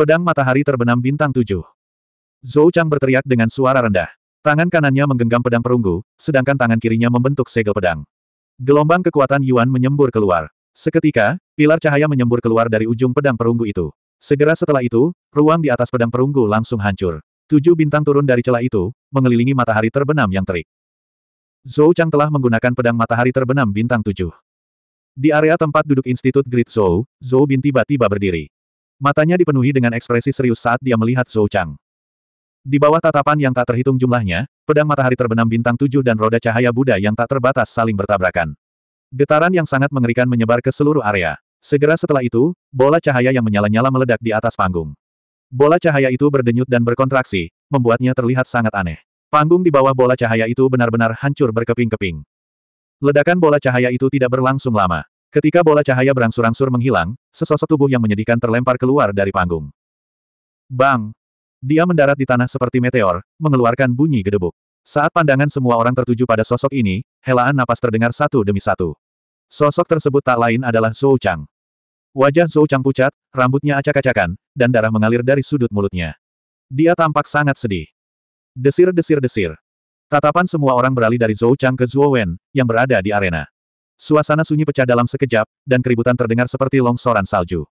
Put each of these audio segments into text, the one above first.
Pedang matahari terbenam bintang tujuh. Zhou Chang berteriak dengan suara rendah. Tangan kanannya menggenggam pedang perunggu, sedangkan tangan kirinya membentuk segel pedang. Gelombang kekuatan Yuan menyembur keluar. Seketika, pilar cahaya menyembur keluar dari ujung pedang perunggu itu. Segera setelah itu, ruang di atas pedang perunggu langsung hancur. Tujuh bintang turun dari celah itu, mengelilingi matahari terbenam yang terik. Zhou Chang telah menggunakan pedang matahari terbenam bintang tujuh. Di area tempat duduk Institut Grid Zhou, Zhou Bin tiba-tiba berdiri. Matanya dipenuhi dengan ekspresi serius saat dia melihat Zhou Chang. Di bawah tatapan yang tak terhitung jumlahnya, pedang matahari terbenam bintang tujuh dan roda cahaya Buddha yang tak terbatas saling bertabrakan. Getaran yang sangat mengerikan menyebar ke seluruh area. Segera setelah itu, bola cahaya yang menyala-nyala meledak di atas panggung. Bola cahaya itu berdenyut dan berkontraksi, membuatnya terlihat sangat aneh. Panggung di bawah bola cahaya itu benar-benar hancur berkeping-keping. Ledakan bola cahaya itu tidak berlangsung lama. Ketika bola cahaya berangsur-angsur menghilang, sesosok tubuh yang menyedihkan terlempar keluar dari panggung. Bang! Dia mendarat di tanah seperti meteor, mengeluarkan bunyi gedebuk. Saat pandangan semua orang tertuju pada sosok ini, helaan napas terdengar satu demi satu. Sosok tersebut tak lain adalah Zhou Chang. Wajah Zhou Chang pucat, rambutnya acak-acakan, dan darah mengalir dari sudut mulutnya. Dia tampak sangat sedih. Desir-desir-desir. Tatapan semua orang beralih dari Zhou Chang ke Zhou Wen, yang berada di arena. Suasana sunyi pecah dalam sekejap, dan keributan terdengar seperti longsoran salju.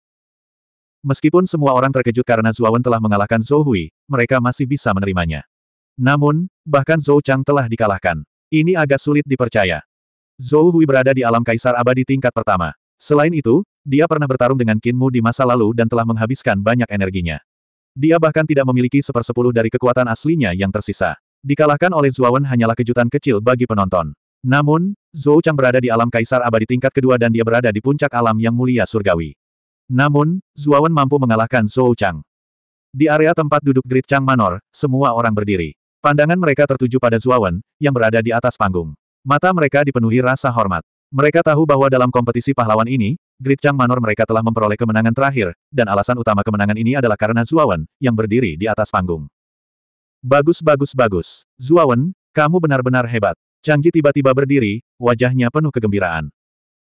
Meskipun semua orang terkejut karena Wen telah mengalahkan Zhou Hui, mereka masih bisa menerimanya. Namun, bahkan Zhou Chang telah dikalahkan. Ini agak sulit dipercaya. Zhou Hui berada di alam kaisar abadi tingkat pertama. Selain itu, dia pernah bertarung dengan Qin Mu di masa lalu dan telah menghabiskan banyak energinya. Dia bahkan tidak memiliki sepersepuluh dari kekuatan aslinya yang tersisa. Dikalahkan oleh Wen hanyalah kejutan kecil bagi penonton. Namun, Zhou Chang berada di alam kaisar abadi tingkat kedua dan dia berada di puncak alam yang mulia surgawi. Namun, Zuawan mampu mengalahkan Zhou Chang. Di area tempat duduk Grid Chang Manor, semua orang berdiri. Pandangan mereka tertuju pada Zuawan, yang berada di atas panggung. Mata mereka dipenuhi rasa hormat. Mereka tahu bahwa dalam kompetisi pahlawan ini, Grid Chang Manor mereka telah memperoleh kemenangan terakhir, dan alasan utama kemenangan ini adalah karena Zuawan, yang berdiri di atas panggung. Bagus bagus bagus. Zuawan, kamu benar-benar hebat. Chang tiba-tiba berdiri, wajahnya penuh kegembiraan.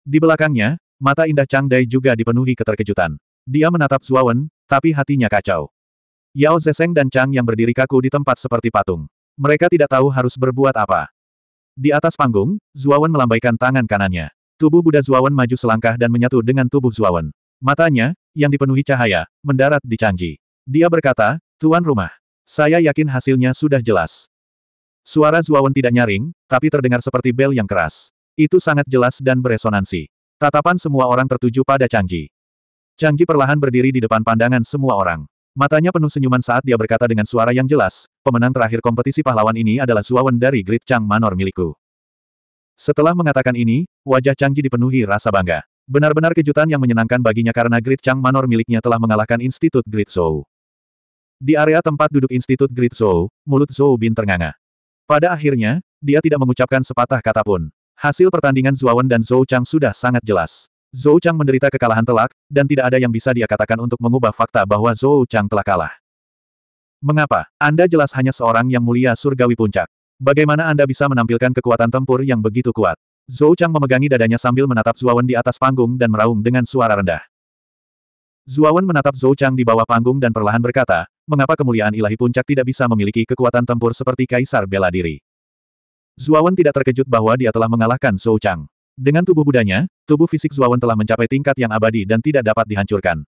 Di belakangnya, mata indah Chang Dai juga dipenuhi keterkejutan. Dia menatap Zuawan, tapi hatinya kacau. Yao Zeseng dan Chang yang berdiri kaku di tempat seperti patung. Mereka tidak tahu harus berbuat apa. Di atas panggung, Zuawan melambaikan tangan kanannya. Tubuh Buddha Zuawan maju selangkah dan menyatu dengan tubuh Zuawan. Matanya, yang dipenuhi cahaya, mendarat di Changji. Dia berkata, Tuan rumah. Saya yakin hasilnya sudah jelas. Suara Zuawan tidak nyaring, tapi terdengar seperti bel yang keras. Itu sangat jelas dan beresonansi. Tatapan semua orang tertuju pada Changji. Changji perlahan berdiri di depan pandangan semua orang. Matanya penuh senyuman saat dia berkata dengan suara yang jelas, pemenang terakhir kompetisi pahlawan ini adalah Zuawan dari Great Chang Manor milikku. Setelah mengatakan ini, wajah Changji dipenuhi rasa bangga. Benar-benar kejutan yang menyenangkan baginya karena Great Chang Manor miliknya telah mengalahkan Institut Great Zhou. Di area tempat duduk Institut Great Zhou, mulut Zhou Bin ternganga. Pada akhirnya, dia tidak mengucapkan sepatah kata pun. Hasil pertandingan Wen dan Zhou Chang sudah sangat jelas. Zhou Chang menderita kekalahan telak, dan tidak ada yang bisa dia katakan untuk mengubah fakta bahwa Zhou Chang telah kalah. Mengapa? Anda jelas hanya seorang yang mulia surgawi puncak. Bagaimana Anda bisa menampilkan kekuatan tempur yang begitu kuat? Zhou Chang memegangi dadanya sambil menatap Wen di atas panggung dan meraung dengan suara rendah. Wen menatap Zhou Chang di bawah panggung dan perlahan berkata, mengapa kemuliaan ilahi puncak tidak bisa memiliki kekuatan tempur seperti kaisar bela diri. Zuawan tidak terkejut bahwa dia telah mengalahkan Zhou Chang. Dengan tubuh budanya, tubuh fisik Zuawan telah mencapai tingkat yang abadi dan tidak dapat dihancurkan.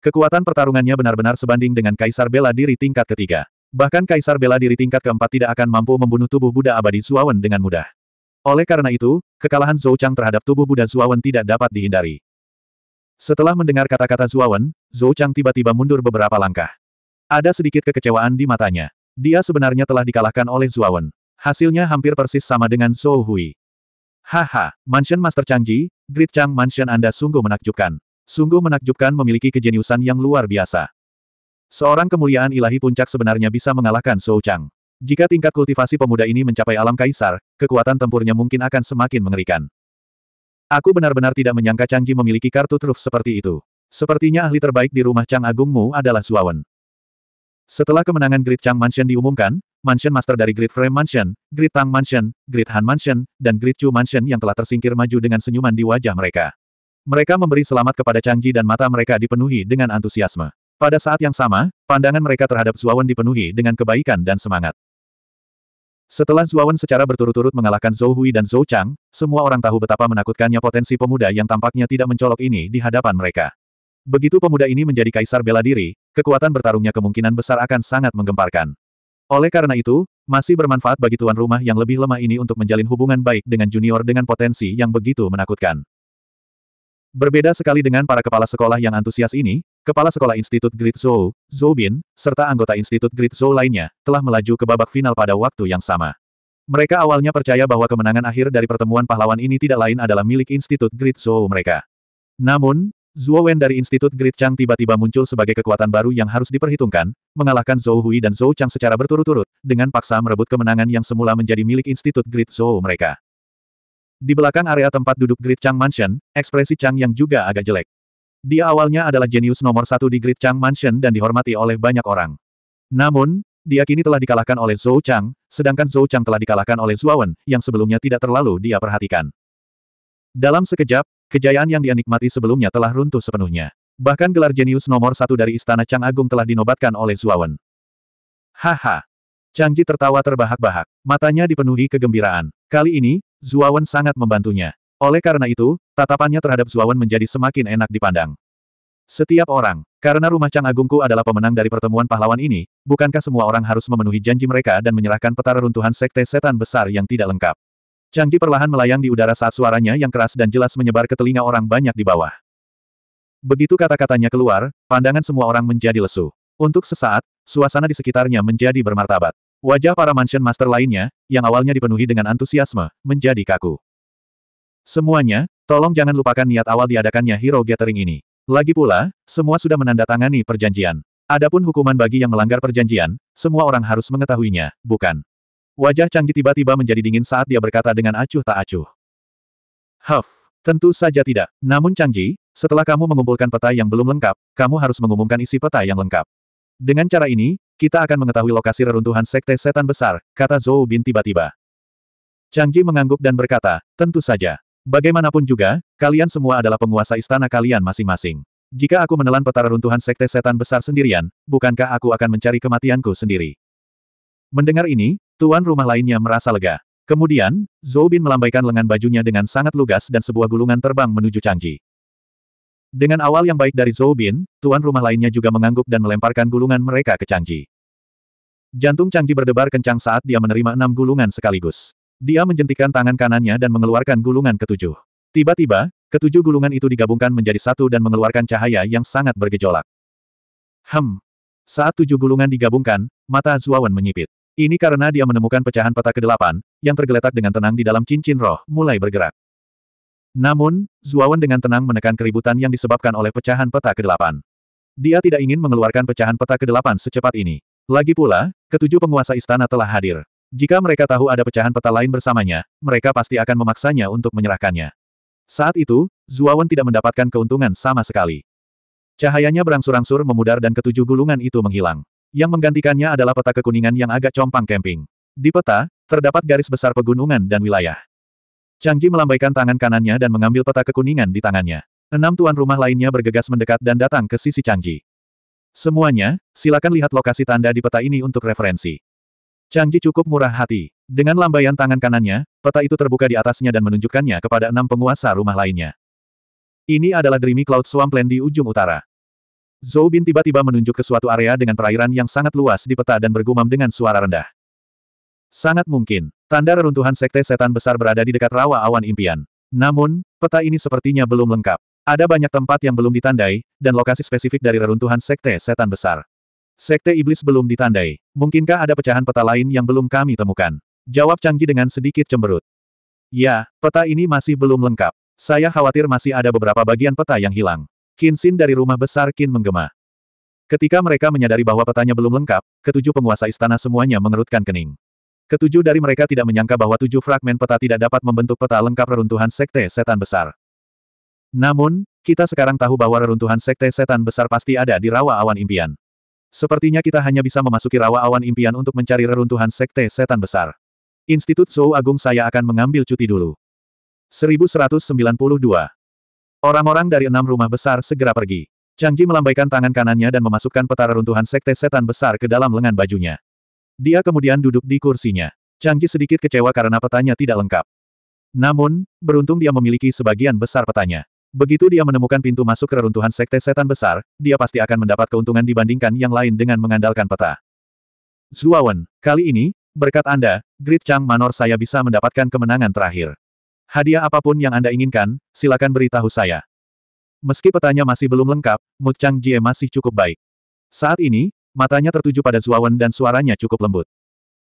Kekuatan pertarungannya benar-benar sebanding dengan kaisar bela diri tingkat ketiga. Bahkan kaisar bela diri tingkat keempat tidak akan mampu membunuh tubuh Buddha abadi Zuawan dengan mudah. Oleh karena itu, kekalahan Zhou Chang terhadap tubuh Buddha Zuawan tidak dapat dihindari. Setelah mendengar kata-kata Zuawan, Zhou Chang tiba-tiba mundur beberapa langkah. Ada sedikit kekecewaan di matanya. Dia sebenarnya telah dikalahkan oleh Zuawan. Hasilnya hampir persis sama dengan Zhou Hui. Haha, Mansion Master Changji, Grid Chang Mansion Anda sungguh menakjubkan. Sungguh menakjubkan memiliki kejeniusan yang luar biasa. Seorang kemuliaan ilahi puncak sebenarnya bisa mengalahkan Zhou Chang. Jika tingkat kultivasi pemuda ini mencapai alam kaisar, kekuatan tempurnya mungkin akan semakin mengerikan. Aku benar-benar tidak menyangka Changji memiliki kartu truf seperti itu. Sepertinya ahli terbaik di rumah Chang Agungmu adalah Zuawan. Setelah kemenangan Great Chang Mansion diumumkan, Mansion Master dari Great Frame Mansion, Great Tang Mansion, Great Han Mansion, dan Great Chu Mansion yang telah tersingkir maju dengan senyuman di wajah mereka. Mereka memberi selamat kepada Changji dan mata mereka dipenuhi dengan antusiasme. Pada saat yang sama, pandangan mereka terhadap Zuawan dipenuhi dengan kebaikan dan semangat. Setelah Zuawan secara berturut-turut mengalahkan Zhou Hui dan Zhou Chang, semua orang tahu betapa menakutkannya potensi pemuda yang tampaknya tidak mencolok ini di hadapan mereka. Begitu pemuda ini menjadi kaisar bela diri, kekuatan bertarungnya kemungkinan besar akan sangat menggemparkan. Oleh karena itu, masih bermanfaat bagi tuan rumah yang lebih lemah ini untuk menjalin hubungan baik dengan junior dengan potensi yang begitu menakutkan. Berbeda sekali dengan para kepala sekolah yang antusias ini, kepala sekolah Institut Grid Zhou, Zhou Bin, serta anggota Institut Grid Zhou lainnya, telah melaju ke babak final pada waktu yang sama. Mereka awalnya percaya bahwa kemenangan akhir dari pertemuan pahlawan ini tidak lain adalah milik Institut Grid Zhou mereka. Namun, Zuo Wen dari Institut Great Chang tiba-tiba muncul sebagai kekuatan baru yang harus diperhitungkan, mengalahkan Zhou Hui dan Zhou Chang secara berturut-turut, dengan paksa merebut kemenangan yang semula menjadi milik Institut Great Zhou mereka. Di belakang area tempat duduk Great Chang Mansion, ekspresi Chang yang juga agak jelek. Dia awalnya adalah jenius nomor satu di Great Chang Mansion dan dihormati oleh banyak orang. Namun, dia kini telah dikalahkan oleh Zhou Chang, sedangkan Zhou Chang telah dikalahkan oleh Zuo Wen, yang sebelumnya tidak terlalu dia perhatikan. Dalam sekejap, Kejayaan yang dia nikmati sebelumnya telah runtuh sepenuhnya. Bahkan gelar jenius nomor satu dari Istana Chang Agung telah dinobatkan oleh Zuawan. Haha! Changji tertawa terbahak-bahak. Matanya dipenuhi kegembiraan. Kali ini, Zuawan sangat membantunya. Oleh karena itu, tatapannya terhadap Zuawan menjadi semakin enak dipandang. Setiap orang, karena rumah Chang Agungku adalah pemenang dari pertemuan pahlawan ini, bukankah semua orang harus memenuhi janji mereka dan menyerahkan peta reruntuhan sekte setan besar yang tidak lengkap? Cangki perlahan melayang di udara saat suaranya yang keras dan jelas menyebar ke telinga orang banyak di bawah. Begitu kata-katanya keluar, pandangan semua orang menjadi lesu. Untuk sesaat, suasana di sekitarnya menjadi bermartabat. Wajah para Mansion Master lainnya, yang awalnya dipenuhi dengan antusiasme, menjadi kaku. Semuanya, tolong jangan lupakan niat awal diadakannya Hero Gathering ini. Lagi pula, semua sudah menandatangani perjanjian. Adapun hukuman bagi yang melanggar perjanjian, semua orang harus mengetahuinya, bukan? Wajah canggih tiba-tiba menjadi dingin saat dia berkata dengan acuh tak acuh. Huff, tentu saja tidak. Namun canggih, setelah kamu mengumpulkan peta yang belum lengkap, kamu harus mengumumkan isi peta yang lengkap. Dengan cara ini, kita akan mengetahui lokasi reruntuhan Sekte Setan Besar, kata Zhou Bin tiba-tiba. Changji mengangguk dan berkata, tentu saja. Bagaimanapun juga, kalian semua adalah penguasa istana kalian masing-masing. Jika aku menelan peta reruntuhan Sekte Setan Besar sendirian, bukankah aku akan mencari kematianku sendiri? Mendengar ini, tuan rumah lainnya merasa lega. Kemudian, Zhou Bin melambaikan lengan bajunya dengan sangat lugas dan sebuah gulungan terbang menuju Changji. Dengan awal yang baik dari Zhou Bin, tuan rumah lainnya juga mengangguk dan melemparkan gulungan mereka ke Changji. Jantung Changji berdebar kencang saat dia menerima enam gulungan sekaligus. Dia menjentikan tangan kanannya dan mengeluarkan gulungan ketujuh. Tiba-tiba, ketujuh gulungan itu digabungkan menjadi satu dan mengeluarkan cahaya yang sangat bergejolak. Hem. Saat tujuh gulungan digabungkan, mata Zuawan menyipit. Ini karena dia menemukan pecahan peta kedelapan, yang tergeletak dengan tenang di dalam cincin roh, mulai bergerak. Namun, Zuawan dengan tenang menekan keributan yang disebabkan oleh pecahan peta kedelapan. Dia tidak ingin mengeluarkan pecahan peta kedelapan secepat ini. Lagi pula, ketujuh penguasa istana telah hadir. Jika mereka tahu ada pecahan peta lain bersamanya, mereka pasti akan memaksanya untuk menyerahkannya. Saat itu, Zuawan tidak mendapatkan keuntungan sama sekali. Cahayanya berangsur-angsur memudar dan ketujuh gulungan itu menghilang. Yang menggantikannya adalah peta kekuningan yang agak compang camping. Di peta, terdapat garis besar pegunungan dan wilayah. Changji melambaikan tangan kanannya dan mengambil peta kekuningan di tangannya. Enam tuan rumah lainnya bergegas mendekat dan datang ke sisi Changji. Semuanya, silakan lihat lokasi tanda di peta ini untuk referensi. Changji cukup murah hati. Dengan lambaian tangan kanannya, peta itu terbuka di atasnya dan menunjukkannya kepada enam penguasa rumah lainnya. Ini adalah Dreamy Cloud Swampland di ujung utara. Zhou Bin tiba-tiba menunjuk ke suatu area dengan perairan yang sangat luas di peta dan bergumam dengan suara rendah. Sangat mungkin, tanda reruntuhan sekte setan besar berada di dekat rawa awan impian. Namun, peta ini sepertinya belum lengkap. Ada banyak tempat yang belum ditandai, dan lokasi spesifik dari reruntuhan sekte setan besar. Sekte iblis belum ditandai. Mungkinkah ada pecahan peta lain yang belum kami temukan? Jawab Changji dengan sedikit cemberut. Ya, peta ini masih belum lengkap. Saya khawatir masih ada beberapa bagian peta yang hilang. Kinsin dari rumah besar Kin menggema. Ketika mereka menyadari bahwa petanya belum lengkap, ketujuh penguasa istana semuanya mengerutkan kening. Ketujuh dari mereka tidak menyangka bahwa tujuh fragmen peta tidak dapat membentuk peta lengkap reruntuhan sekte setan besar. Namun, kita sekarang tahu bahwa reruntuhan sekte setan besar pasti ada di rawa awan impian. Sepertinya kita hanya bisa memasuki rawa awan impian untuk mencari reruntuhan sekte setan besar. Institut Zhou Agung saya akan mengambil cuti dulu. 1192 Orang-orang dari enam rumah besar segera pergi. Changji melambaikan tangan kanannya dan memasukkan peta runtuhan sekte setan besar ke dalam lengan bajunya. Dia kemudian duduk di kursinya. Changji sedikit kecewa karena petanya tidak lengkap. Namun, beruntung dia memiliki sebagian besar petanya. Begitu dia menemukan pintu masuk ke reruntuhan sekte setan besar, dia pasti akan mendapat keuntungan dibandingkan yang lain dengan mengandalkan peta. Zuawan, kali ini, berkat Anda, Grid Chang Manor saya bisa mendapatkan kemenangan terakhir. Hadiah apapun yang Anda inginkan, silakan beritahu saya. Meski petanya masih belum lengkap, mood Chang Jie masih cukup baik. Saat ini, matanya tertuju pada Zuawan dan suaranya cukup lembut.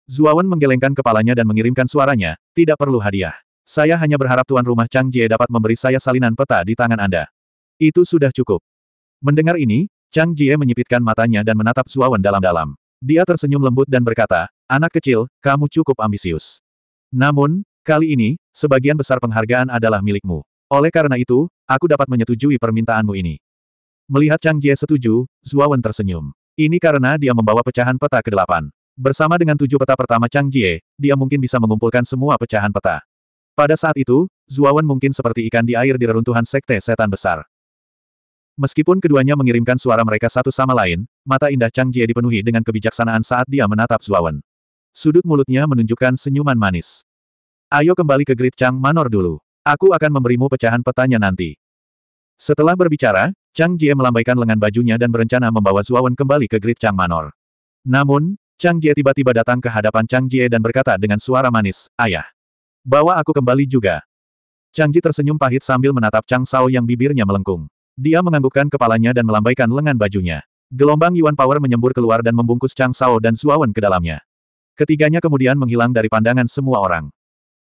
Zuawan menggelengkan kepalanya dan mengirimkan suaranya, tidak perlu hadiah. Saya hanya berharap tuan rumah Chang Jie dapat memberi saya salinan peta di tangan Anda. Itu sudah cukup. Mendengar ini, Chang Jie menyipitkan matanya dan menatap Zuawan dalam-dalam. Dia tersenyum lembut dan berkata, anak kecil, kamu cukup ambisius. Namun, Kali ini, sebagian besar penghargaan adalah milikmu. Oleh karena itu, aku dapat menyetujui permintaanmu ini. Melihat Chang Jie setuju, Zuawan tersenyum. Ini karena dia membawa pecahan peta ke-8. Bersama dengan tujuh peta pertama Chang Jie, dia mungkin bisa mengumpulkan semua pecahan peta. Pada saat itu, Zuawan mungkin seperti ikan di air di reruntuhan sekte setan besar. Meskipun keduanya mengirimkan suara mereka satu sama lain, mata indah Chang Jie dipenuhi dengan kebijaksanaan saat dia menatap Zuawan. Sudut mulutnya menunjukkan senyuman manis. Ayo kembali ke Grid Chang Manor dulu. Aku akan memberimu pecahan petanya nanti. Setelah berbicara, Chang Jie melambaikan lengan bajunya dan berencana membawa Zuawan kembali ke Grid Chang Manor. Namun, Chang Jie tiba-tiba datang ke hadapan Chang Jie dan berkata dengan suara manis, Ayah. Bawa aku kembali juga. Chang Jie tersenyum pahit sambil menatap Chang Sao yang bibirnya melengkung. Dia menganggukkan kepalanya dan melambaikan lengan bajunya. Gelombang Yuan Power menyembur keluar dan membungkus Chang Sao dan Zuawan ke dalamnya. Ketiganya kemudian menghilang dari pandangan semua orang.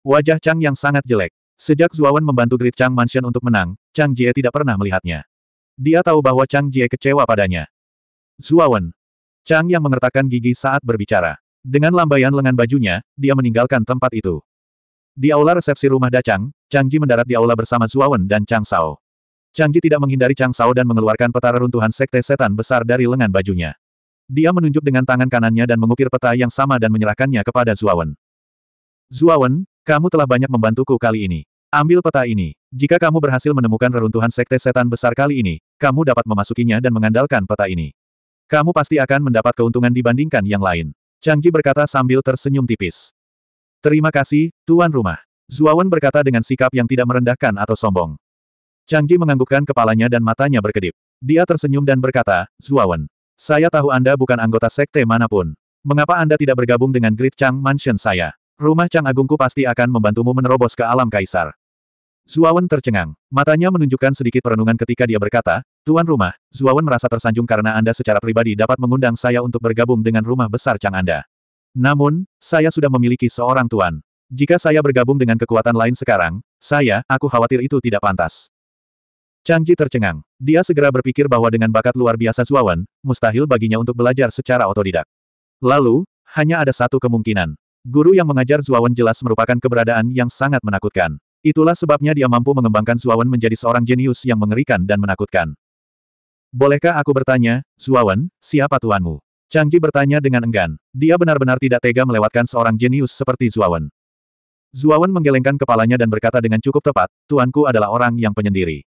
Wajah Chang yang sangat jelek. Sejak Zuawan membantu Great Chang Mansion untuk menang, Chang Jie tidak pernah melihatnya. Dia tahu bahwa Chang Jie kecewa padanya. Zuawan. Chang yang mengertakkan gigi saat berbicara. Dengan lambaian lengan bajunya, dia meninggalkan tempat itu. Di aula resepsi rumah Dacang, Chang Ji mendarat di aula bersama Zuawan dan Chang Sao. Chang Ji tidak menghindari Chang Sao dan mengeluarkan peta reruntuhan sekte setan besar dari lengan bajunya. Dia menunjuk dengan tangan kanannya dan mengukir peta yang sama dan menyerahkannya kepada Zuawan. Zuawan, kamu telah banyak membantuku kali ini. Ambil peta ini. Jika kamu berhasil menemukan reruntuhan sekte setan besar kali ini, kamu dapat memasukinya dan mengandalkan peta ini. Kamu pasti akan mendapat keuntungan dibandingkan yang lain. Changji berkata sambil tersenyum tipis. Terima kasih, Tuan Rumah. Zuawan berkata dengan sikap yang tidak merendahkan atau sombong. Changji menganggukkan kepalanya dan matanya berkedip. Dia tersenyum dan berkata, Zuawan, saya tahu Anda bukan anggota sekte manapun. Mengapa Anda tidak bergabung dengan Great Chang Mansion saya? Rumah Chang Agungku pasti akan membantumu menerobos ke alam kaisar. Zuawan tercengang. Matanya menunjukkan sedikit perenungan ketika dia berkata, Tuan rumah, Zuawan merasa tersanjung karena Anda secara pribadi dapat mengundang saya untuk bergabung dengan rumah besar Chang Anda. Namun, saya sudah memiliki seorang tuan. Jika saya bergabung dengan kekuatan lain sekarang, saya, aku khawatir itu tidak pantas. Chang Ji tercengang. Dia segera berpikir bahwa dengan bakat luar biasa Zuawan, mustahil baginya untuk belajar secara otodidak. Lalu, hanya ada satu kemungkinan. Guru yang mengajar Zuawan jelas merupakan keberadaan yang sangat menakutkan. Itulah sebabnya dia mampu mengembangkan Zuawan menjadi seorang jenius yang mengerikan dan menakutkan. Bolehkah aku bertanya, Zuawan, siapa tuanmu? Changji bertanya dengan enggan. Dia benar-benar tidak tega melewatkan seorang jenius seperti Zuawan. Zuawan menggelengkan kepalanya dan berkata dengan cukup tepat, tuanku adalah orang yang penyendiri.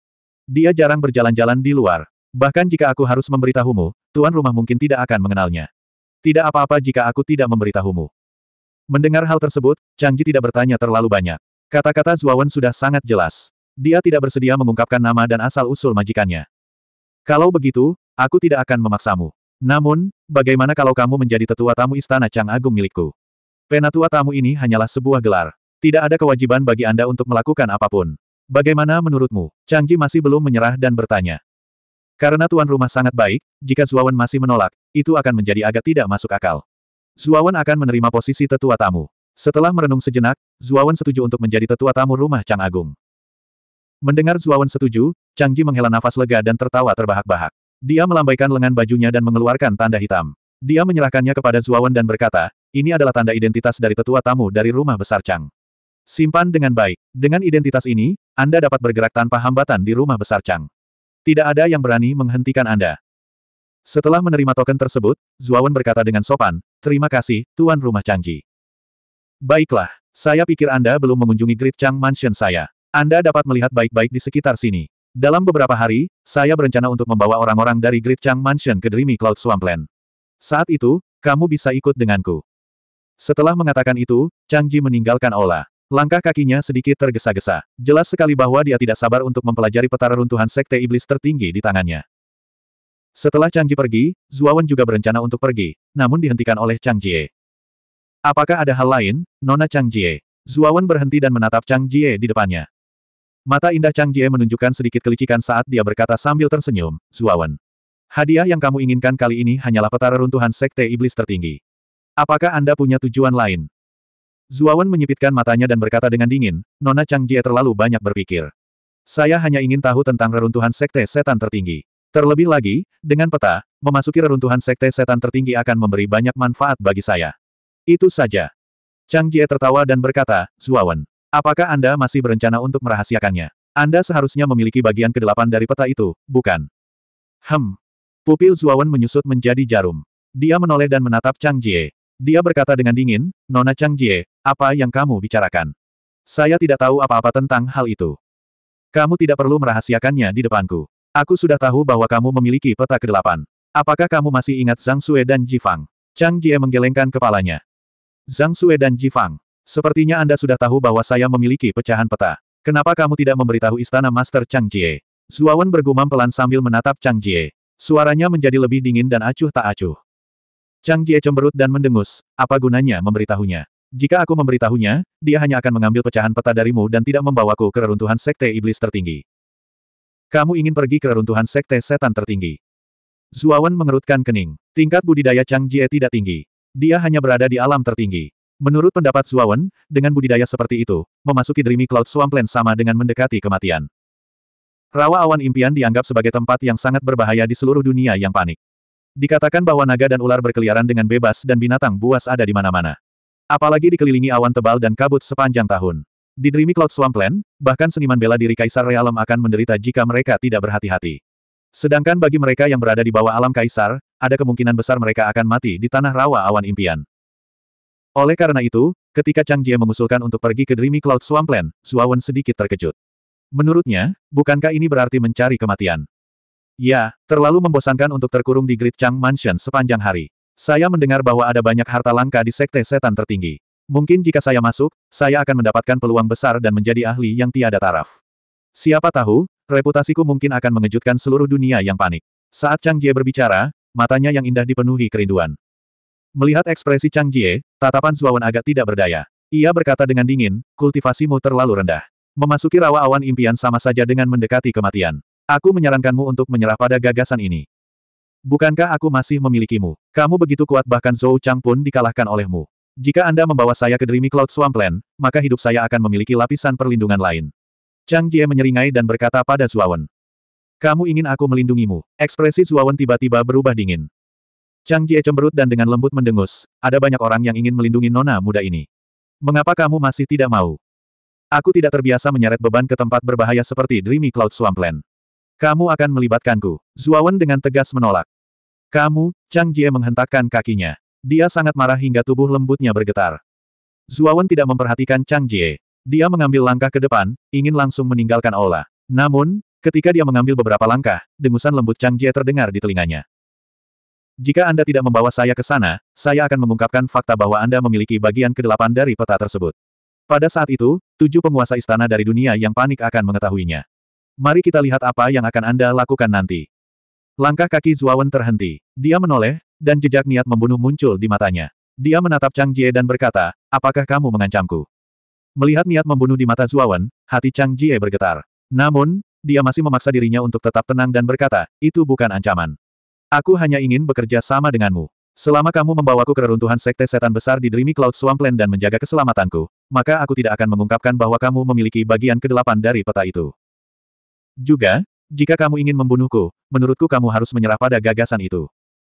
Dia jarang berjalan-jalan di luar. Bahkan jika aku harus memberitahumu, tuan rumah mungkin tidak akan mengenalnya. Tidak apa-apa jika aku tidak memberitahumu. Mendengar hal tersebut, Chang tidak bertanya terlalu banyak. Kata-kata Zuawan sudah sangat jelas. Dia tidak bersedia mengungkapkan nama dan asal-usul majikannya. Kalau begitu, aku tidak akan memaksamu. Namun, bagaimana kalau kamu menjadi tetua tamu istana Chang Agung milikku? Penatua tamu ini hanyalah sebuah gelar. Tidak ada kewajiban bagi Anda untuk melakukan apapun. Bagaimana menurutmu? Chang masih belum menyerah dan bertanya. Karena tuan rumah sangat baik, jika Zuawan masih menolak, itu akan menjadi agak tidak masuk akal. Zuawan akan menerima posisi tetua tamu. Setelah merenung sejenak, Zuawan setuju untuk menjadi tetua tamu rumah Chang Agung. Mendengar Zuawan setuju, Chang Ji menghela nafas lega dan tertawa terbahak-bahak. Dia melambaikan lengan bajunya dan mengeluarkan tanda hitam. Dia menyerahkannya kepada Zuawan dan berkata, ini adalah tanda identitas dari tetua tamu dari rumah besar Chang. Simpan dengan baik. Dengan identitas ini, Anda dapat bergerak tanpa hambatan di rumah besar Chang. Tidak ada yang berani menghentikan Anda. Setelah menerima token tersebut, Zuawan berkata dengan sopan, Terima kasih, Tuan Rumah Changji. Baiklah, saya pikir Anda belum mengunjungi Great Chang Mansion saya. Anda dapat melihat baik-baik di sekitar sini. Dalam beberapa hari, saya berencana untuk membawa orang-orang dari Great Chang Mansion ke Dreamy Cloud Swampland. Saat itu, kamu bisa ikut denganku. Setelah mengatakan itu, Changji meninggalkan Ola. Langkah kakinya sedikit tergesa-gesa. Jelas sekali bahwa dia tidak sabar untuk mempelajari peta reruntuhan Sekte Iblis tertinggi di tangannya. Setelah Chang Ji pergi, Zuawan juga berencana untuk pergi, namun dihentikan oleh Chang Jie. Apakah ada hal lain, Nona Chang Jie? Zuawan berhenti dan menatap Chang Jie di depannya. Mata indah Chang Jie menunjukkan sedikit kelicikan saat dia berkata sambil tersenyum, Zuawan. Hadiah yang kamu inginkan kali ini hanyalah petara runtuhan Sekte Iblis tertinggi. Apakah Anda punya tujuan lain? Zuawan menyipitkan matanya dan berkata dengan dingin, Nona Chang Jie terlalu banyak berpikir. Saya hanya ingin tahu tentang reruntuhan Sekte Setan tertinggi. Terlebih lagi, dengan peta, memasuki reruntuhan sekte setan tertinggi akan memberi banyak manfaat bagi saya. Itu saja. Chang Jie tertawa dan berkata, Zuawan, apakah Anda masih berencana untuk merahasiakannya? Anda seharusnya memiliki bagian kedelapan dari peta itu, bukan? Hem. Pupil Zuawan menyusut menjadi jarum. Dia menoleh dan menatap Chang Jie. Dia berkata dengan dingin, Nona Chang Jie, apa yang kamu bicarakan? Saya tidak tahu apa-apa tentang hal itu. Kamu tidak perlu merahasiakannya di depanku. Aku sudah tahu bahwa kamu memiliki peta kedelapan. Apakah kamu masih ingat Zhang Sue dan Jifang? Chang Jie menggelengkan kepalanya. Zhang Sue dan Jifang, sepertinya Anda sudah tahu bahwa saya memiliki pecahan peta. Kenapa kamu tidak memberitahu istana Master Chang Jie? Zuawan bergumam pelan sambil menatap Chang Jie. Suaranya menjadi lebih dingin dan acuh tak acuh. Chang Jie cemberut dan mendengus, apa gunanya memberitahunya? Jika aku memberitahunya, dia hanya akan mengambil pecahan peta darimu dan tidak membawaku ke reruntuhan sekte iblis tertinggi. Kamu ingin pergi ke reruntuhan sekte setan tertinggi. Zuawan mengerutkan kening. Tingkat budidaya Chang Jie tidak tinggi. Dia hanya berada di alam tertinggi. Menurut pendapat Zuawan, dengan budidaya seperti itu, memasuki Dreamy Cloud Swampland sama dengan mendekati kematian. Rawa awan impian dianggap sebagai tempat yang sangat berbahaya di seluruh dunia yang panik. Dikatakan bahwa naga dan ular berkeliaran dengan bebas dan binatang buas ada di mana-mana. Apalagi dikelilingi awan tebal dan kabut sepanjang tahun. Di Dreamy Cloud Swampland, bahkan seniman bela diri Kaisar Realem akan menderita jika mereka tidak berhati-hati. Sedangkan bagi mereka yang berada di bawah alam Kaisar, ada kemungkinan besar mereka akan mati di tanah rawa awan impian. Oleh karena itu, ketika Chang Jie mengusulkan untuk pergi ke Dreamy Cloud Swampland, Zuawan sedikit terkejut. Menurutnya, bukankah ini berarti mencari kematian? Ya, terlalu membosankan untuk terkurung di Great Chang Mansion sepanjang hari. Saya mendengar bahwa ada banyak harta langka di sekte setan tertinggi. Mungkin jika saya masuk, saya akan mendapatkan peluang besar dan menjadi ahli yang tiada taraf. Siapa tahu, reputasiku mungkin akan mengejutkan seluruh dunia yang panik. Saat Chang Jie berbicara, matanya yang indah dipenuhi kerinduan. Melihat ekspresi Chang Jie, tatapan Zuawan agak tidak berdaya. Ia berkata dengan dingin, kultivasimu terlalu rendah. Memasuki rawa awan impian sama saja dengan mendekati kematian. Aku menyarankanmu untuk menyerah pada gagasan ini. Bukankah aku masih memilikimu? Kamu begitu kuat bahkan Zhou Chang pun dikalahkan olehmu. Jika Anda membawa saya ke Dreamy Cloud Swampland, maka hidup saya akan memiliki lapisan perlindungan lain. Chang Jie menyeringai dan berkata pada Zuawan. Kamu ingin aku melindungimu. Ekspresi Zuawan tiba-tiba berubah dingin. Chang Jie cemberut dan dengan lembut mendengus, ada banyak orang yang ingin melindungi nona muda ini. Mengapa kamu masih tidak mau? Aku tidak terbiasa menyeret beban ke tempat berbahaya seperti Dreamy Cloud Swampland. Kamu akan melibatkanku. Zuawan dengan tegas menolak. Kamu, Chang Jie menghentakkan kakinya. Dia sangat marah hingga tubuh lembutnya bergetar. Zuawan tidak memperhatikan Chang Jie. Dia mengambil langkah ke depan, ingin langsung meninggalkan aula. Namun, ketika dia mengambil beberapa langkah, dengusan lembut Chang Jie terdengar di telinganya. Jika Anda tidak membawa saya ke sana, saya akan mengungkapkan fakta bahwa Anda memiliki bagian kedelapan dari peta tersebut. Pada saat itu, tujuh penguasa istana dari dunia yang panik akan mengetahuinya. Mari kita lihat apa yang akan Anda lakukan nanti. Langkah kaki Zuawan terhenti. Dia menoleh, dan jejak niat membunuh muncul di matanya. Dia menatap Chang Jie dan berkata, apakah kamu mengancamku? Melihat niat membunuh di mata Zuawan, hati Chang Jie bergetar. Namun, dia masih memaksa dirinya untuk tetap tenang dan berkata, itu bukan ancaman. Aku hanya ingin bekerja sama denganmu. Selama kamu membawaku ke reruntuhan sekte setan besar di Dreamy Cloud Swampland dan menjaga keselamatanku, maka aku tidak akan mengungkapkan bahwa kamu memiliki bagian kedelapan dari peta itu. Juga, jika kamu ingin membunuhku, menurutku kamu harus menyerah pada gagasan itu.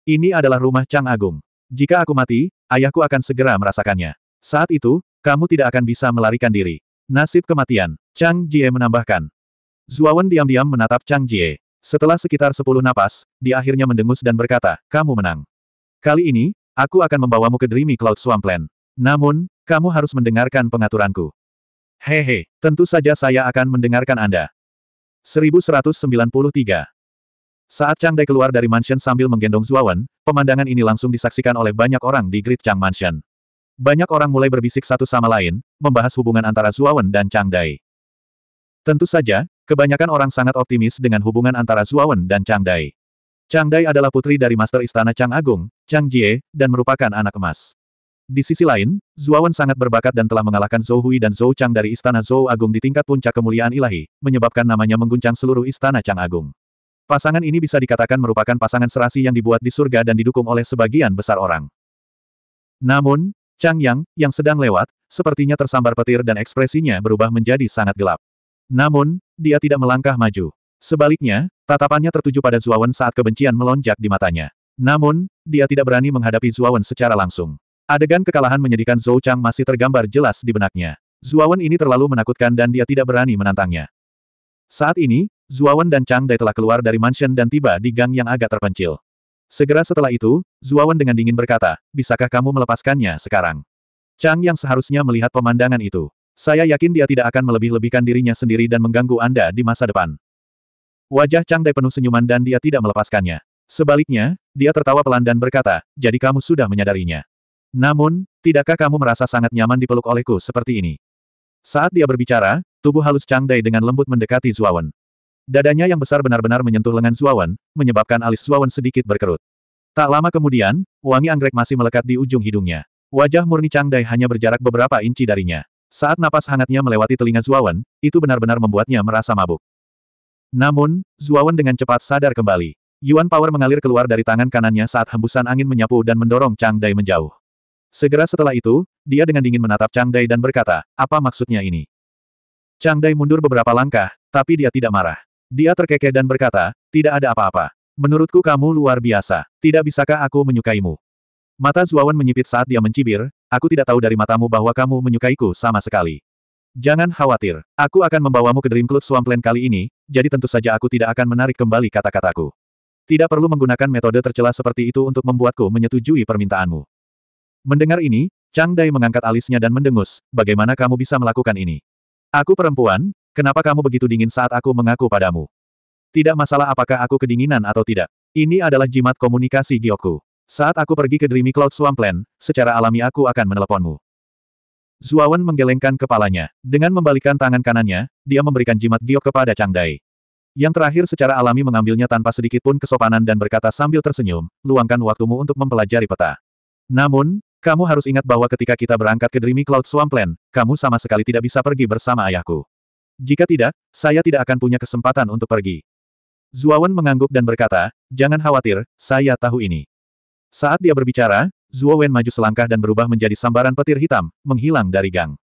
Ini adalah rumah Chang Agung. Jika aku mati, ayahku akan segera merasakannya. Saat itu, kamu tidak akan bisa melarikan diri. Nasib kematian, Chang Jie menambahkan. Zuawan diam-diam menatap Chang Jie. Setelah sekitar sepuluh napas, dia akhirnya mendengus dan berkata, kamu menang. Kali ini, aku akan membawamu ke Dreamy Cloud Swampland. Namun, kamu harus mendengarkan pengaturanku. Hehe, tentu saja saya akan mendengarkan Anda. 1193. Saat Chang Dai keluar dari mansion sambil menggendong Zuawan, pemandangan ini langsung disaksikan oleh banyak orang di Great Chang Mansion. Banyak orang mulai berbisik satu sama lain, membahas hubungan antara Zuawan dan Chang Dai. Tentu saja, kebanyakan orang sangat optimis dengan hubungan antara Zuawan dan Chang Dai. Chang Dai adalah putri dari Master Istana Chang Agung, Chang Jie, dan merupakan anak emas. Di sisi lain, Zuawan sangat berbakat dan telah mengalahkan Zhou Hui dan Zhou Chang dari Istana Zhou Agung di tingkat puncak kemuliaan ilahi, menyebabkan namanya mengguncang seluruh Istana Chang Agung. Pasangan ini bisa dikatakan merupakan pasangan serasi yang dibuat di surga dan didukung oleh sebagian besar orang. Namun, Chang Yang, yang sedang lewat, sepertinya tersambar petir dan ekspresinya berubah menjadi sangat gelap. Namun, dia tidak melangkah maju. Sebaliknya, tatapannya tertuju pada Zuawan saat kebencian melonjak di matanya. Namun, dia tidak berani menghadapi Zuawan secara langsung. Adegan kekalahan menyedihkan Zhou Chang masih tergambar jelas di benaknya. Zuawan ini terlalu menakutkan dan dia tidak berani menantangnya. Saat ini, Zuawan dan Chang Dai telah keluar dari mansion dan tiba di gang yang agak terpencil. Segera setelah itu, Zuawan dengan dingin berkata, bisakah kamu melepaskannya sekarang? Chang yang seharusnya melihat pemandangan itu. Saya yakin dia tidak akan melebih-lebihkan dirinya sendiri dan mengganggu Anda di masa depan. Wajah Chang Dai penuh senyuman dan dia tidak melepaskannya. Sebaliknya, dia tertawa pelan dan berkata, jadi kamu sudah menyadarinya. Namun, tidakkah kamu merasa sangat nyaman dipeluk olehku seperti ini? Saat dia berbicara, tubuh halus Chang Dai dengan lembut mendekati Zuawan. Dadanya yang besar benar-benar menyentuh lengan Zuawan, menyebabkan alis Zuawan sedikit berkerut. Tak lama kemudian, wangi anggrek masih melekat di ujung hidungnya. Wajah murni Chang Dai hanya berjarak beberapa inci darinya. Saat napas hangatnya melewati telinga Zuawan, itu benar-benar membuatnya merasa mabuk. Namun, Zuawan dengan cepat sadar kembali. Yuan Power mengalir keluar dari tangan kanannya saat hembusan angin menyapu dan mendorong Chang Dai menjauh. Segera setelah itu, dia dengan dingin menatap Chang Dai dan berkata, apa maksudnya ini? Chang Dai mundur beberapa langkah, tapi dia tidak marah. Dia terkekeh dan berkata, tidak ada apa-apa. Menurutku kamu luar biasa. Tidak bisakah aku menyukaimu? Mata Zuawan menyipit saat dia mencibir, aku tidak tahu dari matamu bahwa kamu menyukaiku sama sekali. Jangan khawatir, aku akan membawamu ke Dreamcloud Swampland kali ini, jadi tentu saja aku tidak akan menarik kembali kata-kataku. Tidak perlu menggunakan metode tercela seperti itu untuk membuatku menyetujui permintaanmu. Mendengar ini, Chang Dai mengangkat alisnya dan mendengus, bagaimana kamu bisa melakukan ini? Aku perempuan, Kenapa kamu begitu dingin saat aku mengaku padamu? Tidak masalah apakah aku kedinginan atau tidak. Ini adalah jimat komunikasi Gyoku. Saat aku pergi ke Dreamy Cloud Swampland, secara alami aku akan meneleponmu. Zuawan menggelengkan kepalanya. Dengan membalikan tangan kanannya, dia memberikan jimat giok kepada Dai. Yang terakhir secara alami mengambilnya tanpa sedikit pun kesopanan dan berkata sambil tersenyum, luangkan waktumu untuk mempelajari peta. Namun, kamu harus ingat bahwa ketika kita berangkat ke Dreamy Cloud Swampland, kamu sama sekali tidak bisa pergi bersama ayahku. Jika tidak, saya tidak akan punya kesempatan untuk pergi. Zuawan mengangguk dan berkata, jangan khawatir, saya tahu ini. Saat dia berbicara, Zuo maju selangkah dan berubah menjadi sambaran petir hitam, menghilang dari gang.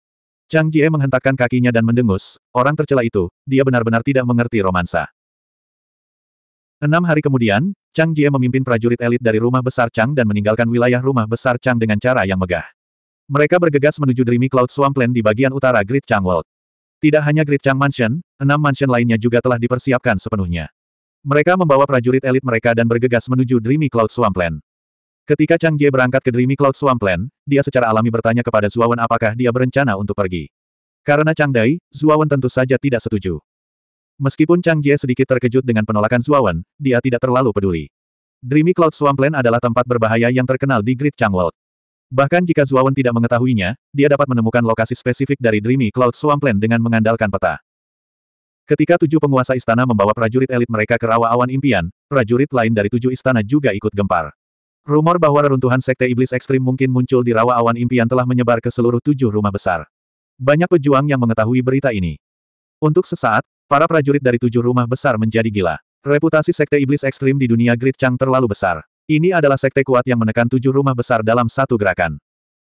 Chang Jie menghentakkan kakinya dan mendengus, orang tercela itu, dia benar-benar tidak mengerti romansa. Enam hari kemudian, Chang Jie memimpin prajurit elit dari rumah besar Chang dan meninggalkan wilayah rumah besar Chang dengan cara yang megah. Mereka bergegas menuju Dreamy Cloud Swampland di bagian utara Great Chang World. Tidak hanya Great Chang Mansion, enam mansion lainnya juga telah dipersiapkan sepenuhnya. Mereka membawa prajurit elit mereka dan bergegas menuju Dreamy Cloud Swampland. Ketika Chang Jie berangkat ke Dreamy Cloud Swampland, dia secara alami bertanya kepada Zuawan apakah dia berencana untuk pergi. Karena Chang Dai, Zuawan tentu saja tidak setuju. Meskipun Chang Jie sedikit terkejut dengan penolakan Zuawan, dia tidak terlalu peduli. Dreamy Cloud Swampland adalah tempat berbahaya yang terkenal di Great Chang World. Bahkan jika Zuawan tidak mengetahuinya, dia dapat menemukan lokasi spesifik dari Dreamy Cloud Swampland dengan mengandalkan peta. Ketika tujuh penguasa istana membawa prajurit elit mereka ke rawa awan impian, prajurit lain dari tujuh istana juga ikut gempar. Rumor bahwa reruntuhan sekte iblis ekstrim mungkin muncul di rawa awan impian telah menyebar ke seluruh tujuh rumah besar. Banyak pejuang yang mengetahui berita ini. Untuk sesaat, para prajurit dari tujuh rumah besar menjadi gila. Reputasi sekte iblis ekstrim di dunia Great Chang terlalu besar. Ini adalah sekte kuat yang menekan tujuh rumah besar dalam satu gerakan.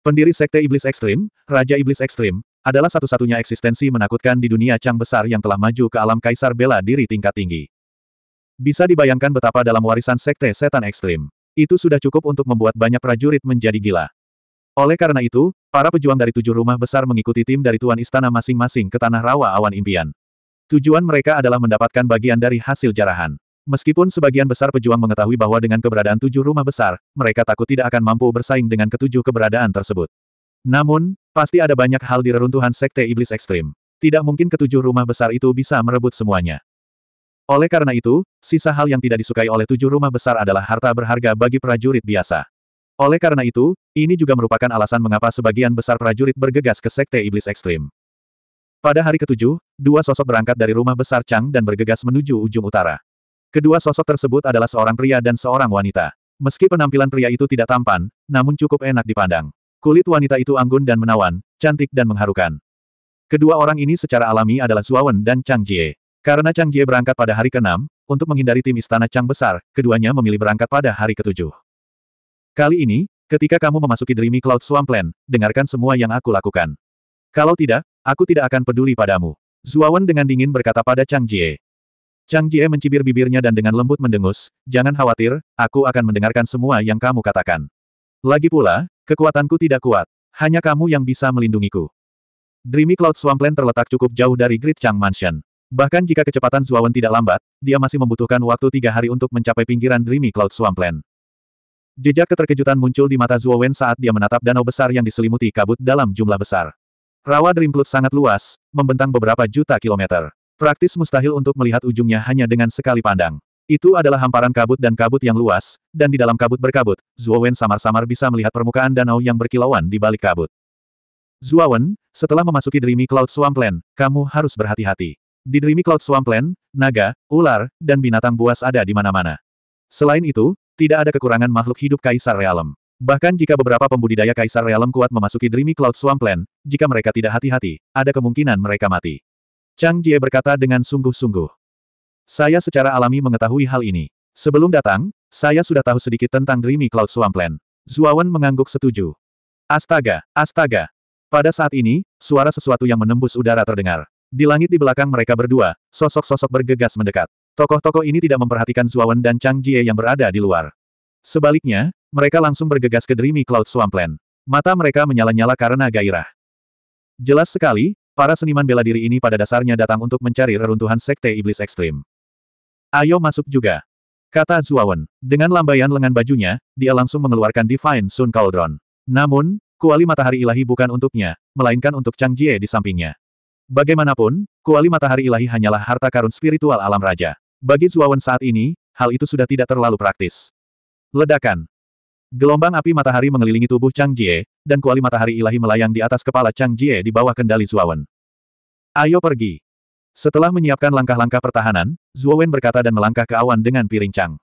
Pendiri sekte iblis ekstrim, Raja Iblis Ekstrim, adalah satu-satunya eksistensi menakutkan di dunia Chang besar yang telah maju ke alam kaisar bela diri tingkat tinggi. Bisa dibayangkan betapa dalam warisan sekte setan ekstrim. Itu sudah cukup untuk membuat banyak prajurit menjadi gila. Oleh karena itu, para pejuang dari tujuh rumah besar mengikuti tim dari tuan istana masing-masing ke tanah rawa awan impian. Tujuan mereka adalah mendapatkan bagian dari hasil jarahan. Meskipun sebagian besar pejuang mengetahui bahwa dengan keberadaan tujuh rumah besar, mereka takut tidak akan mampu bersaing dengan ketujuh keberadaan tersebut. Namun, pasti ada banyak hal di reruntuhan Sekte Iblis Ekstrim. Tidak mungkin ketujuh rumah besar itu bisa merebut semuanya. Oleh karena itu, sisa hal yang tidak disukai oleh tujuh rumah besar adalah harta berharga bagi prajurit biasa. Oleh karena itu, ini juga merupakan alasan mengapa sebagian besar prajurit bergegas ke Sekte Iblis Ekstrim. Pada hari ketujuh, dua sosok berangkat dari rumah besar Chang dan bergegas menuju ujung utara. Kedua sosok tersebut adalah seorang pria dan seorang wanita. Meski penampilan pria itu tidak tampan, namun cukup enak dipandang. Kulit wanita itu anggun dan menawan, cantik dan mengharukan. Kedua orang ini secara alami adalah Zuawan dan Chang Jie. Karena Chang Jie berangkat pada hari ke-6, untuk menghindari tim istana Chang besar, keduanya memilih berangkat pada hari ke-7. Kali ini, ketika kamu memasuki Dreamy Cloud Swampland, dengarkan semua yang aku lakukan. Kalau tidak, aku tidak akan peduli padamu. Zuawan dengan dingin berkata pada Chang Jie. Chang Jie mencibir bibirnya dan dengan lembut mendengus, jangan khawatir, aku akan mendengarkan semua yang kamu katakan. Lagi pula, kekuatanku tidak kuat, hanya kamu yang bisa melindungiku. Dreamy Cloud Swampland terletak cukup jauh dari Great Chang Mansion. Bahkan jika kecepatan Zuawan tidak lambat, dia masih membutuhkan waktu tiga hari untuk mencapai pinggiran Dreamy Cloud Swampland. Jejak keterkejutan muncul di mata Zuawan saat dia menatap danau besar yang diselimuti kabut dalam jumlah besar. Rawa Dreamcloud sangat luas, membentang beberapa juta kilometer. Praktis mustahil untuk melihat ujungnya hanya dengan sekali pandang. Itu adalah hamparan kabut dan kabut yang luas, dan di dalam kabut berkabut, Zuowen samar-samar bisa melihat permukaan danau yang berkilauan di balik kabut. Zuowen, setelah memasuki Dreamy Cloud Swampland, kamu harus berhati-hati. Di Dreamy Cloud Swampland, naga, ular, dan binatang buas ada di mana-mana. Selain itu, tidak ada kekurangan makhluk hidup Kaisar Realem. Bahkan jika beberapa pembudidaya Kaisar Realem kuat memasuki Dreamy Cloud Swampland, jika mereka tidak hati-hati, ada kemungkinan mereka mati. Chang Jie berkata dengan sungguh-sungguh. Saya secara alami mengetahui hal ini. Sebelum datang, saya sudah tahu sedikit tentang Dreamy Cloud Swampland. Zuawan mengangguk setuju. Astaga, astaga. Pada saat ini, suara sesuatu yang menembus udara terdengar. Di langit di belakang mereka berdua, sosok-sosok bergegas mendekat. Tokoh-tokoh ini tidak memperhatikan Zuawan dan Chang Jie yang berada di luar. Sebaliknya, mereka langsung bergegas ke Dreamy Cloud Swampland. Mata mereka menyala-nyala karena gairah. Jelas sekali, Para seniman bela diri ini pada dasarnya datang untuk mencari reruntuhan sekte iblis ekstrim. Ayo masuk juga. Kata Zuawan. Dengan lambaian lengan bajunya, dia langsung mengeluarkan Divine Sun Cauldron. Namun, kuali matahari ilahi bukan untuknya, melainkan untuk Chang Jie di sampingnya. Bagaimanapun, kuali matahari ilahi hanyalah harta karun spiritual alam raja. Bagi Zuawan saat ini, hal itu sudah tidak terlalu praktis. Ledakan. Gelombang api matahari mengelilingi tubuh Chang Jie, dan kuali matahari ilahi melayang di atas kepala Chang Jie di bawah kendali Zuowen. Ayo pergi. Setelah menyiapkan langkah-langkah pertahanan, Zuowen berkata dan melangkah ke awan dengan piring Chang.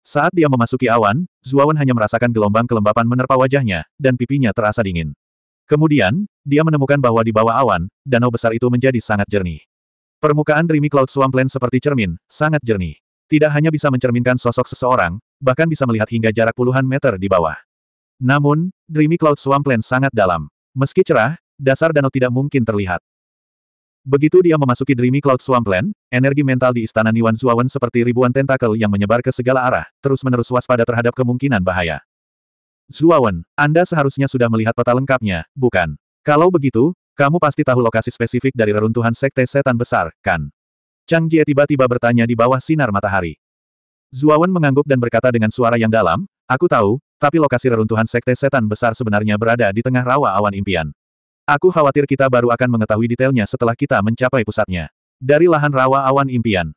Saat dia memasuki awan, Zuowen hanya merasakan gelombang kelembapan menerpa wajahnya, dan pipinya terasa dingin. Kemudian, dia menemukan bahwa di bawah awan, danau besar itu menjadi sangat jernih. Permukaan Dreamy Cloud Swampland seperti cermin, sangat jernih. Tidak hanya bisa mencerminkan sosok seseorang, bahkan bisa melihat hingga jarak puluhan meter di bawah. Namun, Dreamy Cloud Swampland sangat dalam. Meski cerah, dasar danau tidak mungkin terlihat. Begitu dia memasuki Dreamy Cloud Swampland, energi mental di istana Niwan Zuawan seperti ribuan tentakel yang menyebar ke segala arah, terus-menerus waspada terhadap kemungkinan bahaya. Zuawan, Anda seharusnya sudah melihat peta lengkapnya, bukan? Kalau begitu, kamu pasti tahu lokasi spesifik dari reruntuhan Sekte Setan Besar, kan? Chang Jie tiba-tiba bertanya di bawah sinar matahari. Zuawan mengangguk dan berkata dengan suara yang dalam, Aku tahu, tapi lokasi reruntuhan sekte setan besar sebenarnya berada di tengah rawa awan impian. Aku khawatir kita baru akan mengetahui detailnya setelah kita mencapai pusatnya. Dari lahan rawa awan impian.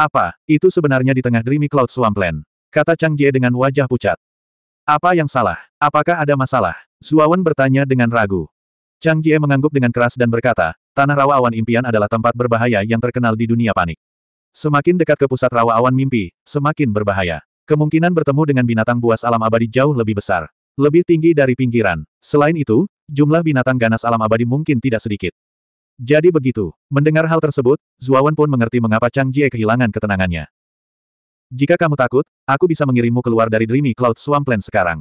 Apa, itu sebenarnya di tengah Dreamy Cloud Swampland? Kata Chang Jie dengan wajah pucat. Apa yang salah? Apakah ada masalah? Zuawan bertanya dengan ragu. Chang Jie mengangguk dengan keras dan berkata, Tanah Rawa Awan Impian adalah tempat berbahaya yang terkenal di dunia panik. Semakin dekat ke pusat rawa awan mimpi, semakin berbahaya. Kemungkinan bertemu dengan binatang buas alam abadi jauh lebih besar. Lebih tinggi dari pinggiran. Selain itu, jumlah binatang ganas alam abadi mungkin tidak sedikit. Jadi begitu. Mendengar hal tersebut, Zuawan pun mengerti mengapa Chang Jie kehilangan ketenangannya. Jika kamu takut, aku bisa mengirimmu keluar dari Dreamy Cloud Swampland sekarang.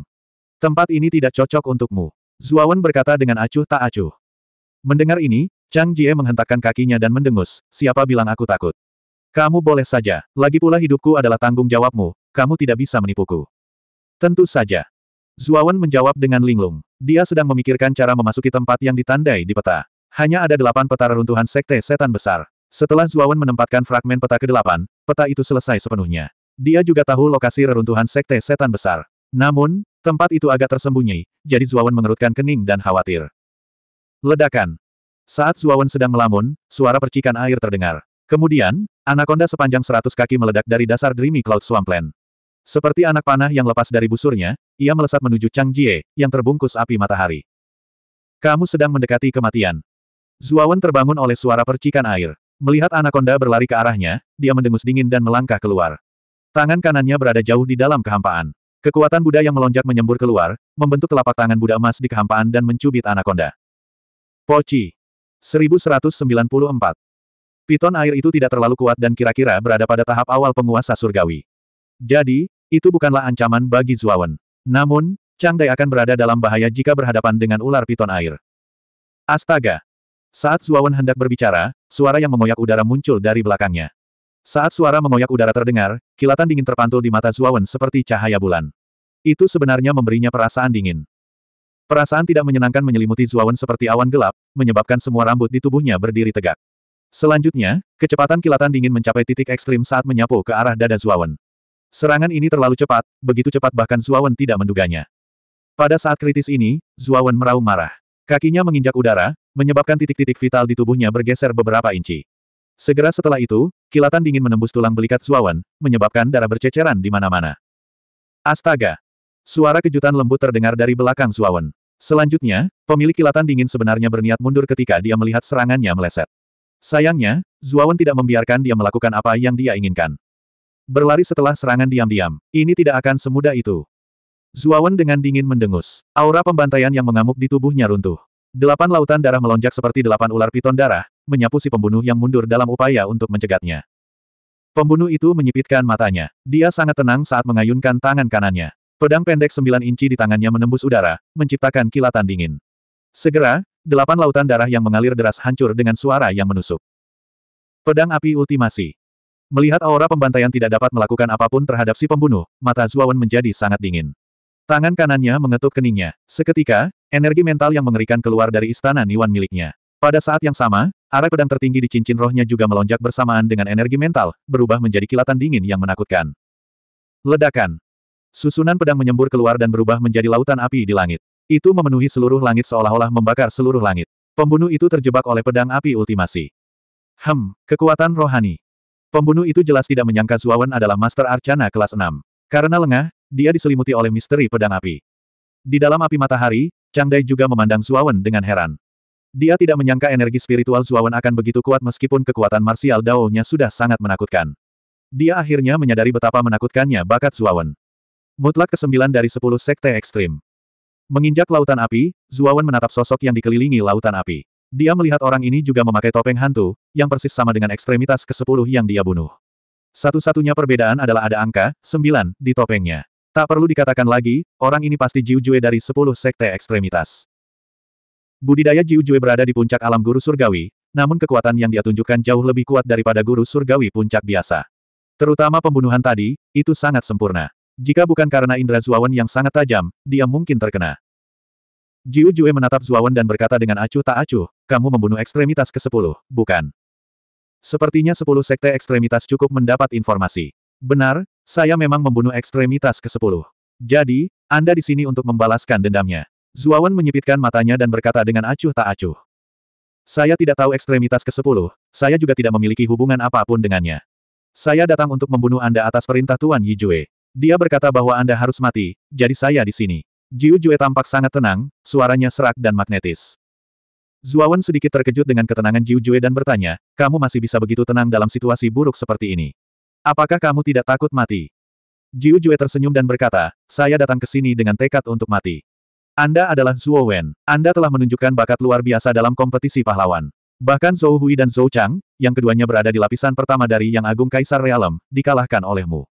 Tempat ini tidak cocok untukmu. Zuawan berkata dengan acuh tak acuh. Mendengar ini, Chang Jie menghentakkan kakinya dan mendengus, siapa bilang aku takut. Kamu boleh saja, lagi pula hidupku adalah tanggung jawabmu, kamu tidak bisa menipuku. Tentu saja. Zuawan menjawab dengan linglung. Dia sedang memikirkan cara memasuki tempat yang ditandai di peta. Hanya ada delapan peta reruntuhan sekte setan besar. Setelah Zuawan menempatkan fragmen peta ke-8, peta itu selesai sepenuhnya. Dia juga tahu lokasi reruntuhan sekte setan besar. Namun, tempat itu agak tersembunyi, jadi Zuawan mengerutkan kening dan khawatir. Ledakan. Saat Zuawan sedang melamun, suara percikan air terdengar. Kemudian, anaconda sepanjang 100 kaki meledak dari dasar Dreamy Cloud Swampland. Seperti anak panah yang lepas dari busurnya, ia melesat menuju Chang Jie, yang terbungkus api matahari. Kamu sedang mendekati kematian. Zuawan terbangun oleh suara percikan air. Melihat anaconda berlari ke arahnya, dia mendengus dingin dan melangkah keluar. Tangan kanannya berada jauh di dalam kehampaan. Kekuatan Buddha yang melonjak menyembur keluar, membentuk telapak tangan Buddha emas di kehampaan dan mencubit anaconda. Poci. 1194. Piton air itu tidak terlalu kuat dan kira-kira berada pada tahap awal penguasa surgawi. Jadi, itu bukanlah ancaman bagi Zuawan. Namun, Chang Dai akan berada dalam bahaya jika berhadapan dengan ular piton air. Astaga! Saat Zuawan hendak berbicara, suara yang mengoyak udara muncul dari belakangnya. Saat suara mengoyak udara terdengar, kilatan dingin terpantul di mata Zuawan seperti cahaya bulan. Itu sebenarnya memberinya perasaan dingin. Perasaan tidak menyenangkan menyelimuti Zuawan seperti awan gelap, menyebabkan semua rambut di tubuhnya berdiri tegak. Selanjutnya, kecepatan kilatan dingin mencapai titik ekstrim saat menyapu ke arah dada Zuawan. Serangan ini terlalu cepat, begitu cepat bahkan Zuawan tidak menduganya. Pada saat kritis ini, Zuawan meraung marah. Kakinya menginjak udara, menyebabkan titik-titik vital di tubuhnya bergeser beberapa inci. Segera setelah itu, kilatan dingin menembus tulang belikat Zuawan, menyebabkan darah berceceran di mana-mana. Astaga! Suara kejutan lembut terdengar dari belakang Zuawan. Selanjutnya, pemilik kilatan dingin sebenarnya berniat mundur ketika dia melihat serangannya meleset. Sayangnya, Zuawan tidak membiarkan dia melakukan apa yang dia inginkan. Berlari setelah serangan diam-diam, ini tidak akan semudah itu. Zuawan dengan dingin mendengus. Aura pembantaian yang mengamuk di tubuhnya runtuh. Delapan lautan darah melonjak seperti delapan ular piton darah, menyapu si pembunuh yang mundur dalam upaya untuk mencegatnya. Pembunuh itu menyipitkan matanya. Dia sangat tenang saat mengayunkan tangan kanannya. Pedang pendek sembilan inci di tangannya menembus udara, menciptakan kilatan dingin. Segera, delapan lautan darah yang mengalir deras hancur dengan suara yang menusuk. Pedang api ultimasi. Melihat aura pembantaian tidak dapat melakukan apapun terhadap si pembunuh, mata Zuawan menjadi sangat dingin. Tangan kanannya mengetuk keningnya. Seketika, energi mental yang mengerikan keluar dari istana Niwan miliknya. Pada saat yang sama, arah pedang tertinggi di cincin rohnya juga melonjak bersamaan dengan energi mental, berubah menjadi kilatan dingin yang menakutkan. Ledakan. Susunan pedang menyembur keluar dan berubah menjadi lautan api di langit. Itu memenuhi seluruh langit seolah-olah membakar seluruh langit. Pembunuh itu terjebak oleh pedang api ultimasi. Hem, kekuatan rohani. Pembunuh itu jelas tidak menyangka Zuawan adalah Master Arcana kelas 6. Karena lengah, dia diselimuti oleh misteri pedang api. Di dalam api matahari, Chang Dai juga memandang Zuawan dengan heran. Dia tidak menyangka energi spiritual Zuawan akan begitu kuat meskipun kekuatan marsial Dao-nya sudah sangat menakutkan. Dia akhirnya menyadari betapa menakutkannya bakat Zuawan. Mutlak ke-9 dari 10 sekte ekstrim. Menginjak lautan api, Zuawan menatap sosok yang dikelilingi lautan api. Dia melihat orang ini juga memakai topeng hantu, yang persis sama dengan ekstremitas ke-10 yang dia bunuh. Satu-satunya perbedaan adalah ada angka, 9, di topengnya. Tak perlu dikatakan lagi, orang ini pasti Jiujue dari 10 sekte ekstremitas. Budidaya Jiujue berada di puncak alam guru surgawi, namun kekuatan yang dia tunjukkan jauh lebih kuat daripada guru surgawi puncak biasa. Terutama pembunuhan tadi, itu sangat sempurna. Jika bukan karena Indra Zuawan yang sangat tajam, dia mungkin terkena. Jiu Jue menatap Zuawan dan berkata dengan acuh tak acuh, kamu membunuh ekstremitas ke-10, bukan? Sepertinya 10 sekte ekstremitas cukup mendapat informasi. Benar, saya memang membunuh ekstremitas ke-10. Jadi, Anda di sini untuk membalaskan dendamnya. Zuawan menyipitkan matanya dan berkata dengan acuh tak acuh. Saya tidak tahu ekstremitas ke-10, saya juga tidak memiliki hubungan apapun dengannya. Saya datang untuk membunuh Anda atas perintah Tuan Yijue. Dia berkata bahwa Anda harus mati, jadi saya di sini. Jiu Jue tampak sangat tenang, suaranya serak dan magnetis. Zuawan sedikit terkejut dengan ketenangan Jiu Jue dan bertanya, kamu masih bisa begitu tenang dalam situasi buruk seperti ini. Apakah kamu tidak takut mati? Jiu Jue tersenyum dan berkata, saya datang ke sini dengan tekad untuk mati. Anda adalah Zuo Wen. Anda telah menunjukkan bakat luar biasa dalam kompetisi pahlawan. Bahkan Zhou Hui dan Zhou Chang, yang keduanya berada di lapisan pertama dari Yang Agung Kaisar Realem, dikalahkan olehmu.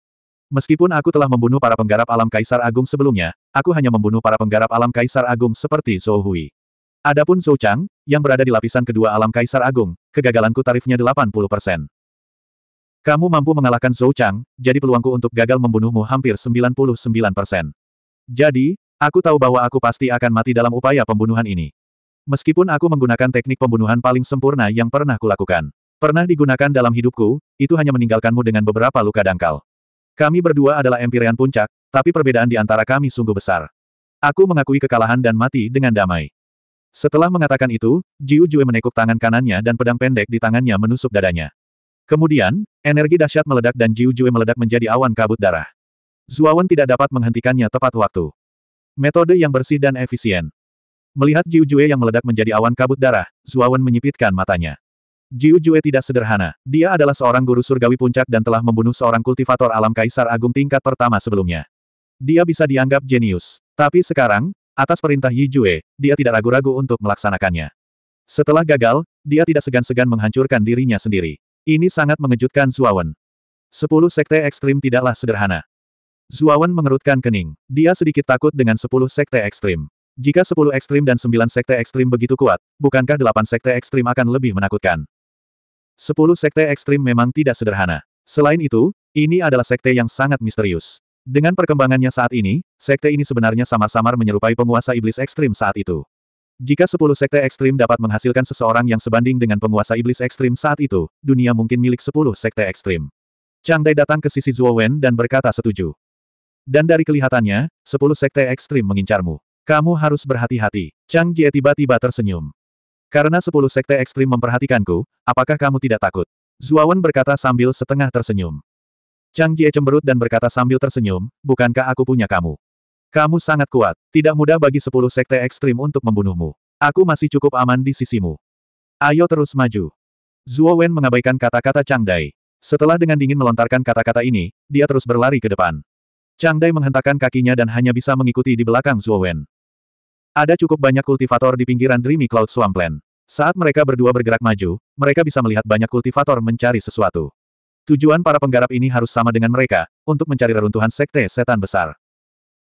Meskipun aku telah membunuh para penggarap alam Kaisar Agung sebelumnya, aku hanya membunuh para penggarap alam Kaisar Agung seperti Zhou Hui. Adapun Zhou Chang, yang berada di lapisan kedua alam Kaisar Agung, kegagalanku tarifnya 80%. Kamu mampu mengalahkan Zhou Chang, jadi peluangku untuk gagal membunuhmu hampir 99%. Jadi, aku tahu bahwa aku pasti akan mati dalam upaya pembunuhan ini. Meskipun aku menggunakan teknik pembunuhan paling sempurna yang pernah kulakukan. Pernah digunakan dalam hidupku, itu hanya meninggalkanmu dengan beberapa luka dangkal. Kami berdua adalah Empirean Puncak, tapi perbedaan di antara kami sungguh besar. Aku mengakui kekalahan dan mati dengan damai. Setelah mengatakan itu, Jiu Jue menekuk tangan kanannya dan pedang pendek di tangannya menusuk dadanya. Kemudian, energi dahsyat meledak dan Jiu Jue meledak menjadi awan kabut darah. Zuawan tidak dapat menghentikannya tepat waktu. Metode yang bersih dan efisien. Melihat Jiu Jue yang meledak menjadi awan kabut darah, Zuawan menyipitkan matanya. Jiu Jue tidak sederhana. Dia adalah seorang guru surgawi puncak dan telah membunuh seorang kultivator alam kaisar agung tingkat pertama sebelumnya. Dia bisa dianggap jenius. Tapi sekarang, atas perintah Yi Jue, dia tidak ragu-ragu untuk melaksanakannya. Setelah gagal, dia tidak segan-segan menghancurkan dirinya sendiri. Ini sangat mengejutkan Zuawan. Sepuluh sekte ekstrim tidaklah sederhana. Zuawan mengerutkan kening. Dia sedikit takut dengan sepuluh sekte ekstrim. Jika sepuluh ekstrim dan sembilan sekte ekstrim begitu kuat, bukankah delapan sekte ekstrim akan lebih menakutkan? Sepuluh sekte ekstrim memang tidak sederhana. Selain itu, ini adalah sekte yang sangat misterius. Dengan perkembangannya saat ini, sekte ini sebenarnya samar samar menyerupai penguasa iblis ekstrim saat itu. Jika sepuluh sekte ekstrim dapat menghasilkan seseorang yang sebanding dengan penguasa iblis ekstrim saat itu, dunia mungkin milik sepuluh sekte ekstrim. Chang Dai datang ke sisi Zhuo Wen dan berkata setuju. Dan dari kelihatannya, sepuluh sekte ekstrim mengincarmu. Kamu harus berhati-hati. Chang Jie tiba-tiba tersenyum. Karena sepuluh sekte ekstrim memperhatikanku, apakah kamu tidak takut? Zuawan berkata sambil setengah tersenyum. Chang Jie cemberut dan berkata sambil tersenyum, bukankah aku punya kamu? Kamu sangat kuat, tidak mudah bagi sepuluh sekte ekstrim untuk membunuhmu. Aku masih cukup aman di sisimu. Ayo terus maju. Zuo Wen mengabaikan kata-kata Chang Dai. Setelah dengan dingin melontarkan kata-kata ini, dia terus berlari ke depan. Chang Dai menghentakkan kakinya dan hanya bisa mengikuti di belakang Zuo Wen. Ada cukup banyak kultivator di pinggiran Dreamy Cloud Swampland. Saat mereka berdua bergerak maju, mereka bisa melihat banyak kultivator mencari sesuatu. Tujuan para penggarap ini harus sama dengan mereka, untuk mencari reruntuhan sekte setan besar.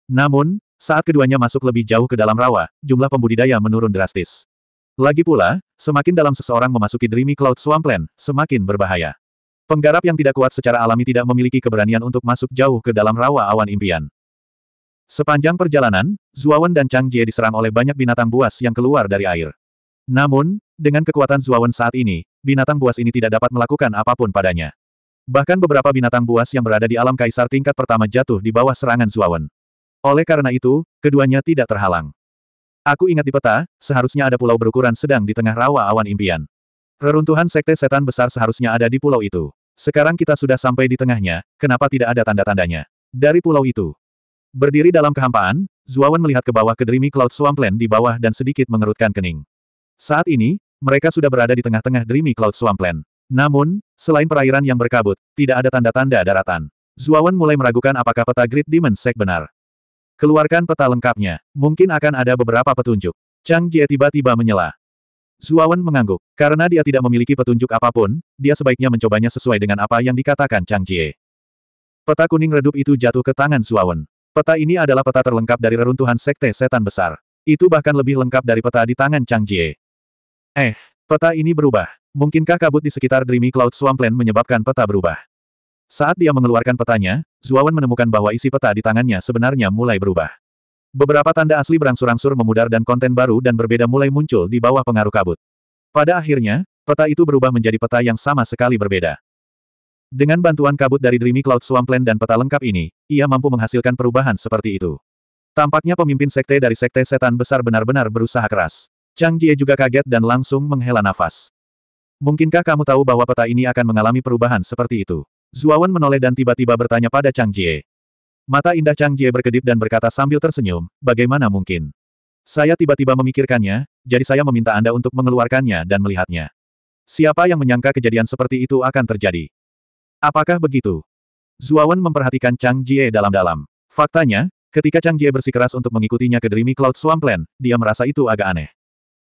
Namun, saat keduanya masuk lebih jauh ke dalam rawa, jumlah pembudidaya menurun drastis. Lagi pula, semakin dalam seseorang memasuki Dreamy Cloud Swampland, semakin berbahaya. Penggarap yang tidak kuat secara alami tidak memiliki keberanian untuk masuk jauh ke dalam rawa awan impian. Sepanjang perjalanan, Zuawan dan Chang Jie diserang oleh banyak binatang buas yang keluar dari air. Namun, dengan kekuatan Zuawan saat ini, binatang buas ini tidak dapat melakukan apapun padanya. Bahkan beberapa binatang buas yang berada di alam kaisar tingkat pertama jatuh di bawah serangan Zuawan. Oleh karena itu, keduanya tidak terhalang. Aku ingat di peta, seharusnya ada pulau berukuran sedang di tengah rawa awan impian. Reruntuhan sekte setan besar seharusnya ada di pulau itu. Sekarang kita sudah sampai di tengahnya, kenapa tidak ada tanda-tandanya? Dari pulau itu, Berdiri dalam kehampaan, Zuawan melihat ke bawah ke Dreamy Cloud Swampland di bawah dan sedikit mengerutkan kening. Saat ini, mereka sudah berada di tengah-tengah Dreamy Cloud Swampland. Namun, selain perairan yang berkabut, tidak ada tanda-tanda daratan. Zuawan mulai meragukan apakah peta Great Demon Sect benar. Keluarkan peta lengkapnya, mungkin akan ada beberapa petunjuk. Chang Jie tiba-tiba menyela. Zuawan mengangguk. Karena dia tidak memiliki petunjuk apapun, dia sebaiknya mencobanya sesuai dengan apa yang dikatakan Chang Jie. Peta kuning redup itu jatuh ke tangan Zuawan. Peta ini adalah peta terlengkap dari reruntuhan Sekte Setan Besar. Itu bahkan lebih lengkap dari peta di tangan Chang Jie. Eh, peta ini berubah. Mungkinkah kabut di sekitar Dreamy Cloud Swampland menyebabkan peta berubah? Saat dia mengeluarkan petanya, Zuawan menemukan bahwa isi peta di tangannya sebenarnya mulai berubah. Beberapa tanda asli berangsur-angsur memudar dan konten baru dan berbeda mulai muncul di bawah pengaruh kabut. Pada akhirnya, peta itu berubah menjadi peta yang sama sekali berbeda. Dengan bantuan kabut dari Dreamy Cloud Swampland dan peta lengkap ini, ia mampu menghasilkan perubahan seperti itu. Tampaknya pemimpin sekte dari sekte setan besar benar-benar berusaha keras. Chang Jie juga kaget dan langsung menghela nafas. Mungkinkah kamu tahu bahwa peta ini akan mengalami perubahan seperti itu? Zuawan menoleh dan tiba-tiba bertanya pada Chang Jie. Mata indah Chang Jie berkedip dan berkata sambil tersenyum, bagaimana mungkin? Saya tiba-tiba memikirkannya, jadi saya meminta Anda untuk mengeluarkannya dan melihatnya. Siapa yang menyangka kejadian seperti itu akan terjadi? Apakah begitu? Zuawan memperhatikan Chang Jie dalam-dalam. Faktanya, ketika Chang Jie bersikeras untuk mengikutinya ke Dreamy Cloud Swampland, dia merasa itu agak aneh.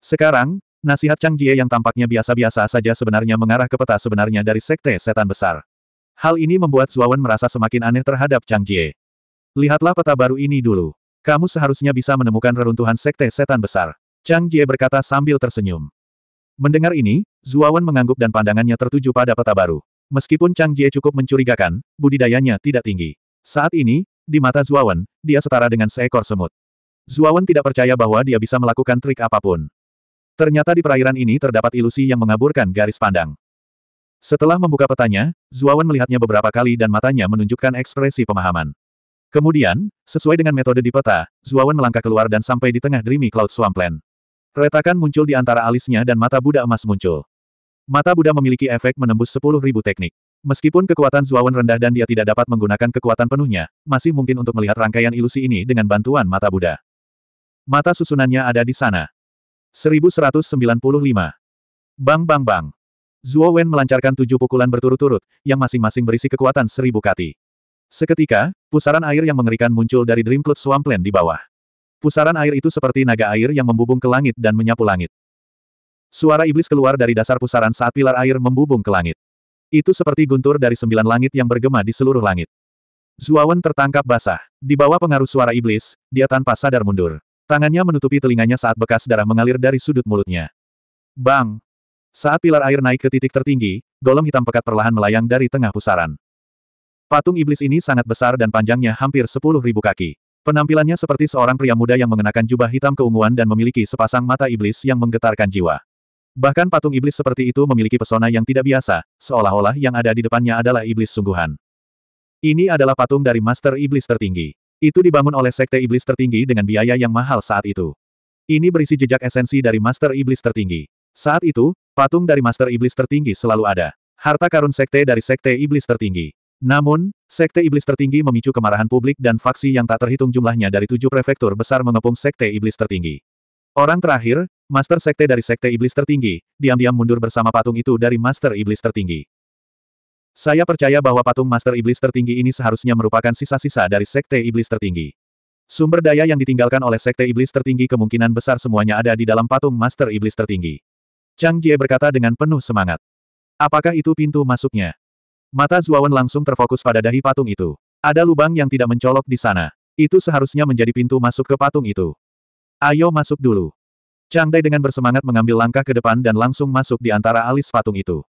Sekarang, nasihat Chang Jie yang tampaknya biasa-biasa saja sebenarnya mengarah ke peta sebenarnya dari Sekte Setan Besar. Hal ini membuat Zuawan merasa semakin aneh terhadap Chang Jie. Lihatlah peta baru ini dulu. Kamu seharusnya bisa menemukan reruntuhan Sekte Setan Besar. Chang Jie berkata sambil tersenyum. Mendengar ini, Zuawan mengangguk dan pandangannya tertuju pada peta baru. Meskipun Chang Jie cukup mencurigakan, budidayanya tidak tinggi. Saat ini, di mata Zuawan, dia setara dengan seekor semut. Zuawan tidak percaya bahwa dia bisa melakukan trik apapun. Ternyata di perairan ini terdapat ilusi yang mengaburkan garis pandang. Setelah membuka petanya, Zuawan melihatnya beberapa kali dan matanya menunjukkan ekspresi pemahaman. Kemudian, sesuai dengan metode di peta, Zuawan melangkah keluar dan sampai di tengah Dreamy Cloud Swampland. Retakan muncul di antara alisnya dan mata Buddha emas muncul. Mata Buddha memiliki efek menembus 10.000 teknik. Meskipun kekuatan Zuawan rendah dan dia tidak dapat menggunakan kekuatan penuhnya, masih mungkin untuk melihat rangkaian ilusi ini dengan bantuan mata Buddha. Mata susunannya ada di sana. 1195. Bang bang bang. Zuo Wen melancarkan tujuh pukulan berturut-turut, yang masing-masing berisi kekuatan seribu kati. Seketika, pusaran air yang mengerikan muncul dari Dream Cloud Swampland di bawah. Pusaran air itu seperti naga air yang membubung ke langit dan menyapu langit. Suara iblis keluar dari dasar pusaran saat pilar air membubung ke langit. Itu seperti guntur dari sembilan langit yang bergema di seluruh langit. Zuawan tertangkap basah. Di bawah pengaruh suara iblis, dia tanpa sadar mundur. Tangannya menutupi telinganya saat bekas darah mengalir dari sudut mulutnya. Bang! Saat pilar air naik ke titik tertinggi, golem hitam pekat perlahan melayang dari tengah pusaran. Patung iblis ini sangat besar dan panjangnya hampir sepuluh ribu kaki. Penampilannya seperti seorang pria muda yang mengenakan jubah hitam keunguan dan memiliki sepasang mata iblis yang menggetarkan jiwa. Bahkan patung iblis seperti itu memiliki pesona yang tidak biasa, seolah-olah yang ada di depannya adalah iblis sungguhan. Ini adalah patung dari Master Iblis tertinggi. Itu dibangun oleh Sekte Iblis tertinggi dengan biaya yang mahal saat itu. Ini berisi jejak esensi dari Master Iblis tertinggi. Saat itu, patung dari Master Iblis tertinggi selalu ada. Harta karun Sekte dari Sekte Iblis tertinggi. Namun, Sekte Iblis tertinggi memicu kemarahan publik dan faksi yang tak terhitung jumlahnya dari tujuh prefektur besar mengepung Sekte Iblis tertinggi. Orang terakhir, Master Sekte dari Sekte Iblis Tertinggi, diam-diam mundur bersama patung itu dari Master Iblis Tertinggi. Saya percaya bahwa patung Master Iblis Tertinggi ini seharusnya merupakan sisa-sisa dari Sekte Iblis Tertinggi. Sumber daya yang ditinggalkan oleh Sekte Iblis Tertinggi kemungkinan besar semuanya ada di dalam patung Master Iblis Tertinggi. Chang Jie berkata dengan penuh semangat. Apakah itu pintu masuknya? Mata Zuawan langsung terfokus pada dahi patung itu. Ada lubang yang tidak mencolok di sana. Itu seharusnya menjadi pintu masuk ke patung itu. Ayo masuk dulu. Chang Dai dengan bersemangat mengambil langkah ke depan dan langsung masuk di antara alis patung itu.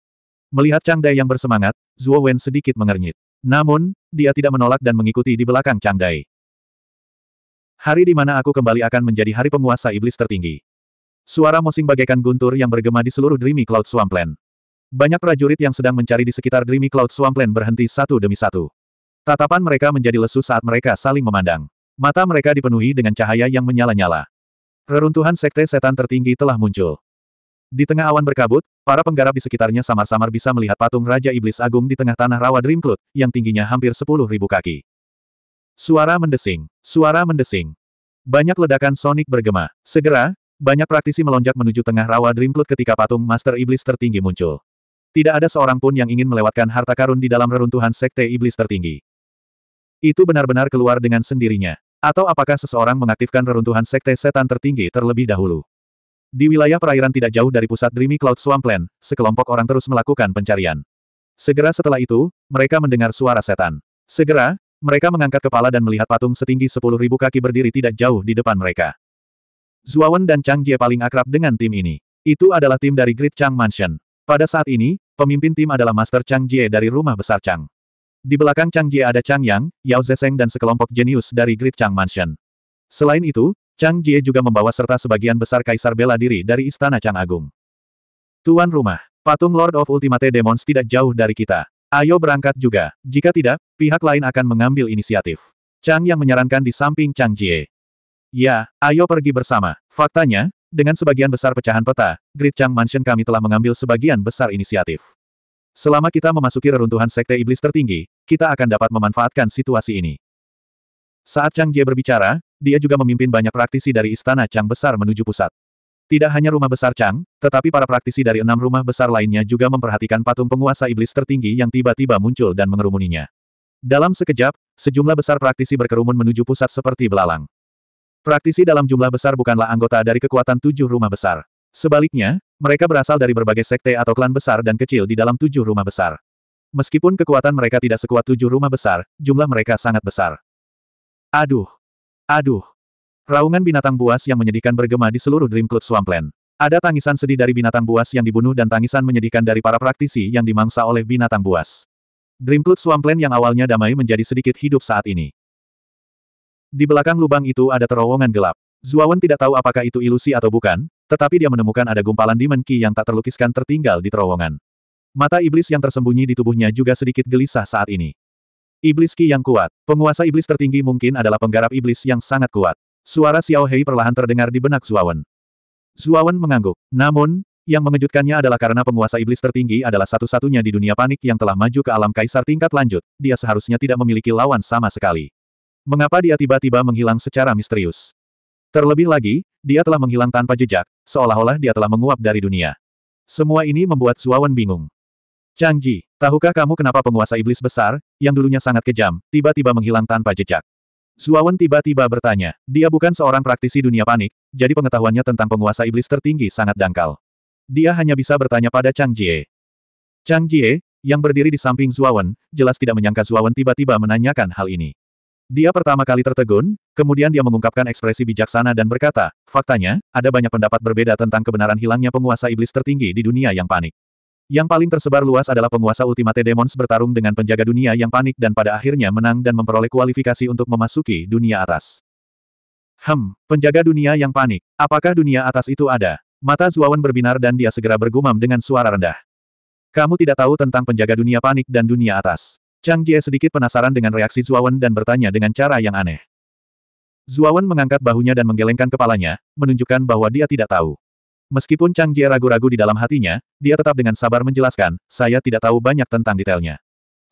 Melihat Chang Dai yang bersemangat, Zhuo Wen sedikit mengernyit. Namun, dia tidak menolak dan mengikuti di belakang Chang Dai. Hari di mana aku kembali akan menjadi hari penguasa iblis tertinggi. Suara mosing bagaikan guntur yang bergema di seluruh Dreamy Cloud Swampland. Banyak prajurit yang sedang mencari di sekitar Dreamy Cloud Swampland berhenti satu demi satu. Tatapan mereka menjadi lesu saat mereka saling memandang. Mata mereka dipenuhi dengan cahaya yang menyala-nyala. Reruntuhan sekte setan tertinggi telah muncul. Di tengah awan berkabut, para penggarap di sekitarnya samar-samar bisa melihat patung Raja Iblis Agung di tengah tanah rawa Dreamcloud, yang tingginya hampir 10.000 kaki. Suara mendesing. Suara mendesing. Banyak ledakan sonik bergema. Segera, banyak praktisi melonjak menuju tengah rawa Dreamcloud ketika patung Master Iblis tertinggi muncul. Tidak ada seorang pun yang ingin melewatkan harta karun di dalam reruntuhan sekte iblis tertinggi. Itu benar-benar keluar dengan sendirinya. Atau apakah seseorang mengaktifkan reruntuhan sekte setan tertinggi terlebih dahulu? Di wilayah perairan tidak jauh dari pusat Dreamy Cloud Swampland, sekelompok orang terus melakukan pencarian. Segera setelah itu, mereka mendengar suara setan. Segera, mereka mengangkat kepala dan melihat patung setinggi 10.000 kaki berdiri tidak jauh di depan mereka. Zuawan dan Chang Jie paling akrab dengan tim ini. Itu adalah tim dari Great Chang Mansion. Pada saat ini, pemimpin tim adalah Master Chang Jie dari rumah besar Chang. Di belakang Chang Jie ada Chang Yang, Yao Zeseng dan sekelompok jenius dari Great Chang Mansion. Selain itu, Chang Jie juga membawa serta sebagian besar kaisar bela diri dari Istana Chang Agung. Tuan rumah, patung Lord of Ultimate Demons tidak jauh dari kita. Ayo berangkat juga. Jika tidak, pihak lain akan mengambil inisiatif. Chang Yang menyarankan di samping Chang Jie. Ya, ayo pergi bersama. Faktanya, dengan sebagian besar pecahan peta, Great Chang Mansion kami telah mengambil sebagian besar inisiatif. Selama kita memasuki reruntuhan sekte iblis tertinggi, kita akan dapat memanfaatkan situasi ini. Saat Chang Jie berbicara, dia juga memimpin banyak praktisi dari istana Chang besar menuju pusat. Tidak hanya rumah besar Chang, tetapi para praktisi dari enam rumah besar lainnya juga memperhatikan patung penguasa iblis tertinggi yang tiba-tiba muncul dan mengerumuninya. Dalam sekejap, sejumlah besar praktisi berkerumun menuju pusat seperti belalang. Praktisi dalam jumlah besar bukanlah anggota dari kekuatan tujuh rumah besar. Sebaliknya, mereka berasal dari berbagai sekte atau klan besar dan kecil di dalam tujuh rumah besar. Meskipun kekuatan mereka tidak sekuat tujuh rumah besar, jumlah mereka sangat besar. Aduh! Aduh! Raungan binatang buas yang menyedihkan bergema di seluruh Dream Cloud Swampland. Ada tangisan sedih dari binatang buas yang dibunuh dan tangisan menyedihkan dari para praktisi yang dimangsa oleh binatang buas. Dream Cloud Swampland yang awalnya damai menjadi sedikit hidup saat ini. Di belakang lubang itu ada terowongan gelap. Zuawan tidak tahu apakah itu ilusi atau bukan, tetapi dia menemukan ada gumpalan Demon Ki yang tak terlukiskan tertinggal di terowongan. Mata iblis yang tersembunyi di tubuhnya juga sedikit gelisah saat ini. Iblis Ki yang kuat, penguasa iblis tertinggi mungkin adalah penggarap iblis yang sangat kuat. Suara Xiao Hei perlahan terdengar di benak Zuawan. Zuawan mengangguk. Namun, yang mengejutkannya adalah karena penguasa iblis tertinggi adalah satu-satunya di dunia panik yang telah maju ke alam kaisar tingkat lanjut, dia seharusnya tidak memiliki lawan sama sekali. Mengapa dia tiba-tiba menghilang secara misterius? Terlebih lagi, dia telah menghilang tanpa jejak, seolah-olah dia telah menguap dari dunia. Semua ini membuat Zuawan bingung. Chang Ji, tahukah kamu kenapa penguasa iblis besar, yang dulunya sangat kejam, tiba-tiba menghilang tanpa jejak? Zuawan tiba-tiba bertanya. Dia bukan seorang praktisi dunia panik, jadi pengetahuannya tentang penguasa iblis tertinggi sangat dangkal. Dia hanya bisa bertanya pada Chang Jie. Chang Jie, yang berdiri di samping Zuawan, jelas tidak menyangka Zuawan tiba-tiba menanyakan hal ini. Dia pertama kali tertegun, kemudian dia mengungkapkan ekspresi bijaksana dan berkata, faktanya, ada banyak pendapat berbeda tentang kebenaran hilangnya penguasa iblis tertinggi di dunia yang panik. Yang paling tersebar luas adalah penguasa Ultimate Demons bertarung dengan penjaga dunia yang panik dan pada akhirnya menang dan memperoleh kualifikasi untuk memasuki dunia atas. Hem, penjaga dunia yang panik, apakah dunia atas itu ada? Mata Zuawan berbinar dan dia segera bergumam dengan suara rendah. Kamu tidak tahu tentang penjaga dunia panik dan dunia atas. Chang Jie sedikit penasaran dengan reaksi Zuawan dan bertanya dengan cara yang aneh. Zuawan mengangkat bahunya dan menggelengkan kepalanya, menunjukkan bahwa dia tidak tahu. Meskipun Chang Jie ragu-ragu di dalam hatinya, dia tetap dengan sabar menjelaskan, saya tidak tahu banyak tentang detailnya.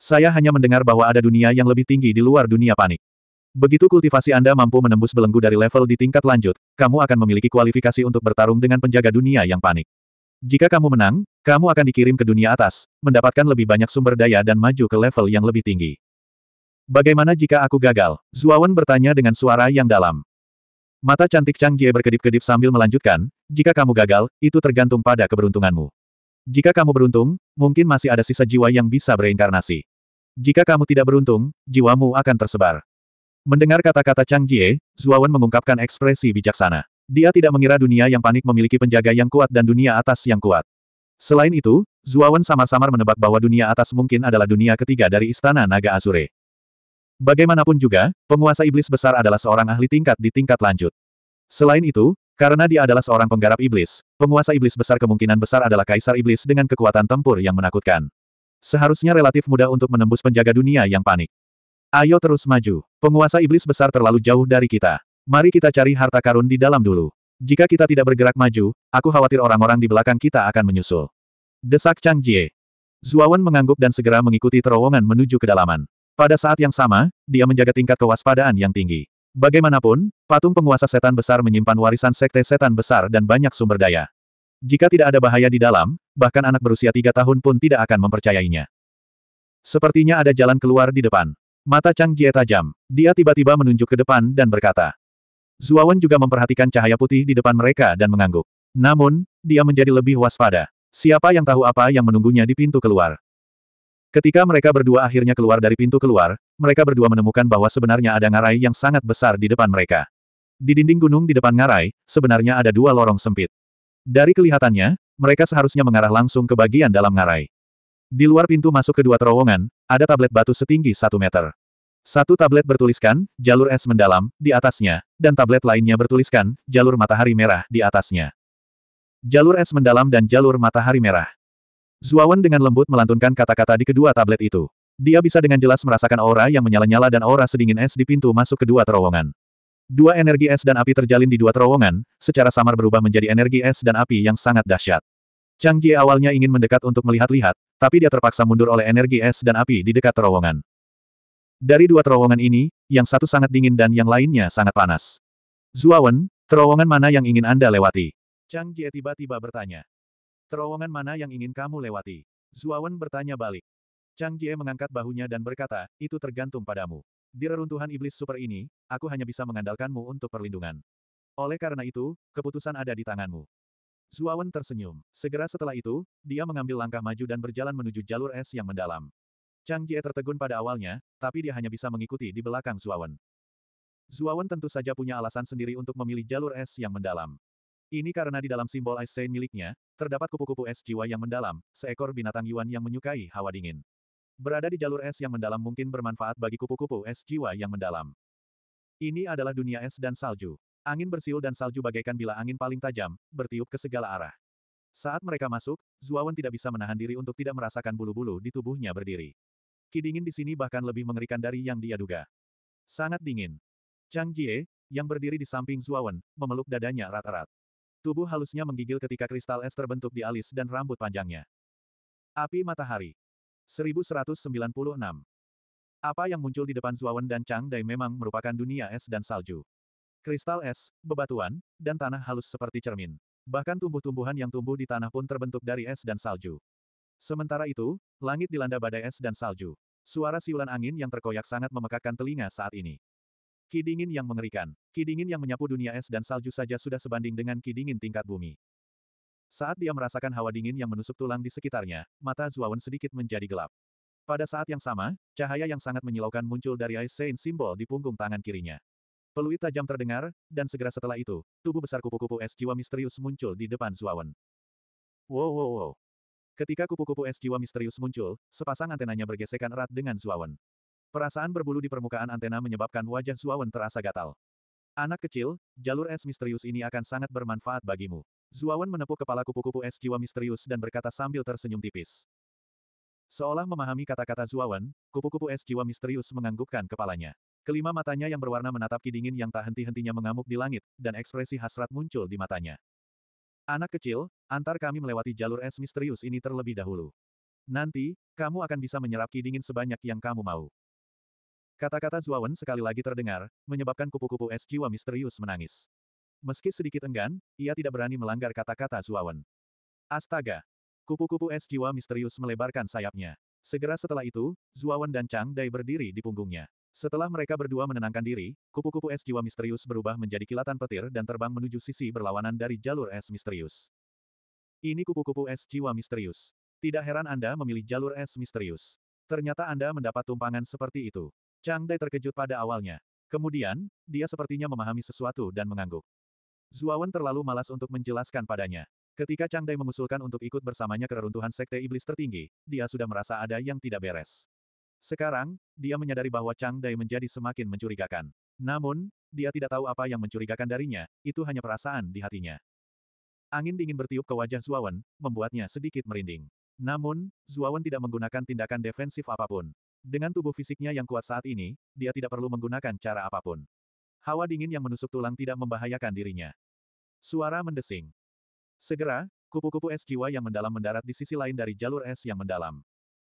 Saya hanya mendengar bahwa ada dunia yang lebih tinggi di luar dunia panik. Begitu kultivasi Anda mampu menembus belenggu dari level di tingkat lanjut, kamu akan memiliki kualifikasi untuk bertarung dengan penjaga dunia yang panik. Jika kamu menang, kamu akan dikirim ke dunia atas, mendapatkan lebih banyak sumber daya dan maju ke level yang lebih tinggi. Bagaimana jika aku gagal? Zuawan bertanya dengan suara yang dalam. Mata cantik Chang Jie berkedip-kedip sambil melanjutkan, jika kamu gagal, itu tergantung pada keberuntunganmu. Jika kamu beruntung, mungkin masih ada sisa jiwa yang bisa bereinkarnasi. Jika kamu tidak beruntung, jiwamu akan tersebar. Mendengar kata-kata Chang Jie, Zuawan mengungkapkan ekspresi bijaksana. Dia tidak mengira dunia yang panik memiliki penjaga yang kuat dan dunia atas yang kuat. Selain itu, Zuawan samar-samar menebak bahwa dunia atas mungkin adalah dunia ketiga dari Istana Naga Azure. Bagaimanapun juga, penguasa iblis besar adalah seorang ahli tingkat di tingkat lanjut. Selain itu, karena dia adalah seorang penggarap iblis, penguasa iblis besar kemungkinan besar adalah kaisar iblis dengan kekuatan tempur yang menakutkan. Seharusnya relatif mudah untuk menembus penjaga dunia yang panik. Ayo terus maju. Penguasa iblis besar terlalu jauh dari kita. Mari kita cari harta karun di dalam dulu. Jika kita tidak bergerak maju, aku khawatir orang-orang di belakang kita akan menyusul. Desak Chang Jie. Zuawan mengangguk dan segera mengikuti terowongan menuju kedalaman. Pada saat yang sama, dia menjaga tingkat kewaspadaan yang tinggi. Bagaimanapun, patung penguasa setan besar menyimpan warisan sekte setan besar dan banyak sumber daya. Jika tidak ada bahaya di dalam, bahkan anak berusia tiga tahun pun tidak akan mempercayainya. Sepertinya ada jalan keluar di depan. Mata Chang Jie tajam. Dia tiba-tiba menunjuk ke depan dan berkata, Zuawan juga memperhatikan cahaya putih di depan mereka dan mengangguk. Namun, dia menjadi lebih waspada. Siapa yang tahu apa yang menunggunya di pintu keluar? Ketika mereka berdua akhirnya keluar dari pintu keluar, mereka berdua menemukan bahwa sebenarnya ada ngarai yang sangat besar di depan mereka. Di dinding gunung di depan ngarai, sebenarnya ada dua lorong sempit. Dari kelihatannya, mereka seharusnya mengarah langsung ke bagian dalam ngarai. Di luar pintu masuk kedua terowongan, ada tablet batu setinggi satu meter. Satu tablet bertuliskan, jalur es mendalam, di atasnya, dan tablet lainnya bertuliskan, jalur matahari merah, di atasnya. Jalur es mendalam dan jalur matahari merah. Zuawan dengan lembut melantunkan kata-kata di kedua tablet itu. Dia bisa dengan jelas merasakan aura yang menyala-nyala dan aura sedingin es di pintu masuk kedua terowongan. Dua energi es dan api terjalin di dua terowongan, secara samar berubah menjadi energi es dan api yang sangat dahsyat. Chang Jie awalnya ingin mendekat untuk melihat-lihat, tapi dia terpaksa mundur oleh energi es dan api di dekat terowongan. Dari dua terowongan ini, yang satu sangat dingin dan yang lainnya sangat panas. Zuawan, terowongan mana yang ingin Anda lewati? Chang Jie tiba-tiba bertanya. Terowongan mana yang ingin kamu lewati? Zuawan bertanya balik. Chang Jie mengangkat bahunya dan berkata, itu tergantung padamu. Di reruntuhan iblis super ini, aku hanya bisa mengandalkanmu untuk perlindungan. Oleh karena itu, keputusan ada di tanganmu. Zuawan tersenyum. Segera setelah itu, dia mengambil langkah maju dan berjalan menuju jalur es yang mendalam. Chang Jie tertegun pada awalnya, tapi dia hanya bisa mengikuti di belakang Zuawan. Zuawan tentu saja punya alasan sendiri untuk memilih jalur es yang mendalam. Ini karena di dalam simbol Ice Saint miliknya, terdapat kupu-kupu es jiwa yang mendalam, seekor binatang Yuan yang menyukai hawa dingin. Berada di jalur es yang mendalam mungkin bermanfaat bagi kupu-kupu es jiwa yang mendalam. Ini adalah dunia es dan salju. Angin bersiul dan salju bagaikan bila angin paling tajam, bertiup ke segala arah. Saat mereka masuk, Zuawan tidak bisa menahan diri untuk tidak merasakan bulu-bulu di tubuhnya berdiri. Ki dingin di sini bahkan lebih mengerikan dari yang dia duga. Sangat dingin. Chang Jie, yang berdiri di samping Zuawan, memeluk dadanya erat-erat. Tubuh halusnya menggigil ketika kristal es terbentuk di alis dan rambut panjangnya. Api matahari. 1196. Apa yang muncul di depan Zuawan dan Chang Dai memang merupakan dunia es dan salju. Kristal es, bebatuan, dan tanah halus seperti cermin. Bahkan tumbuh-tumbuhan yang tumbuh di tanah pun terbentuk dari es dan salju. Sementara itu, langit dilanda badai es dan salju. Suara siulan angin yang terkoyak sangat memekakkan telinga saat ini. Ki dingin yang mengerikan. Ki dingin yang menyapu dunia es dan salju saja sudah sebanding dengan ki dingin tingkat bumi. Saat dia merasakan hawa dingin yang menusuk tulang di sekitarnya, mata Zuawan sedikit menjadi gelap. Pada saat yang sama, cahaya yang sangat menyilaukan muncul dari Ice Saint simbol di punggung tangan kirinya. Peluit tajam terdengar, dan segera setelah itu, tubuh besar kupu-kupu es jiwa misterius muncul di depan Zuawan. Wow wow wow. Ketika kupu-kupu es jiwa misterius muncul, sepasang antenanya bergesekan erat dengan Zuawan. Perasaan berbulu di permukaan antena menyebabkan wajah Zuawan terasa gatal. Anak kecil, jalur es misterius ini akan sangat bermanfaat bagimu. Zuawan menepuk kepala kupu-kupu es jiwa misterius dan berkata sambil tersenyum tipis. Seolah memahami kata-kata Zuawan, kupu-kupu es jiwa misterius menganggukkan kepalanya. Kelima matanya yang berwarna menatap ki dingin yang tak henti-hentinya mengamuk di langit, dan ekspresi hasrat muncul di matanya. Anak kecil, antar kami melewati jalur es misterius ini terlebih dahulu. Nanti, kamu akan bisa menyerap ki dingin sebanyak yang kamu mau. Kata-kata Zuawan sekali lagi terdengar, menyebabkan kupu-kupu es jiwa misterius menangis. Meski sedikit enggan, ia tidak berani melanggar kata-kata Zuawan. Astaga! Kupu-kupu es jiwa misterius melebarkan sayapnya. Segera setelah itu, Zuawan dan Chang Dai berdiri di punggungnya. Setelah mereka berdua menenangkan diri, kupu-kupu es jiwa misterius berubah menjadi kilatan petir dan terbang menuju sisi berlawanan dari jalur es misterius. Ini kupu-kupu es jiwa misterius. Tidak heran Anda memilih jalur es misterius. Ternyata Anda mendapat tumpangan seperti itu. Chang Dai terkejut pada awalnya. Kemudian, dia sepertinya memahami sesuatu dan mengangguk. Zuawan terlalu malas untuk menjelaskan padanya. Ketika Chang Dai mengusulkan untuk ikut bersamanya ke reruntuhan sekte iblis tertinggi, dia sudah merasa ada yang tidak beres. Sekarang, dia menyadari bahwa Chang Dai menjadi semakin mencurigakan. Namun, dia tidak tahu apa yang mencurigakan darinya, itu hanya perasaan di hatinya. Angin dingin bertiup ke wajah Zuawan, membuatnya sedikit merinding. Namun, Zuawan tidak menggunakan tindakan defensif apapun. Dengan tubuh fisiknya yang kuat saat ini, dia tidak perlu menggunakan cara apapun. Hawa dingin yang menusuk tulang tidak membahayakan dirinya. Suara mendesing. Segera, kupu-kupu es jiwa yang mendalam mendarat di sisi lain dari jalur es yang mendalam.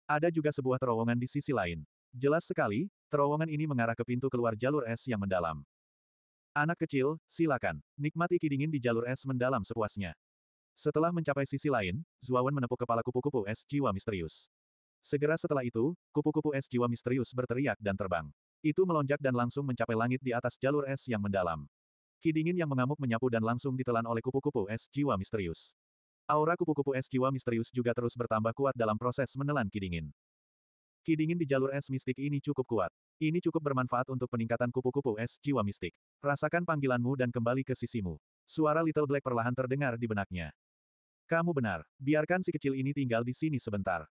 Ada juga sebuah terowongan di sisi lain. Jelas sekali, terowongan ini mengarah ke pintu keluar jalur es yang mendalam. Anak kecil, silakan. Nikmati kidingin di jalur es mendalam sepuasnya. Setelah mencapai sisi lain, Zuawan menepuk kepala kupu-kupu es jiwa misterius. Segera setelah itu, kupu-kupu es jiwa misterius berteriak dan terbang. Itu melonjak dan langsung mencapai langit di atas jalur es yang mendalam. Kidingin yang mengamuk menyapu dan langsung ditelan oleh kupu-kupu es jiwa misterius. Aura kupu-kupu es jiwa misterius juga terus bertambah kuat dalam proses menelan kidingin. Kidingin di jalur es mistik ini cukup kuat. Ini cukup bermanfaat untuk peningkatan kupu-kupu es jiwa mistik. Rasakan panggilanmu dan kembali ke sisimu. Suara Little Black perlahan terdengar di benaknya. Kamu benar, biarkan si kecil ini tinggal di sini sebentar.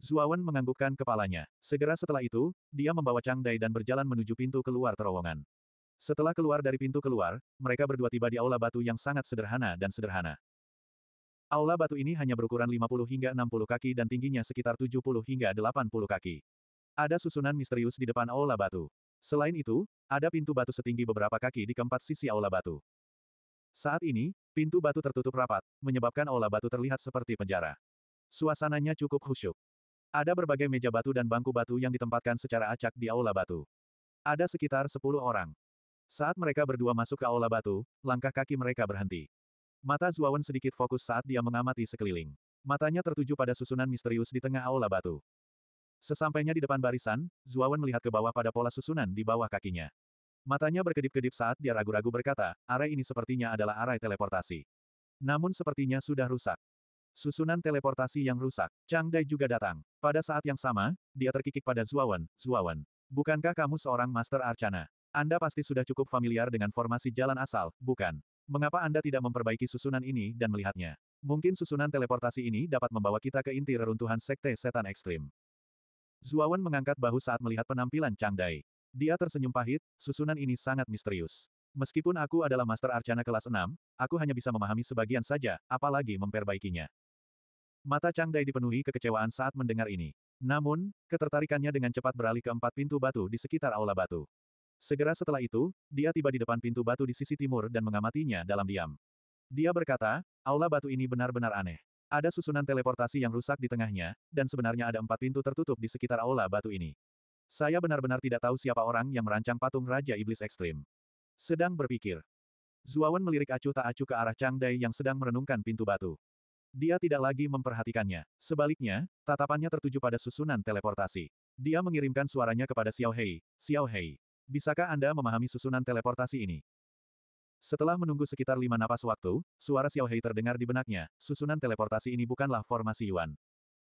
Zuawan menganggukkan kepalanya. Segera setelah itu, dia membawa Chang Dai dan berjalan menuju pintu keluar terowongan. Setelah keluar dari pintu keluar, mereka berdua tiba di aula batu yang sangat sederhana dan sederhana. Aula batu ini hanya berukuran 50 hingga 60 kaki dan tingginya sekitar 70 hingga 80 kaki. Ada susunan misterius di depan aula batu. Selain itu, ada pintu batu setinggi beberapa kaki di keempat sisi aula batu. Saat ini, pintu batu tertutup rapat, menyebabkan aula batu terlihat seperti penjara. Suasananya cukup khusyuk. Ada berbagai meja batu dan bangku batu yang ditempatkan secara acak di aula batu. Ada sekitar 10 orang. Saat mereka berdua masuk ke aula batu, langkah kaki mereka berhenti. Mata Zuawan sedikit fokus saat dia mengamati sekeliling. Matanya tertuju pada susunan misterius di tengah aula batu. Sesampainya di depan barisan, Zuawan melihat ke bawah pada pola susunan di bawah kakinya. Matanya berkedip-kedip saat dia ragu-ragu berkata, arai ini sepertinya adalah arai teleportasi. Namun sepertinya sudah rusak. Susunan teleportasi yang rusak. Chang Dai juga datang. Pada saat yang sama, dia terkikik pada Zuawan, Zuawan. Bukankah kamu seorang Master Arcana? Anda pasti sudah cukup familiar dengan formasi jalan asal, bukan? Mengapa Anda tidak memperbaiki susunan ini dan melihatnya? Mungkin susunan teleportasi ini dapat membawa kita ke inti reruntuhan sekte setan ekstrim. Zuawan mengangkat bahu saat melihat penampilan Chang Dai. Dia tersenyum pahit, susunan ini sangat misterius. Meskipun aku adalah Master Arcana kelas 6, aku hanya bisa memahami sebagian saja, apalagi memperbaikinya. Mata Chang Dai dipenuhi kekecewaan saat mendengar ini. Namun, ketertarikannya dengan cepat beralih ke empat pintu batu di sekitar aula batu. Segera setelah itu, dia tiba di depan pintu batu di sisi timur dan mengamatinya dalam diam. Dia berkata, aula batu ini benar-benar aneh. Ada susunan teleportasi yang rusak di tengahnya, dan sebenarnya ada empat pintu tertutup di sekitar aula batu ini. Saya benar-benar tidak tahu siapa orang yang merancang patung Raja Iblis Ekstrim. Sedang berpikir. Zuawan melirik acuh tak acuh ke arah Chang Dai yang sedang merenungkan pintu batu. Dia tidak lagi memperhatikannya. Sebaliknya, tatapannya tertuju pada susunan teleportasi. Dia mengirimkan suaranya kepada Xiao Hei. Xiao Hei, Bisakah Anda memahami susunan teleportasi ini? Setelah menunggu sekitar lima napas waktu, suara Xiao Hei terdengar di benaknya, susunan teleportasi ini bukanlah formasi Yuan.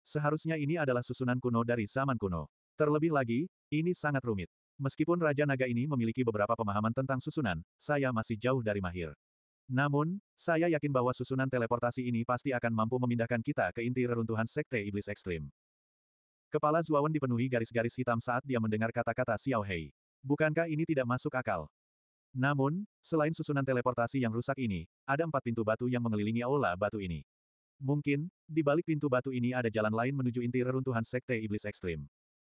Seharusnya ini adalah susunan kuno dari zaman kuno. Terlebih lagi, ini sangat rumit. Meskipun Raja Naga ini memiliki beberapa pemahaman tentang susunan, saya masih jauh dari mahir. Namun, saya yakin bahwa susunan teleportasi ini pasti akan mampu memindahkan kita ke inti reruntuhan Sekte Iblis Ekstrim. Kepala Zuawan dipenuhi garis-garis hitam saat dia mendengar kata-kata Xiao Hei. Bukankah ini tidak masuk akal? Namun, selain susunan teleportasi yang rusak ini, ada empat pintu batu yang mengelilingi aula batu ini. Mungkin, di balik pintu batu ini ada jalan lain menuju inti reruntuhan Sekte Iblis Ekstrim.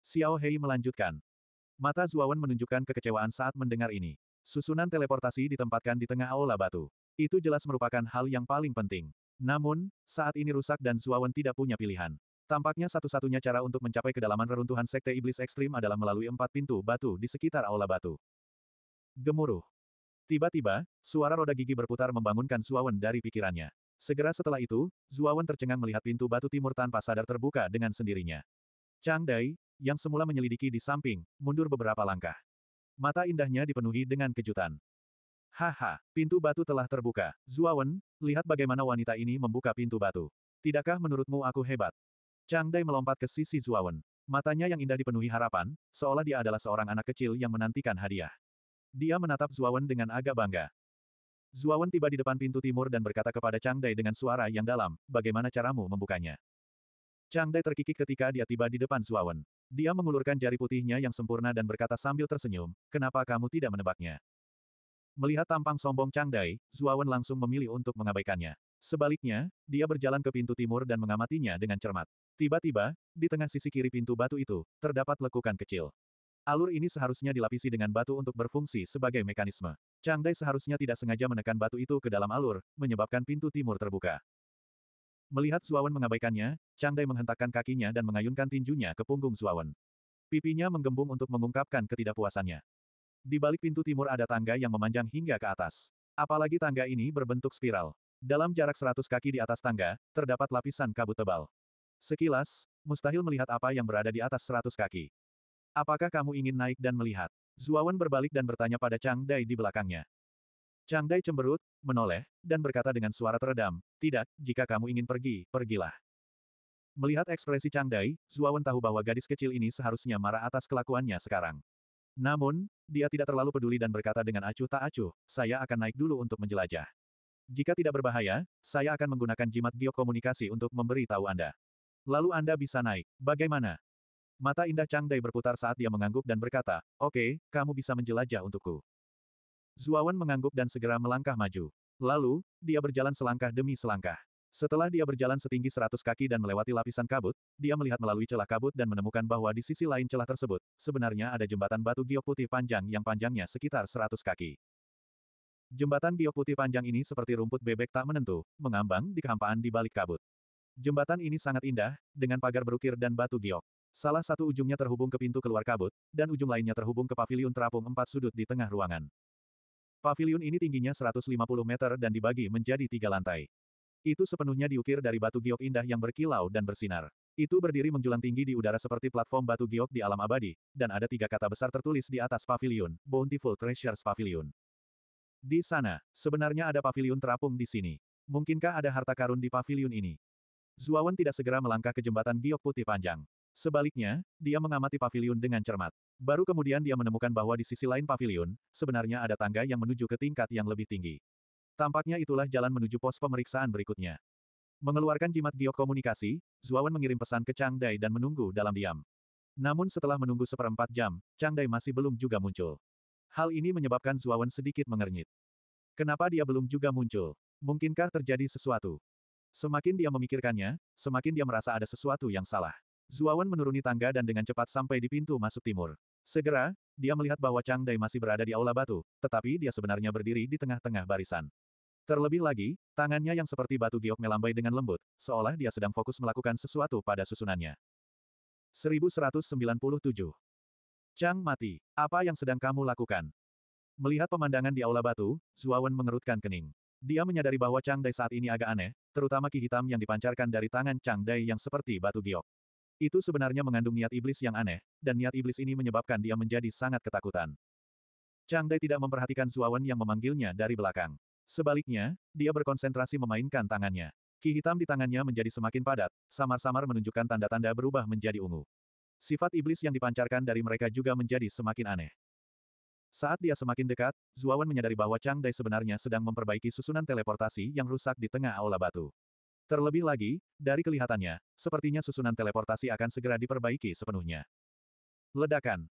Xiao Hei melanjutkan. Mata Zuawan menunjukkan kekecewaan saat mendengar ini. Susunan teleportasi ditempatkan di tengah aula batu. Itu jelas merupakan hal yang paling penting. Namun, saat ini rusak dan Zuawan tidak punya pilihan. Tampaknya satu-satunya cara untuk mencapai kedalaman reruntuhan Sekte Iblis Ekstrim adalah melalui empat pintu batu di sekitar aula batu. Gemuruh. Tiba-tiba, suara roda gigi berputar membangunkan Zuawan dari pikirannya. Segera setelah itu, Zuawan tercengang melihat pintu batu timur tanpa sadar terbuka dengan sendirinya. Chang Dai, yang semula menyelidiki di samping, mundur beberapa langkah. Mata indahnya dipenuhi dengan kejutan. Haha, pintu batu telah terbuka. Zuawan, lihat bagaimana wanita ini membuka pintu batu. Tidakkah menurutmu aku hebat? Chang Dai melompat ke sisi Zuawan. Matanya yang indah dipenuhi harapan, seolah dia adalah seorang anak kecil yang menantikan hadiah. Dia menatap Zuawan dengan agak bangga. Zuawan tiba di depan pintu timur dan berkata kepada Chang Dai dengan suara yang dalam, bagaimana caramu membukanya? Chang Dai terkikik ketika dia tiba di depan Zuawan. Dia mengulurkan jari putihnya yang sempurna dan berkata sambil tersenyum, kenapa kamu tidak menebaknya? Melihat tampang sombong Chang Dai, Zuawan langsung memilih untuk mengabaikannya. Sebaliknya, dia berjalan ke pintu timur dan mengamatinya dengan cermat. Tiba-tiba, di tengah sisi kiri pintu batu itu, terdapat lekukan kecil. Alur ini seharusnya dilapisi dengan batu untuk berfungsi sebagai mekanisme. Chang Dai seharusnya tidak sengaja menekan batu itu ke dalam alur, menyebabkan pintu timur terbuka. Melihat Zuawan mengabaikannya, Chang Dai menghentakkan kakinya dan mengayunkan tinjunya ke punggung Zuawan. Pipinya menggembung untuk mengungkapkan ketidakpuasannya. Di balik pintu timur ada tangga yang memanjang hingga ke atas. Apalagi tangga ini berbentuk spiral. Dalam jarak 100 kaki di atas tangga, terdapat lapisan kabut tebal. Sekilas, mustahil melihat apa yang berada di atas 100 kaki. Apakah kamu ingin naik dan melihat? Zuawan berbalik dan bertanya pada Chang Dai di belakangnya. Chang Dai cemberut, menoleh, dan berkata dengan suara teredam, Tidak, jika kamu ingin pergi, pergilah. Melihat ekspresi Chang Dai, Zuawan tahu bahwa gadis kecil ini seharusnya marah atas kelakuannya sekarang. Namun, dia tidak terlalu peduli dan berkata dengan acuh tak acuh, saya akan naik dulu untuk menjelajah. Jika tidak berbahaya, saya akan menggunakan jimat biokomunikasi untuk memberi tahu Anda. Lalu Anda bisa naik. Bagaimana? Mata indah Chang Dai berputar saat dia mengangguk dan berkata, Oke, okay, kamu bisa menjelajah untukku. Zuawan mengangguk dan segera melangkah maju. Lalu, dia berjalan selangkah demi selangkah. Setelah dia berjalan setinggi seratus kaki dan melewati lapisan kabut, dia melihat melalui celah kabut dan menemukan bahwa di sisi lain celah tersebut, sebenarnya ada jembatan batu giok putih panjang yang panjangnya sekitar seratus kaki. Jembatan biok putih panjang ini seperti rumput bebek tak menentu, mengambang di kehampaan di balik kabut. Jembatan ini sangat indah, dengan pagar berukir dan batu giok. Salah satu ujungnya terhubung ke pintu keluar kabut, dan ujung lainnya terhubung ke pavilion terapung empat sudut di tengah ruangan. Pavilion ini tingginya 150 meter dan dibagi menjadi tiga lantai. Itu sepenuhnya diukir dari batu giok indah yang berkilau dan bersinar. Itu berdiri menjulang tinggi di udara seperti platform batu giok di alam abadi, dan ada tiga kata besar tertulis di atas pavilion, Bountiful Treasures Pavilion. Di sana, sebenarnya ada paviliun terapung di sini. Mungkinkah ada harta karun di paviliun ini? Zuawan tidak segera melangkah ke jembatan giok putih panjang. Sebaliknya, dia mengamati paviliun dengan cermat. Baru kemudian dia menemukan bahwa di sisi lain paviliun, sebenarnya ada tangga yang menuju ke tingkat yang lebih tinggi. Tampaknya itulah jalan menuju pos pemeriksaan berikutnya. Mengeluarkan jimat giok komunikasi, Zuawan mengirim pesan ke Chang Dai dan menunggu dalam diam. Namun setelah menunggu seperempat jam, Chang Dai masih belum juga muncul. Hal ini menyebabkan Zuawan sedikit mengernyit. Kenapa dia belum juga muncul? Mungkinkah terjadi sesuatu? Semakin dia memikirkannya, semakin dia merasa ada sesuatu yang salah. Zuawan menuruni tangga dan dengan cepat sampai di pintu masuk timur. Segera, dia melihat bahwa Chang Dai masih berada di aula batu, tetapi dia sebenarnya berdiri di tengah-tengah barisan. Terlebih lagi, tangannya yang seperti batu giok melambai dengan lembut, seolah dia sedang fokus melakukan sesuatu pada susunannya. 1197 Chang mati. Apa yang sedang kamu lakukan? Melihat pemandangan di aula batu, Zuawan mengerutkan kening. Dia menyadari bahwa Chang Dai saat ini agak aneh, terutama ki hitam yang dipancarkan dari tangan Chang Dai yang seperti batu giok. Itu sebenarnya mengandung niat iblis yang aneh, dan niat iblis ini menyebabkan dia menjadi sangat ketakutan. Chang Dai tidak memperhatikan Zuawan yang memanggilnya dari belakang. Sebaliknya, dia berkonsentrasi memainkan tangannya. Ki hitam di tangannya menjadi semakin padat, samar-samar menunjukkan tanda-tanda berubah menjadi ungu. Sifat iblis yang dipancarkan dari mereka juga menjadi semakin aneh. Saat dia semakin dekat, Zuawan menyadari bahwa Chang Dai sebenarnya sedang memperbaiki susunan teleportasi yang rusak di tengah aula batu. Terlebih lagi, dari kelihatannya, sepertinya susunan teleportasi akan segera diperbaiki sepenuhnya. Ledakan,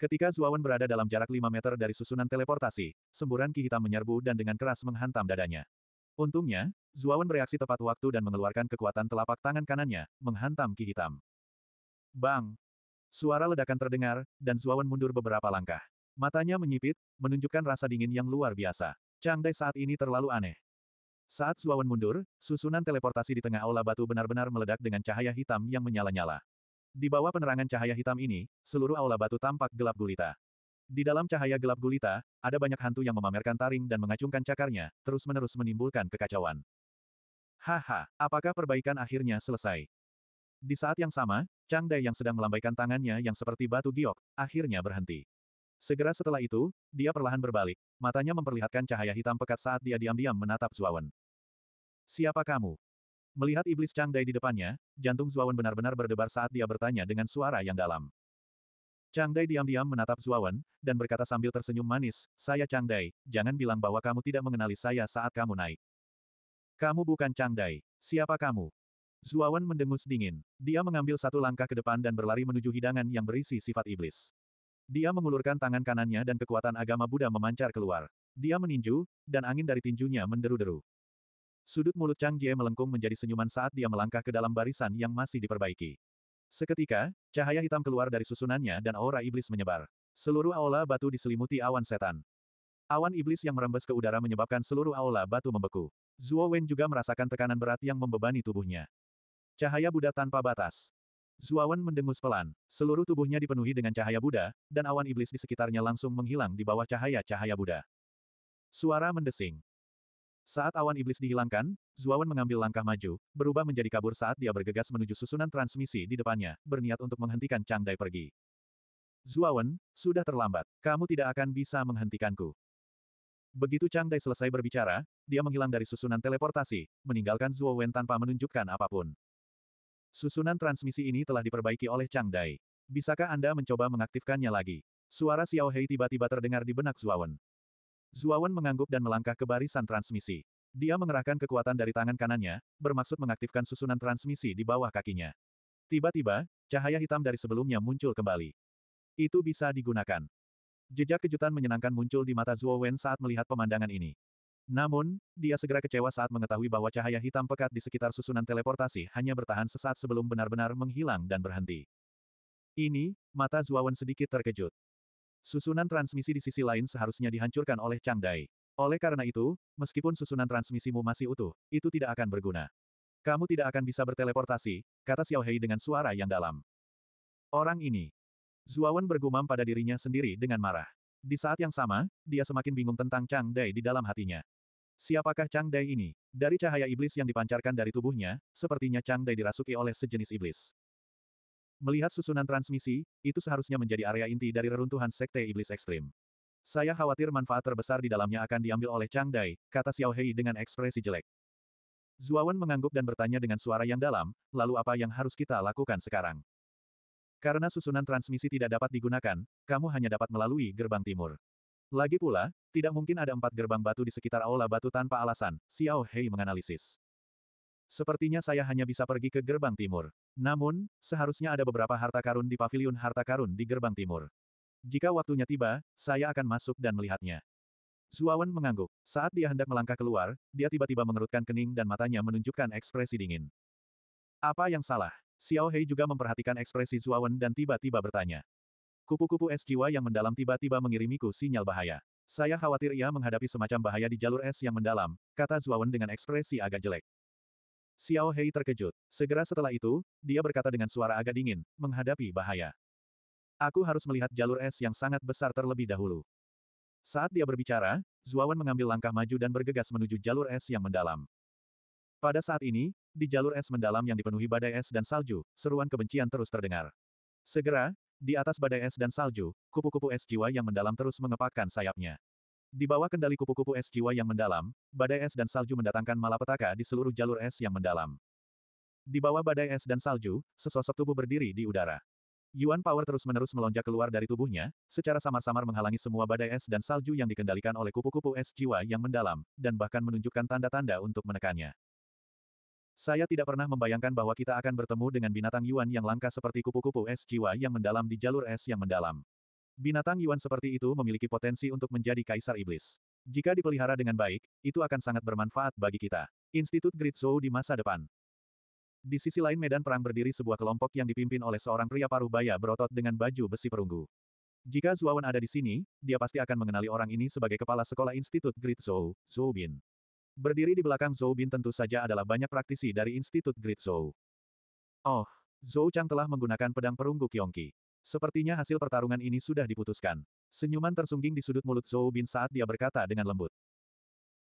Ketika Zuawan berada dalam jarak 5 meter dari susunan teleportasi, semburan ki hitam menyerbu dan dengan keras menghantam dadanya. Untungnya, Zuawan bereaksi tepat waktu dan mengeluarkan kekuatan telapak tangan kanannya, menghantam ki hitam. Bang! Suara ledakan terdengar, dan Zuawan mundur beberapa langkah. Matanya menyipit, menunjukkan rasa dingin yang luar biasa. Dai saat ini terlalu aneh. Saat Zuawan mundur, susunan teleportasi di tengah aula batu benar-benar meledak dengan cahaya hitam yang menyala-nyala. Di bawah penerangan cahaya hitam ini, seluruh aula batu tampak gelap gulita. Di dalam cahaya gelap gulita, ada banyak hantu yang memamerkan taring dan mengacungkan cakarnya, terus-menerus menimbulkan kekacauan. Haha, apakah perbaikan akhirnya selesai? Di saat yang sama, Chang Dai yang sedang melambaikan tangannya yang seperti batu giok, akhirnya berhenti. Segera setelah itu, dia perlahan berbalik, matanya memperlihatkan cahaya hitam pekat saat dia diam-diam menatap Zuawan. Siapa kamu? Melihat iblis Chang Dai di depannya, jantung Zuawan benar-benar berdebar saat dia bertanya dengan suara yang dalam. Chang Dai diam-diam menatap Zuawan, dan berkata sambil tersenyum manis, Saya Chang Dai, jangan bilang bahwa kamu tidak mengenali saya saat kamu naik. Kamu bukan Chang Dai. Siapa kamu? Zuawan mendengus dingin. Dia mengambil satu langkah ke depan dan berlari menuju hidangan yang berisi sifat iblis. Dia mengulurkan tangan kanannya dan kekuatan agama Buddha memancar keluar. Dia meninju, dan angin dari tinjunya menderu-deru. Sudut mulut Chang Jie melengkung menjadi senyuman saat dia melangkah ke dalam barisan yang masih diperbaiki. Seketika, cahaya hitam keluar dari susunannya dan aura iblis menyebar. Seluruh aula batu diselimuti awan setan. Awan iblis yang merembes ke udara menyebabkan seluruh aula batu membeku. Zuo Wen juga merasakan tekanan berat yang membebani tubuhnya. Cahaya Buddha tanpa batas. Zuawan mendengus pelan, seluruh tubuhnya dipenuhi dengan cahaya Buddha, dan awan iblis di sekitarnya langsung menghilang di bawah cahaya-cahaya Buddha. Suara mendesing. Saat awan iblis dihilangkan, Zuawan mengambil langkah maju, berubah menjadi kabur saat dia bergegas menuju susunan transmisi di depannya, berniat untuk menghentikan Chang Dai pergi. Zuawan, sudah terlambat, kamu tidak akan bisa menghentikanku. Begitu Chang Dai selesai berbicara, dia menghilang dari susunan teleportasi, meninggalkan Zuawan tanpa menunjukkan apapun. Susunan transmisi ini telah diperbaiki oleh Chang Dai. Bisakah Anda mencoba mengaktifkannya lagi? Suara Xiao Hei tiba-tiba terdengar di benak Zuawan. Zuawan mengangguk dan melangkah ke barisan transmisi. Dia mengerahkan kekuatan dari tangan kanannya, bermaksud mengaktifkan susunan transmisi di bawah kakinya. Tiba-tiba, cahaya hitam dari sebelumnya muncul kembali. Itu bisa digunakan. Jejak kejutan menyenangkan muncul di mata Zuo Wen saat melihat pemandangan ini. Namun, dia segera kecewa saat mengetahui bahwa cahaya hitam pekat di sekitar susunan teleportasi hanya bertahan sesaat sebelum benar-benar menghilang dan berhenti. Ini, mata Zuawan sedikit terkejut. Susunan transmisi di sisi lain seharusnya dihancurkan oleh Chang Dai. Oleh karena itu, meskipun susunan transmisimu masih utuh, itu tidak akan berguna. Kamu tidak akan bisa berteleportasi, kata Xiao Hei dengan suara yang dalam. Orang ini. Zuawan bergumam pada dirinya sendiri dengan marah. Di saat yang sama, dia semakin bingung tentang Chang Dai di dalam hatinya. Siapakah Chang Dai ini? Dari cahaya iblis yang dipancarkan dari tubuhnya, sepertinya Chang Dai dirasuki oleh sejenis iblis. Melihat susunan transmisi, itu seharusnya menjadi area inti dari reruntuhan sekte iblis ekstrim. Saya khawatir manfaat terbesar di dalamnya akan diambil oleh Chang Dai, kata Xiao Hei dengan ekspresi jelek. Zuawan mengangguk dan bertanya dengan suara yang dalam, lalu apa yang harus kita lakukan sekarang? Karena susunan transmisi tidak dapat digunakan, kamu hanya dapat melalui gerbang timur. Lagi pula, tidak mungkin ada empat gerbang batu di sekitar aula batu tanpa alasan, Xiao Hei menganalisis. Sepertinya saya hanya bisa pergi ke gerbang timur. Namun, seharusnya ada beberapa harta karun di paviliun harta karun di gerbang timur. Jika waktunya tiba, saya akan masuk dan melihatnya. Zuawan mengangguk. Saat dia hendak melangkah keluar, dia tiba-tiba mengerutkan kening dan matanya menunjukkan ekspresi dingin. Apa yang salah? Xiao Hei juga memperhatikan ekspresi Zuawan dan tiba-tiba bertanya. Kupu-kupu es jiwa yang mendalam tiba-tiba mengirimiku sinyal bahaya. Saya khawatir ia menghadapi semacam bahaya di jalur es yang mendalam, kata Zuawan dengan ekspresi agak jelek. Xiao Hei terkejut. Segera setelah itu, dia berkata dengan suara agak dingin, menghadapi bahaya. Aku harus melihat jalur es yang sangat besar terlebih dahulu. Saat dia berbicara, Zuawan mengambil langkah maju dan bergegas menuju jalur es yang mendalam. Pada saat ini, di jalur es mendalam yang dipenuhi badai es dan salju, seruan kebencian terus terdengar. Segera, di atas badai es dan salju, kupu-kupu es jiwa yang mendalam terus mengepakkan sayapnya. Di bawah kendali kupu-kupu es jiwa yang mendalam, badai es dan salju mendatangkan malapetaka di seluruh jalur es yang mendalam. Di bawah badai es dan salju, sesosok tubuh berdiri di udara. Yuan Power terus-menerus melonjak keluar dari tubuhnya, secara samar-samar menghalangi semua badai es dan salju yang dikendalikan oleh kupu-kupu es jiwa yang mendalam, dan bahkan menunjukkan tanda-tanda untuk menekannya. Saya tidak pernah membayangkan bahwa kita akan bertemu dengan binatang Yuan yang langka seperti kupu-kupu es jiwa yang mendalam di jalur es yang mendalam. Binatang Yuan seperti itu memiliki potensi untuk menjadi kaisar iblis. Jika dipelihara dengan baik, itu akan sangat bermanfaat bagi kita. Institut Great Zhou di masa depan. Di sisi lain medan perang berdiri sebuah kelompok yang dipimpin oleh seorang pria paruh baya berotot dengan baju besi perunggu. Jika Zuawan ada di sini, dia pasti akan mengenali orang ini sebagai kepala sekolah Institut Great Zhou, Zhou Bin. Berdiri di belakang Zhou Bin tentu saja adalah banyak praktisi dari Institut Great Zhou. Oh, Zhou Chang telah menggunakan pedang perunggu Kiongki. Sepertinya hasil pertarungan ini sudah diputuskan. Senyuman tersungging di sudut mulut Zhou Bin saat dia berkata dengan lembut.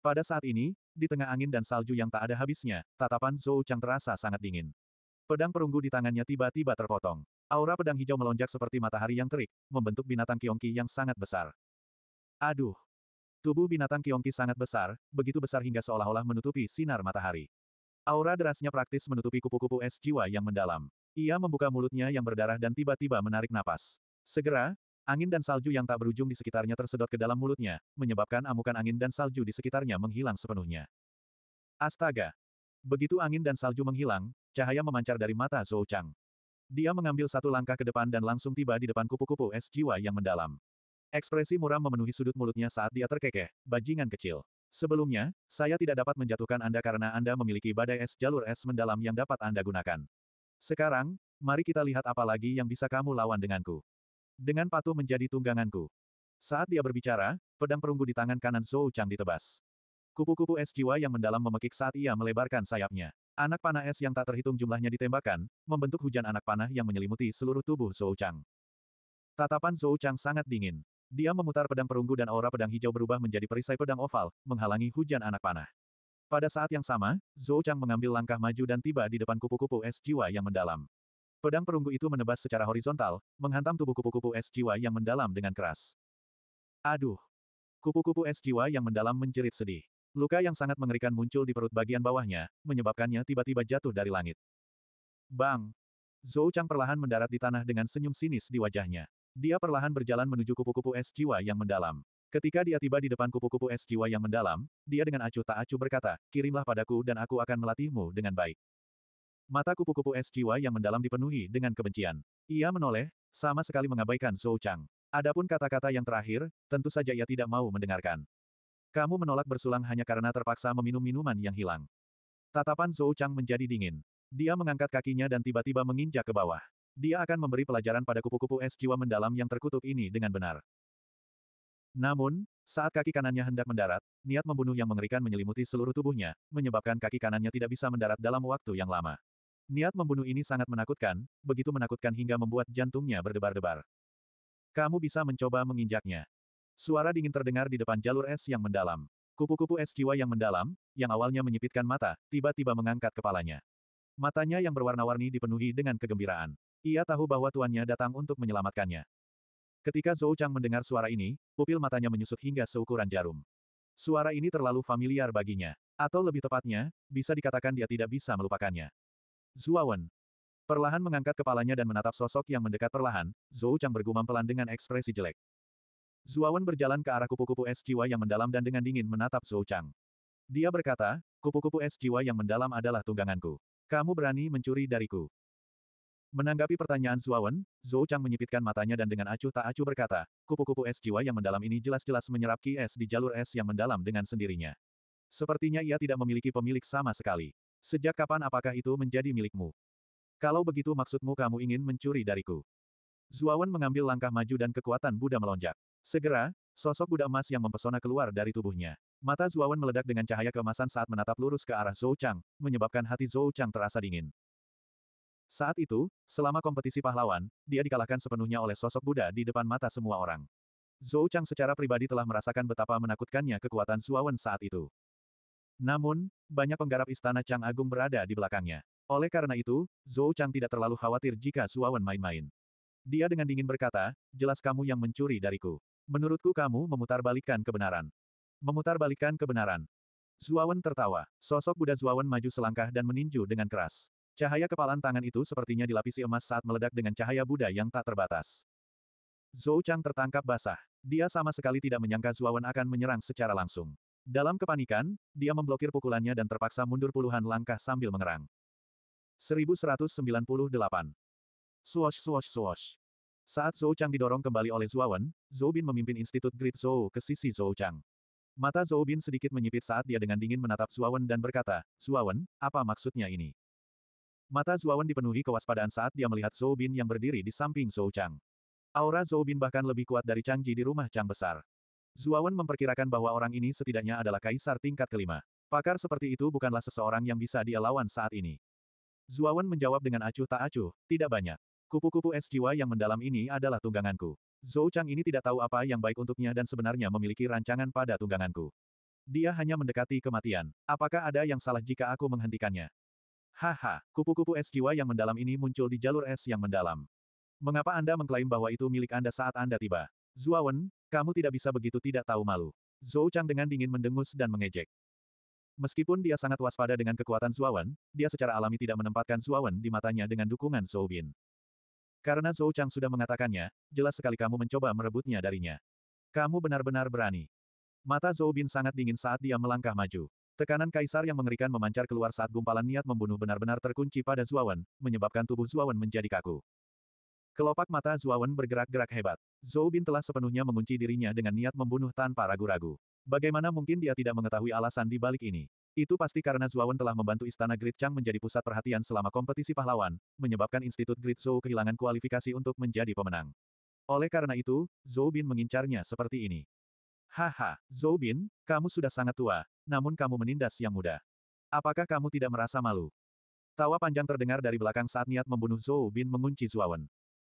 Pada saat ini, di tengah angin dan salju yang tak ada habisnya, tatapan Zhou Chang terasa sangat dingin. Pedang perunggu di tangannya tiba-tiba terpotong. Aura pedang hijau melonjak seperti matahari yang terik, membentuk binatang Kiongki yang sangat besar. Aduh, Tubuh binatang Kiongki sangat besar, begitu besar hingga seolah-olah menutupi sinar matahari. Aura derasnya praktis menutupi kupu-kupu es jiwa yang mendalam. Ia membuka mulutnya yang berdarah dan tiba-tiba menarik napas. Segera, angin dan salju yang tak berujung di sekitarnya tersedot ke dalam mulutnya, menyebabkan amukan angin dan salju di sekitarnya menghilang sepenuhnya. Astaga! Begitu angin dan salju menghilang, cahaya memancar dari mata Zhou Chang. Dia mengambil satu langkah ke depan dan langsung tiba di depan kupu-kupu es jiwa yang mendalam. Ekspresi muram memenuhi sudut mulutnya saat dia terkekeh, bajingan kecil. Sebelumnya, saya tidak dapat menjatuhkan Anda karena Anda memiliki badai es jalur es mendalam yang dapat Anda gunakan. Sekarang, mari kita lihat apa lagi yang bisa kamu lawan denganku. Dengan patuh menjadi tungganganku. Saat dia berbicara, pedang perunggu di tangan kanan Zhou Chang ditebas. Kupu-kupu es jiwa yang mendalam memekik saat ia melebarkan sayapnya. Anak panah es yang tak terhitung jumlahnya ditembakkan, membentuk hujan anak panah yang menyelimuti seluruh tubuh Zhou Chang. Tatapan Zhou Chang sangat dingin. Dia memutar pedang perunggu dan aura pedang hijau berubah menjadi perisai pedang oval, menghalangi hujan anak panah. Pada saat yang sama, Zhou Chang mengambil langkah maju dan tiba di depan kupu-kupu es jiwa yang mendalam. Pedang perunggu itu menebas secara horizontal, menghantam tubuh kupu-kupu es jiwa yang mendalam dengan keras. Aduh! Kupu-kupu es jiwa yang mendalam menjerit sedih. Luka yang sangat mengerikan muncul di perut bagian bawahnya, menyebabkannya tiba-tiba jatuh dari langit. Bang! Zhou Chang perlahan mendarat di tanah dengan senyum sinis di wajahnya. Dia perlahan berjalan menuju kupu-kupu es jiwa yang mendalam. Ketika dia tiba di depan kupu-kupu es jiwa yang mendalam, dia dengan acuh tak acuh berkata, kirimlah padaku dan aku akan melatihmu dengan baik. Mata kupu-kupu es jiwa yang mendalam dipenuhi dengan kebencian. Ia menoleh, sama sekali mengabaikan Zhou Chang. Adapun kata-kata yang terakhir, tentu saja ia tidak mau mendengarkan. Kamu menolak bersulang hanya karena terpaksa meminum minuman yang hilang. Tatapan Zhou Chang menjadi dingin. Dia mengangkat kakinya dan tiba-tiba menginjak ke bawah. Dia akan memberi pelajaran pada kupu-kupu es jiwa mendalam yang terkutuk ini dengan benar. Namun, saat kaki kanannya hendak mendarat, niat membunuh yang mengerikan menyelimuti seluruh tubuhnya, menyebabkan kaki kanannya tidak bisa mendarat dalam waktu yang lama. Niat membunuh ini sangat menakutkan, begitu menakutkan hingga membuat jantungnya berdebar-debar. Kamu bisa mencoba menginjaknya. Suara dingin terdengar di depan jalur es yang mendalam. Kupu-kupu es jiwa yang mendalam, yang awalnya menyipitkan mata, tiba-tiba mengangkat kepalanya. Matanya yang berwarna-warni dipenuhi dengan kegembiraan. Ia tahu bahwa tuannya datang untuk menyelamatkannya. Ketika Zhou Chang mendengar suara ini, pupil matanya menyusut hingga seukuran jarum. Suara ini terlalu familiar baginya. Atau lebih tepatnya, bisa dikatakan dia tidak bisa melupakannya. Zuawan. Perlahan mengangkat kepalanya dan menatap sosok yang mendekat perlahan, Zhou Chang bergumam pelan dengan ekspresi jelek. Zuawan berjalan ke arah kupu-kupu es jiwa yang mendalam dan dengan dingin menatap Zhou Chang. Dia berkata, kupu-kupu es jiwa yang mendalam adalah tungganganku. Kamu berani mencuri dariku. Menanggapi pertanyaan Zuawan, Zhou Chang menyipitkan matanya dan dengan acuh tak acuh berkata, kupu-kupu es jiwa yang mendalam ini jelas-jelas menyerap ki es di jalur es yang mendalam dengan sendirinya. Sepertinya ia tidak memiliki pemilik sama sekali. Sejak kapan apakah itu menjadi milikmu? Kalau begitu maksudmu kamu ingin mencuri dariku? Zuawan mengambil langkah maju dan kekuatan Buddha melonjak. Segera, sosok Buddha emas yang mempesona keluar dari tubuhnya. Mata Zuawan meledak dengan cahaya keemasan saat menatap lurus ke arah Zhou Chang, menyebabkan hati Zhou Chang terasa dingin. Saat itu, selama kompetisi pahlawan, dia dikalahkan sepenuhnya oleh sosok Buddha di depan mata semua orang. Zhou Chang secara pribadi telah merasakan betapa menakutkannya kekuatan Suawen saat itu. Namun, banyak penggarap istana Chang Agung berada di belakangnya. Oleh karena itu, Zhou Chang tidak terlalu khawatir jika Suawen main-main. Dia dengan dingin berkata, jelas kamu yang mencuri dariku. Menurutku kamu memutarbalikkan kebenaran. Memutarbalikkan kebenaran. Zuawan tertawa. Sosok Buddha Zuawan maju selangkah dan meninju dengan keras. Cahaya kepalan tangan itu sepertinya dilapisi emas saat meledak dengan cahaya Buddha yang tak terbatas. Zhou Chang tertangkap basah. Dia sama sekali tidak menyangka Zuawan akan menyerang secara langsung. Dalam kepanikan, dia memblokir pukulannya dan terpaksa mundur puluhan langkah sambil mengerang. 1198. Swosh swosh swosh Saat Zhou Chang didorong kembali oleh Zuawan, Zhou Bin memimpin Institut Grid Zhou ke sisi Zhou Chang. Mata Zhou Bin sedikit menyipit saat dia dengan dingin menatap Zuawan dan berkata, Zuawan, apa maksudnya ini? Mata Zuawan dipenuhi kewaspadaan saat dia melihat Zhou Bin yang berdiri di samping Zhou Chang. Aura Zhou Bin bahkan lebih kuat dari Chang Ji di rumah Chang besar. Zuawan memperkirakan bahwa orang ini setidaknya adalah kaisar tingkat kelima. Pakar seperti itu bukanlah seseorang yang bisa dia lawan saat ini. Zuawan menjawab dengan acuh tak acuh, tidak banyak. Kupu-kupu es jiwa yang mendalam ini adalah tungganganku. Zhou Chang ini tidak tahu apa yang baik untuknya dan sebenarnya memiliki rancangan pada tungganganku. Dia hanya mendekati kematian. Apakah ada yang salah jika aku menghentikannya? Haha, kupu-kupu es jiwa yang mendalam ini muncul di jalur es yang mendalam. Mengapa Anda mengklaim bahwa itu milik Anda saat Anda tiba? Wen, kamu tidak bisa begitu tidak tahu malu. Zhou Chang dengan dingin mendengus dan mengejek. Meskipun dia sangat waspada dengan kekuatan Wen, dia secara alami tidak menempatkan Wen di matanya dengan dukungan Zhou Bin. Karena Zhou Chang sudah mengatakannya, jelas sekali kamu mencoba merebutnya darinya. Kamu benar-benar berani. Mata Zhou Bin sangat dingin saat dia melangkah maju. Tekanan kaisar yang mengerikan memancar keluar saat gumpalan niat membunuh benar-benar terkunci pada Zuawan, menyebabkan tubuh Zuawan menjadi kaku. Kelopak mata Zuawan bergerak-gerak hebat. Zhou Bin telah sepenuhnya mengunci dirinya dengan niat membunuh tanpa ragu-ragu. Bagaimana mungkin dia tidak mengetahui alasan di balik ini? Itu pasti karena Zuawan telah membantu Istana Great Chang menjadi pusat perhatian selama kompetisi pahlawan, menyebabkan Institut Great Zhou kehilangan kualifikasi untuk menjadi pemenang. Oleh karena itu, Zhou Bin mengincarnya seperti ini. Haha, Zhou Bin, kamu sudah sangat tua, namun kamu menindas yang muda. Apakah kamu tidak merasa malu? Tawa panjang terdengar dari belakang saat niat membunuh Zhou Bin mengunci Zuawan.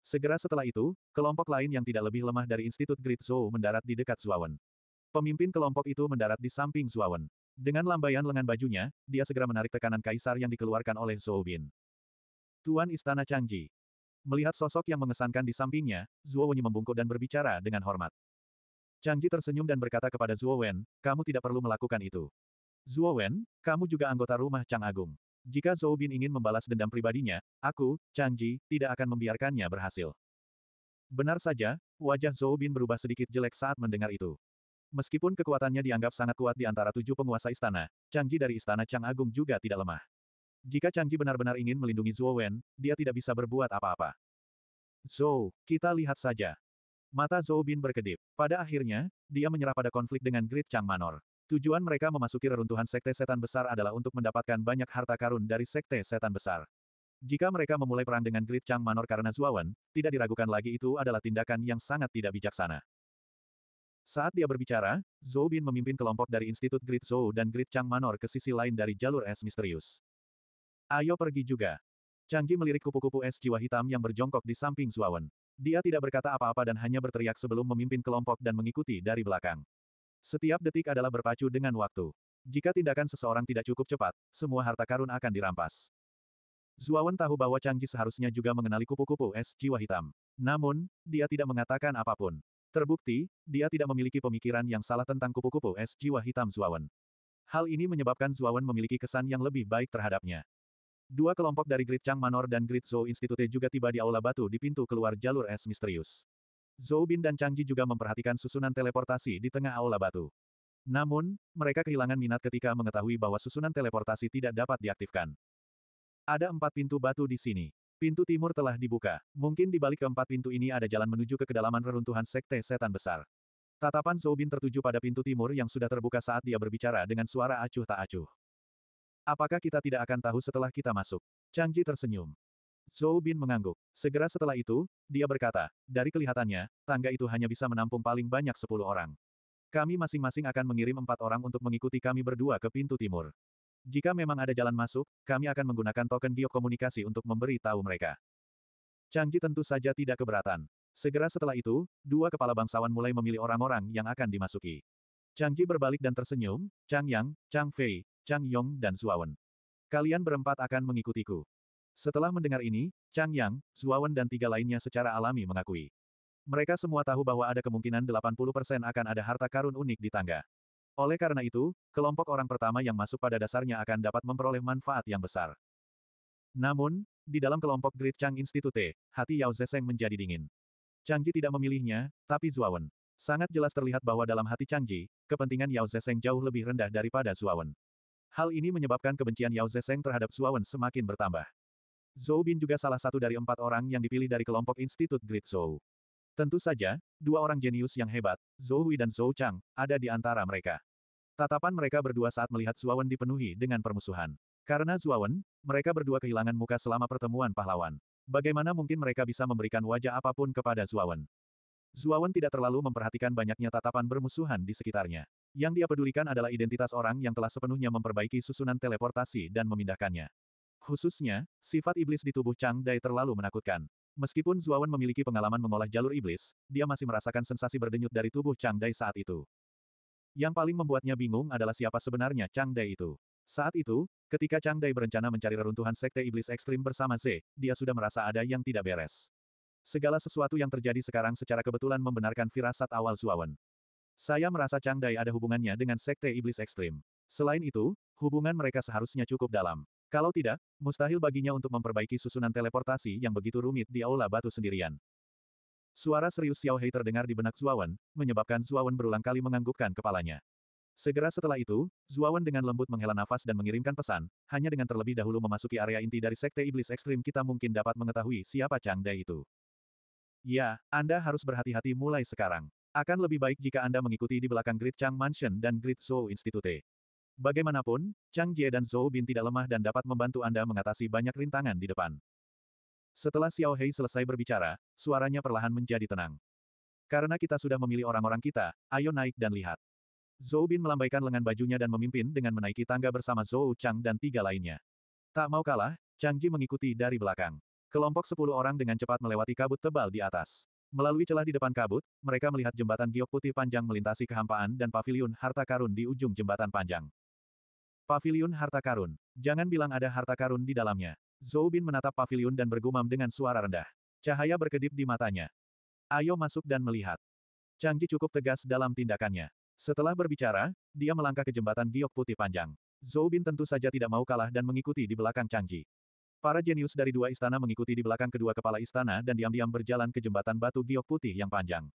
Segera setelah itu, kelompok lain yang tidak lebih lemah dari Institut Great Zhou mendarat di dekat Zuawan. Pemimpin kelompok itu mendarat di samping Zuawan. Dengan lambaian lengan bajunya, dia segera menarik tekanan kaisar yang dikeluarkan oleh Zhou Bin. Tuan Istana Changji. Melihat sosok yang mengesankan di sampingnya, Zhuo Wenyi membungkuk dan berbicara dengan hormat. Changji tersenyum dan berkata kepada Zhuo Wen, kamu tidak perlu melakukan itu. Zhuo Wen, kamu juga anggota rumah Chang Agung. Jika Zhou Bin ingin membalas dendam pribadinya, aku, Changji, tidak akan membiarkannya berhasil. Benar saja, wajah Zhou Bin berubah sedikit jelek saat mendengar itu. Meskipun kekuatannya dianggap sangat kuat di antara tujuh penguasa istana, Changji dari istana Chang Agung juga tidak lemah. Jika Changji benar-benar ingin melindungi Zhuo Wen, dia tidak bisa berbuat apa-apa. Zhou, kita lihat saja. Mata Zhou Bin berkedip. Pada akhirnya, dia menyerah pada konflik dengan Grid Chang Manor. Tujuan mereka memasuki reruntuhan Sekte Setan Besar adalah untuk mendapatkan banyak harta karun dari Sekte Setan Besar. Jika mereka memulai perang dengan Grid Chang Manor karena Zuawan, tidak diragukan lagi itu adalah tindakan yang sangat tidak bijaksana. Saat dia berbicara, Zhou Bin memimpin kelompok dari Institut Grid Zhou dan Grid Chang Manor ke sisi lain dari jalur es misterius. Ayo pergi juga. Changji melirik kupu-kupu es jiwa hitam yang berjongkok di samping Zuawan. Dia tidak berkata apa-apa dan hanya berteriak sebelum memimpin kelompok dan mengikuti dari belakang. Setiap detik adalah berpacu dengan waktu. Jika tindakan seseorang tidak cukup cepat, semua harta karun akan dirampas. Zuawan tahu bahwa Changji seharusnya juga mengenali kupu-kupu es jiwa hitam. Namun, dia tidak mengatakan apapun. Terbukti, dia tidak memiliki pemikiran yang salah tentang kupu-kupu es jiwa hitam Zuawan. Hal ini menyebabkan Zuawan memiliki kesan yang lebih baik terhadapnya. Dua kelompok dari Great Chang Manor dan Great Zhou Institute juga tiba di Aula Batu di pintu keluar jalur es misterius. Zhou Bin dan Chang Ji juga memperhatikan susunan teleportasi di tengah Aula Batu. Namun, mereka kehilangan minat ketika mengetahui bahwa susunan teleportasi tidak dapat diaktifkan. Ada empat pintu batu di sini. Pintu timur telah dibuka. Mungkin di balik keempat pintu ini ada jalan menuju ke kedalaman reruntuhan sekte setan besar. Tatapan Zhou Bin tertuju pada pintu timur yang sudah terbuka saat dia berbicara dengan suara acuh tak acuh. Apakah kita tidak akan tahu setelah kita masuk? Chang Ji tersenyum. Zhou Bin mengangguk. Segera setelah itu, dia berkata, dari kelihatannya, tangga itu hanya bisa menampung paling banyak sepuluh orang. Kami masing-masing akan mengirim empat orang untuk mengikuti kami berdua ke pintu timur. Jika memang ada jalan masuk, kami akan menggunakan token biokomunikasi untuk memberi tahu mereka. Changji tentu saja tidak keberatan. Segera setelah itu, dua kepala bangsawan mulai memilih orang-orang yang akan dimasuki. Chang Ji berbalik dan tersenyum, Chang Yang, Chang Fei, Chang Yong dan Zuawan. Kalian berempat akan mengikutiku. Setelah mendengar ini, Chang Yang, Zuawan dan tiga lainnya secara alami mengakui. Mereka semua tahu bahwa ada kemungkinan 80% akan ada harta karun unik di tangga. Oleh karena itu, kelompok orang pertama yang masuk pada dasarnya akan dapat memperoleh manfaat yang besar. Namun, di dalam kelompok Great Chang Institute, hati Yao Zeseng menjadi dingin. Chang Changji tidak memilihnya, tapi Zuawan. Sangat jelas terlihat bahwa dalam hati Chang Changji, kepentingan Yao Zeseng jauh lebih rendah daripada Zuawan. Hal ini menyebabkan kebencian Yao Zeseng terhadap Suawen semakin bertambah. Zhou Bin juga salah satu dari empat orang yang dipilih dari kelompok Institut Great Zhou. Tentu saja, dua orang jenius yang hebat, Zhou Hui dan Zhou Chang, ada di antara mereka. Tatapan mereka berdua saat melihat Suawen dipenuhi dengan permusuhan. Karena Suawen, mereka berdua kehilangan muka selama pertemuan pahlawan. Bagaimana mungkin mereka bisa memberikan wajah apapun kepada Suawen? Suawen tidak terlalu memperhatikan banyaknya tatapan bermusuhan di sekitarnya. Yang dia pedulikan adalah identitas orang yang telah sepenuhnya memperbaiki susunan teleportasi dan memindahkannya. Khususnya, sifat iblis di tubuh Chang Dai terlalu menakutkan. Meskipun Zuawan memiliki pengalaman mengolah jalur iblis, dia masih merasakan sensasi berdenyut dari tubuh Chang Dai saat itu. Yang paling membuatnya bingung adalah siapa sebenarnya Chang Dai itu. Saat itu, ketika Chang Dai berencana mencari reruntuhan sekte iblis ekstrim bersama Z, dia sudah merasa ada yang tidak beres. Segala sesuatu yang terjadi sekarang secara kebetulan membenarkan firasat awal Zuawan. Saya merasa Chang Dai ada hubungannya dengan sekte iblis ekstrim. Selain itu, hubungan mereka seharusnya cukup dalam. Kalau tidak, mustahil baginya untuk memperbaiki susunan teleportasi yang begitu rumit di aula batu sendirian. Suara serius Xiao Hei terdengar di benak Zuawan, menyebabkan Zuawan berulang kali menganggukkan kepalanya. Segera setelah itu, Zuawan dengan lembut menghela nafas dan mengirimkan pesan, hanya dengan terlebih dahulu memasuki area inti dari sekte iblis ekstrim kita mungkin dapat mengetahui siapa Chang Dai itu. Ya, Anda harus berhati-hati mulai sekarang. Akan lebih baik jika Anda mengikuti di belakang Grid Chang Mansion dan Grid Zhou Institute. Bagaimanapun, Chang Jie dan Zhou Bin tidak lemah dan dapat membantu Anda mengatasi banyak rintangan di depan. Setelah Xiao Hei selesai berbicara, suaranya perlahan menjadi tenang. Karena kita sudah memilih orang-orang kita, ayo naik dan lihat. Zhou Bin melambaikan lengan bajunya dan memimpin dengan menaiki tangga bersama Zhou Chang dan tiga lainnya. Tak mau kalah, Chang Ji mengikuti dari belakang. Kelompok sepuluh orang dengan cepat melewati kabut tebal di atas. Melalui celah di depan kabut, mereka melihat jembatan giok putih panjang melintasi kehampaan dan pavilion harta karun di ujung jembatan panjang. Pavilion harta karun. Jangan bilang ada harta karun di dalamnya. Zhou Bin menatap pavilion dan bergumam dengan suara rendah. Cahaya berkedip di matanya. Ayo masuk dan melihat. Changji cukup tegas dalam tindakannya. Setelah berbicara, dia melangkah ke jembatan giok putih panjang. Zhou Bin tentu saja tidak mau kalah dan mengikuti di belakang Changji. Para jenius dari dua istana mengikuti di belakang kedua kepala istana dan diam-diam berjalan ke jembatan batu giok putih yang panjang.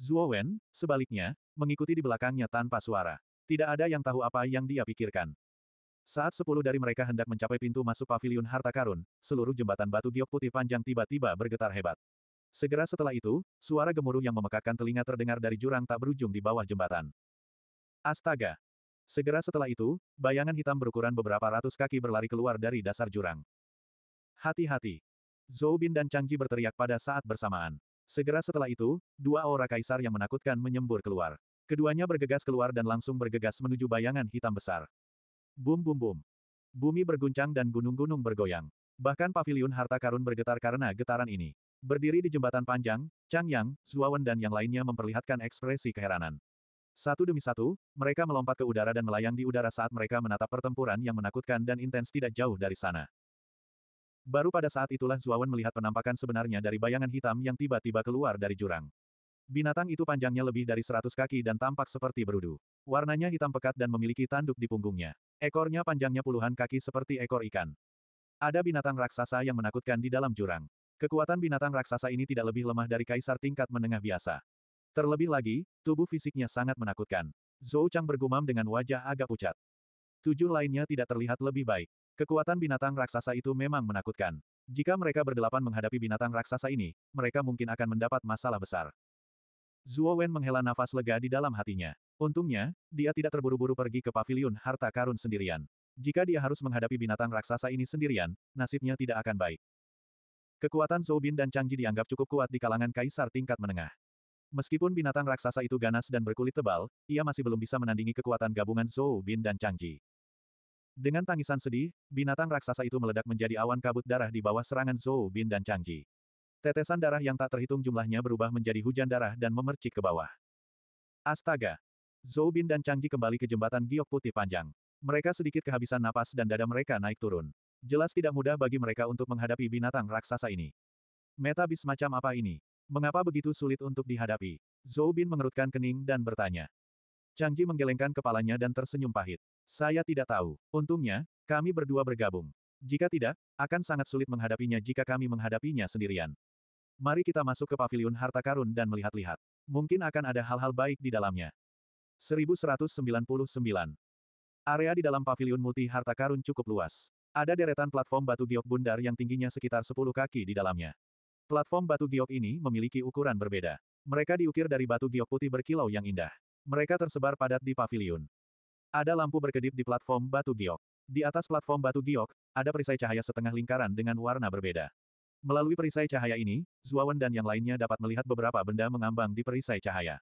Zhuo Wen, sebaliknya, mengikuti di belakangnya tanpa suara. Tidak ada yang tahu apa yang dia pikirkan. Saat sepuluh dari mereka hendak mencapai pintu masuk pavilion harta karun, seluruh jembatan batu giok putih panjang tiba-tiba bergetar hebat. Segera setelah itu, suara gemuruh yang memekakkan telinga terdengar dari jurang tak berujung di bawah jembatan. Astaga! Segera setelah itu, bayangan hitam berukuran beberapa ratus kaki berlari keluar dari dasar jurang. Hati-hati! Zhou Bin dan Chang Ji berteriak pada saat bersamaan. Segera setelah itu, dua aura kaisar yang menakutkan menyembur keluar. Keduanya bergegas keluar dan langsung bergegas menuju bayangan hitam besar. Bum bum bum. Bumi berguncang dan gunung-gunung bergoyang. Bahkan pavilion harta karun bergetar karena getaran ini. Berdiri di jembatan panjang, Chang Yang, Zuawan dan yang lainnya memperlihatkan ekspresi keheranan. Satu demi satu, mereka melompat ke udara dan melayang di udara saat mereka menatap pertempuran yang menakutkan dan intens tidak jauh dari sana. Baru pada saat itulah Zuawan melihat penampakan sebenarnya dari bayangan hitam yang tiba-tiba keluar dari jurang. Binatang itu panjangnya lebih dari seratus kaki dan tampak seperti berudu. Warnanya hitam pekat dan memiliki tanduk di punggungnya. Ekornya panjangnya puluhan kaki seperti ekor ikan. Ada binatang raksasa yang menakutkan di dalam jurang. Kekuatan binatang raksasa ini tidak lebih lemah dari kaisar tingkat menengah biasa. Terlebih lagi, tubuh fisiknya sangat menakutkan. Zhou Chang bergumam dengan wajah agak pucat. Tujuh lainnya tidak terlihat lebih baik. Kekuatan binatang raksasa itu memang menakutkan. Jika mereka berdelapan menghadapi binatang raksasa ini, mereka mungkin akan mendapat masalah besar. Zuo Wen menghela nafas lega di dalam hatinya. Untungnya, dia tidak terburu-buru pergi ke paviliun harta karun sendirian. Jika dia harus menghadapi binatang raksasa ini sendirian, nasibnya tidak akan baik. Kekuatan Zhou Bin dan Chang Ji dianggap cukup kuat di kalangan kaisar tingkat menengah. Meskipun binatang raksasa itu ganas dan berkulit tebal, ia masih belum bisa menandingi kekuatan gabungan Zhou Bin dan Chang Ji. Dengan tangisan sedih, binatang raksasa itu meledak menjadi awan kabut darah di bawah serangan Zhou Bin dan Chang Ji. Tetesan darah yang tak terhitung jumlahnya berubah menjadi hujan darah dan memercik ke bawah. Astaga! Zhou Bin dan Chang Ji kembali ke jembatan giok putih panjang. Mereka sedikit kehabisan napas dan dada mereka naik turun. Jelas tidak mudah bagi mereka untuk menghadapi binatang raksasa ini. Meta bis macam apa ini? Mengapa begitu sulit untuk dihadapi? Zhou Bin mengerutkan kening dan bertanya. Chang Ji menggelengkan kepalanya dan tersenyum pahit. Saya tidak tahu. Untungnya, kami berdua bergabung. Jika tidak, akan sangat sulit menghadapinya jika kami menghadapinya sendirian. Mari kita masuk ke pavilion harta karun dan melihat-lihat. Mungkin akan ada hal-hal baik di dalamnya. 1199. Area di dalam pavilion multi harta karun cukup luas. Ada deretan platform batu giok bundar yang tingginya sekitar 10 kaki di dalamnya. Platform batu giok ini memiliki ukuran berbeda. Mereka diukir dari batu giok putih berkilau yang indah. Mereka tersebar padat di pavilion. Ada lampu berkedip di platform batu giok. Di atas platform batu giok, ada perisai cahaya setengah lingkaran dengan warna berbeda. Melalui perisai cahaya ini, Zuawan dan yang lainnya dapat melihat beberapa benda mengambang di perisai cahaya.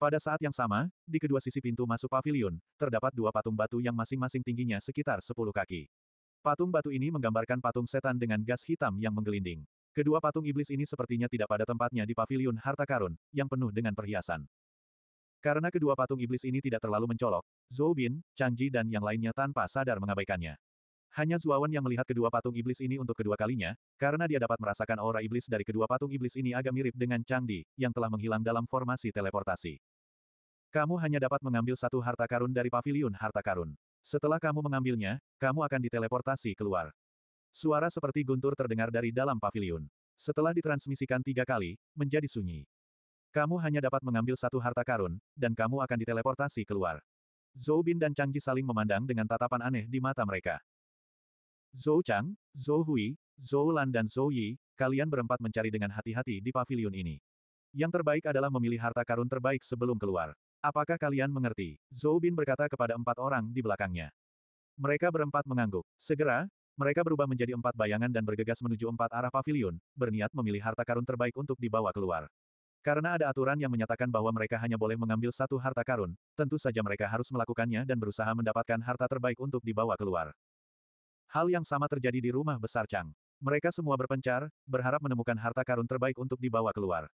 Pada saat yang sama, di kedua sisi pintu masuk pavilion, terdapat dua patung batu yang masing-masing tingginya sekitar 10 kaki. Patung batu ini menggambarkan patung setan dengan gas hitam yang menggelinding. Kedua patung iblis ini sepertinya tidak pada tempatnya di paviliun harta karun, yang penuh dengan perhiasan. Karena kedua patung iblis ini tidak terlalu mencolok, Zhou Bin, Chang Ji dan yang lainnya tanpa sadar mengabaikannya. Hanya Zuawan yang melihat kedua patung iblis ini untuk kedua kalinya, karena dia dapat merasakan aura iblis dari kedua patung iblis ini agak mirip dengan Chang Di yang telah menghilang dalam formasi teleportasi. Kamu hanya dapat mengambil satu harta karun dari paviliun harta karun. Setelah kamu mengambilnya, kamu akan diteleportasi keluar. Suara seperti guntur terdengar dari dalam pavilion. Setelah ditransmisikan tiga kali, menjadi sunyi. Kamu hanya dapat mengambil satu harta karun, dan kamu akan diteleportasi keluar. Zhou Bin dan Chang Ji saling memandang dengan tatapan aneh di mata mereka. Zhou Chang, Zhou Hui, Zhou Lan dan Zhou Yi, kalian berempat mencari dengan hati-hati di pavilion ini. Yang terbaik adalah memilih harta karun terbaik sebelum keluar. Apakah kalian mengerti? Zhou Bin berkata kepada empat orang di belakangnya. Mereka berempat mengangguk. Segera, mereka berubah menjadi empat bayangan dan bergegas menuju empat arah pavilion, berniat memilih harta karun terbaik untuk dibawa keluar. Karena ada aturan yang menyatakan bahwa mereka hanya boleh mengambil satu harta karun, tentu saja mereka harus melakukannya dan berusaha mendapatkan harta terbaik untuk dibawa keluar. Hal yang sama terjadi di rumah besar Chang. Mereka semua berpencar, berharap menemukan harta karun terbaik untuk dibawa keluar.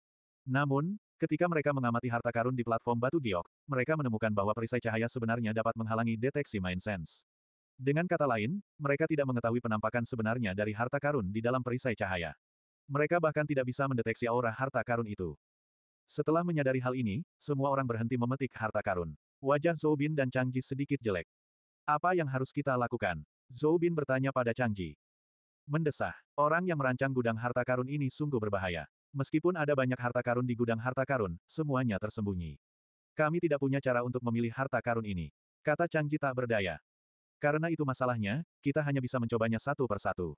Namun, ketika mereka mengamati harta karun di platform batu giok, mereka menemukan bahwa perisai cahaya sebenarnya dapat menghalangi deteksi Mind Sense. Dengan kata lain, mereka tidak mengetahui penampakan sebenarnya dari harta karun di dalam perisai cahaya. Mereka bahkan tidak bisa mendeteksi aura harta karun itu. Setelah menyadari hal ini, semua orang berhenti memetik harta karun. Wajah Zhou Bin dan Chang Ji sedikit jelek. Apa yang harus kita lakukan? Zhou Bin bertanya pada Chang Ji. Mendesah, orang yang merancang gudang harta karun ini sungguh berbahaya. Meskipun ada banyak harta karun di gudang harta karun, semuanya tersembunyi. Kami tidak punya cara untuk memilih harta karun ini. Kata Chang Ji tak berdaya. Karena itu masalahnya, kita hanya bisa mencobanya satu per satu.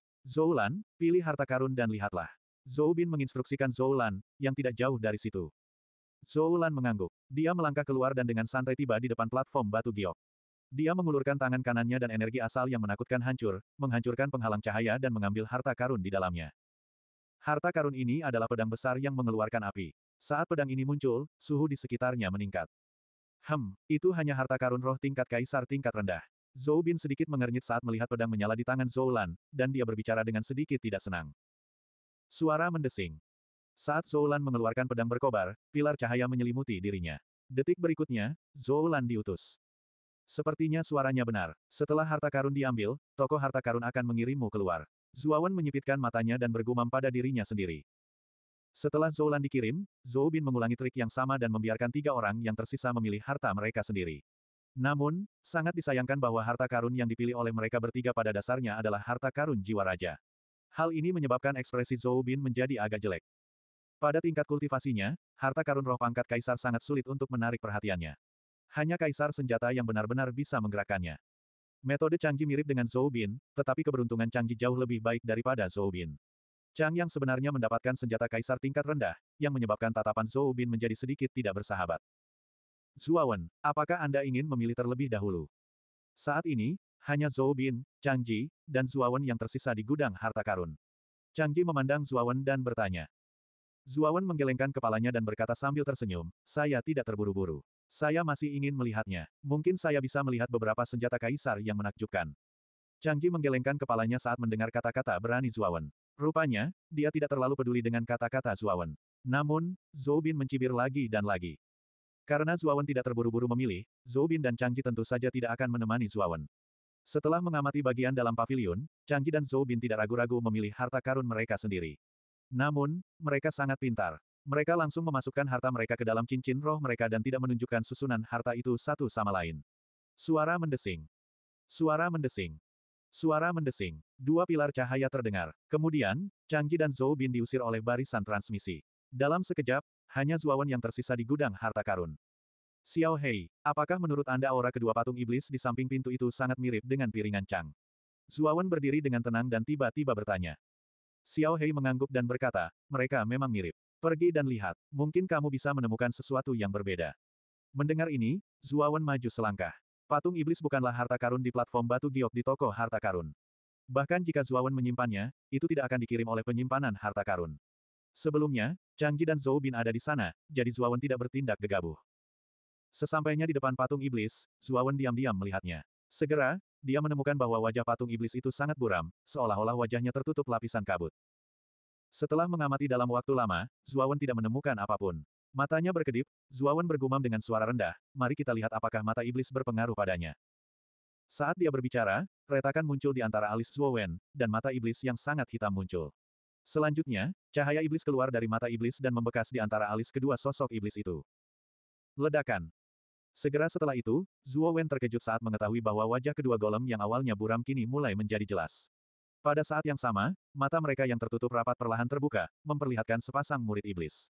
Lan, pilih harta karun dan lihatlah. Zhou Bin menginstruksikan Zhou yang tidak jauh dari situ. Zhou mengangguk. Dia melangkah keluar dan dengan santai tiba di depan platform batu giok. Dia mengulurkan tangan kanannya dan energi asal yang menakutkan hancur, menghancurkan penghalang cahaya dan mengambil harta karun di dalamnya. Harta karun ini adalah pedang besar yang mengeluarkan api. Saat pedang ini muncul, suhu di sekitarnya meningkat. Hem, itu hanya harta karun roh tingkat kaisar tingkat rendah. Zhou Bin sedikit mengernyit saat melihat pedang menyala di tangan Zhou Lan, dan dia berbicara dengan sedikit tidak senang. Suara mendesing. Saat Zhou Lan mengeluarkan pedang berkobar, pilar cahaya menyelimuti dirinya. Detik berikutnya, Zhou Lan diutus. Sepertinya suaranya benar. Setelah harta karun diambil, tokoh harta karun akan mengirimmu keluar. Zuawan menyipitkan matanya dan bergumam pada dirinya sendiri. Setelah Zhou Lan dikirim, Zhou Bin mengulangi trik yang sama dan membiarkan tiga orang yang tersisa memilih harta mereka sendiri. Namun, sangat disayangkan bahwa harta karun yang dipilih oleh mereka bertiga pada dasarnya adalah harta karun jiwa raja. Hal ini menyebabkan ekspresi Zhou Bin menjadi agak jelek. Pada tingkat kultivasinya, harta karun roh pangkat kaisar sangat sulit untuk menarik perhatiannya. Hanya kaisar senjata yang benar-benar bisa menggerakkannya. Metode canggih mirip dengan Zhou Bin, tetapi keberuntungan canggih jauh lebih baik daripada Zhou Bin. Chang yang sebenarnya mendapatkan senjata kaisar tingkat rendah, yang menyebabkan tatapan Zhou Bin menjadi sedikit tidak bersahabat. Zuawan, apakah Anda ingin memilih terlebih dahulu? Saat ini, hanya Zhou Bin, Chang Ji, dan Zuawan yang tersisa di gudang harta karun. Chang Ji memandang Zuawan dan bertanya. Zuawan menggelengkan kepalanya dan berkata sambil tersenyum, saya tidak terburu-buru. Saya masih ingin melihatnya. Mungkin saya bisa melihat beberapa senjata kaisar yang menakjubkan. Chang Ji menggelengkan kepalanya saat mendengar kata-kata berani Zuawan. Rupanya, dia tidak terlalu peduli dengan kata-kata Zuawan. Namun, Zhou Bin mencibir lagi dan lagi. Karena Zuawan tidak terburu-buru memilih, Zhou Bin dan Chang Ji tentu saja tidak akan menemani Zuawan. Setelah mengamati bagian dalam pavilion, Ji dan Zhou Bin tidak ragu-ragu memilih harta karun mereka sendiri. Namun, mereka sangat pintar. Mereka langsung memasukkan harta mereka ke dalam cincin roh mereka dan tidak menunjukkan susunan harta itu satu sama lain. Suara mendesing. Suara mendesing. Suara mendesing. Dua pilar cahaya terdengar. Kemudian, Chang Ji dan Zhou Bin diusir oleh barisan transmisi. Dalam sekejap, hanya Zuawan yang tersisa di gudang harta karun. Xiao Hei, apakah menurut Anda aura kedua patung iblis di samping pintu itu sangat mirip dengan piringan Chang? Zuawan berdiri dengan tenang dan tiba-tiba bertanya. Xiao Hei mengangguk dan berkata, mereka memang mirip. Pergi dan lihat, mungkin kamu bisa menemukan sesuatu yang berbeda. Mendengar ini, Zuawan maju selangkah. Patung iblis bukanlah harta karun di platform batu giok di toko harta karun. Bahkan jika Zuawan menyimpannya, itu tidak akan dikirim oleh penyimpanan harta karun. Sebelumnya, Changji dan Zhou Bin ada di sana, jadi Zuawan tidak bertindak gegabah. Sesampainya di depan patung iblis, Zuawan diam-diam melihatnya. Segera, dia menemukan bahwa wajah patung iblis itu sangat buram, seolah-olah wajahnya tertutup lapisan kabut. Setelah mengamati dalam waktu lama, Zuawan tidak menemukan apapun. Matanya berkedip, Zuawan bergumam dengan suara rendah, mari kita lihat apakah mata iblis berpengaruh padanya. Saat dia berbicara, retakan muncul di antara alis Zuawan, dan mata iblis yang sangat hitam muncul. Selanjutnya, cahaya iblis keluar dari mata iblis dan membekas di antara alis kedua sosok iblis itu. Ledakan. Segera setelah itu, Zuo Wen terkejut saat mengetahui bahwa wajah kedua golem yang awalnya buram kini mulai menjadi jelas. Pada saat yang sama, mata mereka yang tertutup rapat perlahan terbuka, memperlihatkan sepasang murid iblis.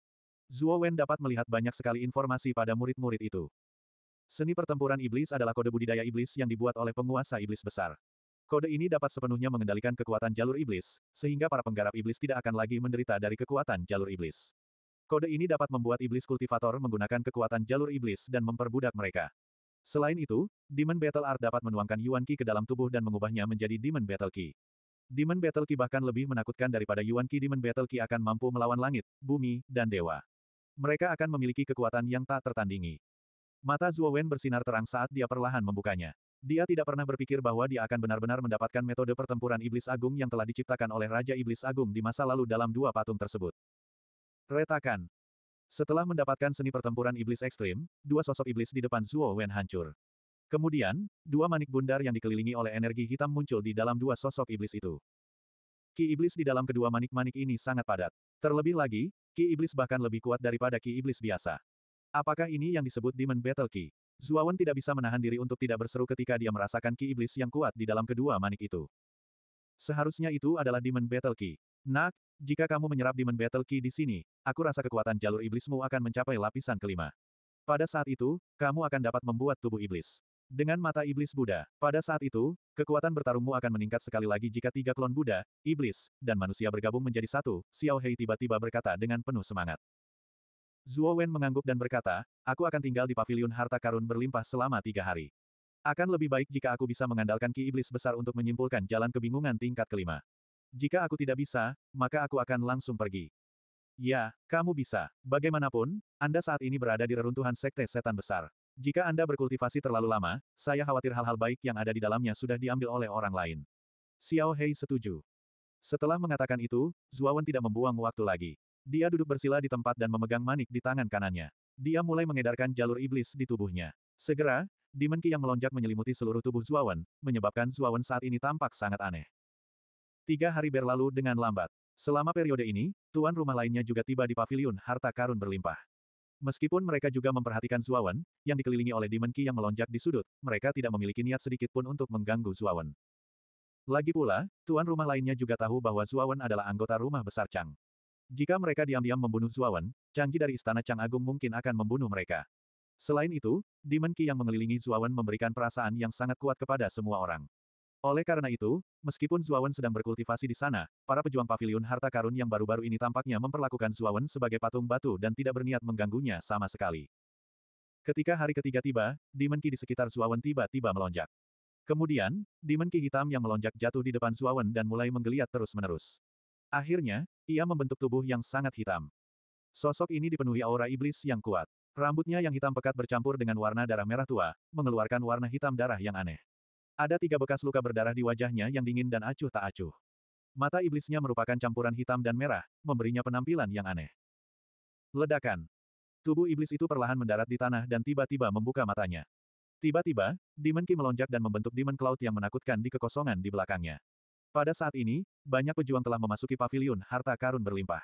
Zuo Wen dapat melihat banyak sekali informasi pada murid-murid itu. Seni pertempuran iblis adalah kode budidaya iblis yang dibuat oleh penguasa iblis besar. Kode ini dapat sepenuhnya mengendalikan kekuatan jalur iblis, sehingga para penggarap iblis tidak akan lagi menderita dari kekuatan jalur iblis. Kode ini dapat membuat iblis kultivator menggunakan kekuatan jalur iblis dan memperbudak mereka. Selain itu, Demon Battle Art dapat menuangkan Yuan Qi ke dalam tubuh dan mengubahnya menjadi Demon Battle Qi. Demon Battle Qi bahkan lebih menakutkan daripada Yuan Qi Demon Battle Qi akan mampu melawan langit, bumi, dan dewa. Mereka akan memiliki kekuatan yang tak tertandingi. Mata Wen bersinar terang saat dia perlahan membukanya. Dia tidak pernah berpikir bahwa dia akan benar-benar mendapatkan metode pertempuran iblis agung yang telah diciptakan oleh Raja Iblis Agung di masa lalu dalam dua patung tersebut. Retakan. Setelah mendapatkan seni pertempuran iblis ekstrim, dua sosok iblis di depan Zuo Wen hancur. Kemudian, dua manik bundar yang dikelilingi oleh energi hitam muncul di dalam dua sosok iblis itu. Ki iblis di dalam kedua manik-manik ini sangat padat. Terlebih lagi, ki iblis bahkan lebih kuat daripada ki iblis biasa. Apakah ini yang disebut Demon Battle Ki? Zuawan tidak bisa menahan diri untuk tidak berseru ketika dia merasakan ki iblis yang kuat di dalam kedua manik itu. Seharusnya itu adalah Demon Battle Ki. Nak, jika kamu menyerap Demon Battle Ki di sini, aku rasa kekuatan jalur iblismu akan mencapai lapisan kelima. Pada saat itu, kamu akan dapat membuat tubuh iblis. Dengan mata iblis Buddha, pada saat itu, kekuatan bertarungmu akan meningkat sekali lagi jika tiga klon Buddha, iblis, dan manusia bergabung menjadi satu, Xiao Hei tiba-tiba berkata dengan penuh semangat. Zuo Wen mengangguk dan berkata, aku akan tinggal di paviliun harta karun berlimpah selama tiga hari. Akan lebih baik jika aku bisa mengandalkan ki iblis besar untuk menyimpulkan jalan kebingungan tingkat kelima. Jika aku tidak bisa, maka aku akan langsung pergi. Ya, kamu bisa. Bagaimanapun, Anda saat ini berada di reruntuhan sekte setan besar. Jika Anda berkultivasi terlalu lama, saya khawatir hal-hal baik yang ada di dalamnya sudah diambil oleh orang lain. Xiao Hei setuju. Setelah mengatakan itu, Zuawan tidak membuang waktu lagi. Dia duduk bersila di tempat dan memegang manik di tangan kanannya. Dia mulai mengedarkan jalur iblis di tubuhnya. Segera, Demon Ki yang melonjak menyelimuti seluruh tubuh Zuawan, menyebabkan Zuawan saat ini tampak sangat aneh. Tiga hari berlalu dengan lambat. Selama periode ini, tuan rumah lainnya juga tiba di pavilion harta karun berlimpah. Meskipun mereka juga memperhatikan Zuawan, yang dikelilingi oleh Demon Ki yang melonjak di sudut, mereka tidak memiliki niat sedikit pun untuk mengganggu Zuawan. Lagi pula, tuan rumah lainnya juga tahu bahwa Zuawan adalah anggota rumah besar Chang. Jika mereka diam-diam membunuh Zuawan, canggih dari istana Chang Agung mungkin akan membunuh mereka. Selain itu, Demon Qi yang mengelilingi Zuawan memberikan perasaan yang sangat kuat kepada semua orang. Oleh karena itu, meskipun Zuawan sedang berkultivasi di sana, para pejuang pavilion harta karun yang baru-baru ini tampaknya memperlakukan Zuawan sebagai patung batu dan tidak berniat mengganggunya sama sekali. Ketika hari ketiga tiba, Demon Ki di sekitar Zuawan tiba-tiba melonjak. Kemudian, Demon Ki hitam yang melonjak jatuh di depan Zuawan dan mulai menggeliat terus-menerus. Akhirnya, ia membentuk tubuh yang sangat hitam. Sosok ini dipenuhi aura iblis yang kuat. Rambutnya yang hitam pekat bercampur dengan warna darah merah tua, mengeluarkan warna hitam darah yang aneh. Ada tiga bekas luka berdarah di wajahnya yang dingin dan acuh tak acuh. Mata iblisnya merupakan campuran hitam dan merah, memberinya penampilan yang aneh. Ledakan. Tubuh iblis itu perlahan mendarat di tanah dan tiba-tiba membuka matanya. Tiba-tiba, Demon Ki melonjak dan membentuk Demon Cloud yang menakutkan di kekosongan di belakangnya. Pada saat ini, banyak pejuang telah memasuki pavilion harta karun berlimpah.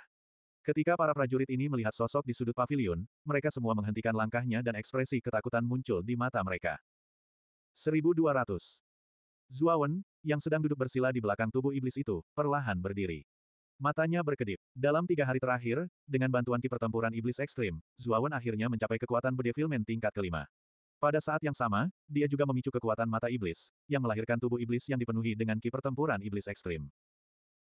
Ketika para prajurit ini melihat sosok di sudut pavilion, mereka semua menghentikan langkahnya dan ekspresi ketakutan muncul di mata mereka. 1200. Zuawan, yang sedang duduk bersila di belakang tubuh iblis itu, perlahan berdiri. Matanya berkedip. Dalam tiga hari terakhir, dengan bantuan ki pertempuran iblis ekstrim, Zuawan akhirnya mencapai kekuatan bedevilment tingkat kelima. Pada saat yang sama, dia juga memicu kekuatan mata iblis, yang melahirkan tubuh iblis yang dipenuhi dengan ki pertempuran iblis ekstrim.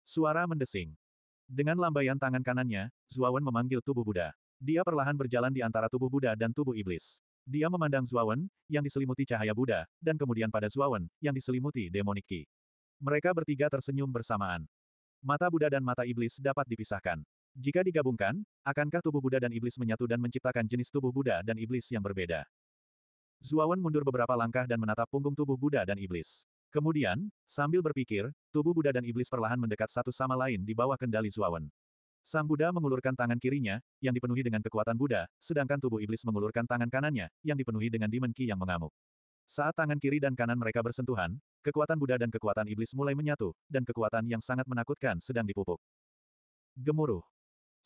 Suara mendesing. Dengan lambaian tangan kanannya, Zuawan memanggil tubuh Buddha. Dia perlahan berjalan di antara tubuh Buddha dan tubuh iblis. Dia memandang Zuawan, yang diselimuti cahaya Buddha, dan kemudian pada Zuawan, yang diselimuti demonik Ki. Mereka bertiga tersenyum bersamaan. Mata Buddha dan mata iblis dapat dipisahkan. Jika digabungkan, akankah tubuh Buddha dan iblis menyatu dan menciptakan jenis tubuh Buddha dan iblis yang berbeda? Zuawan mundur beberapa langkah dan menatap punggung tubuh Buddha dan Iblis. Kemudian, sambil berpikir, tubuh Buddha dan Iblis perlahan mendekat satu sama lain di bawah kendali Zuawan. Sang Buddha mengulurkan tangan kirinya, yang dipenuhi dengan kekuatan Buddha, sedangkan tubuh Iblis mengulurkan tangan kanannya, yang dipenuhi dengan Demon yang mengamuk. Saat tangan kiri dan kanan mereka bersentuhan, kekuatan Buddha dan kekuatan Iblis mulai menyatu, dan kekuatan yang sangat menakutkan sedang dipupuk. Gemuruh.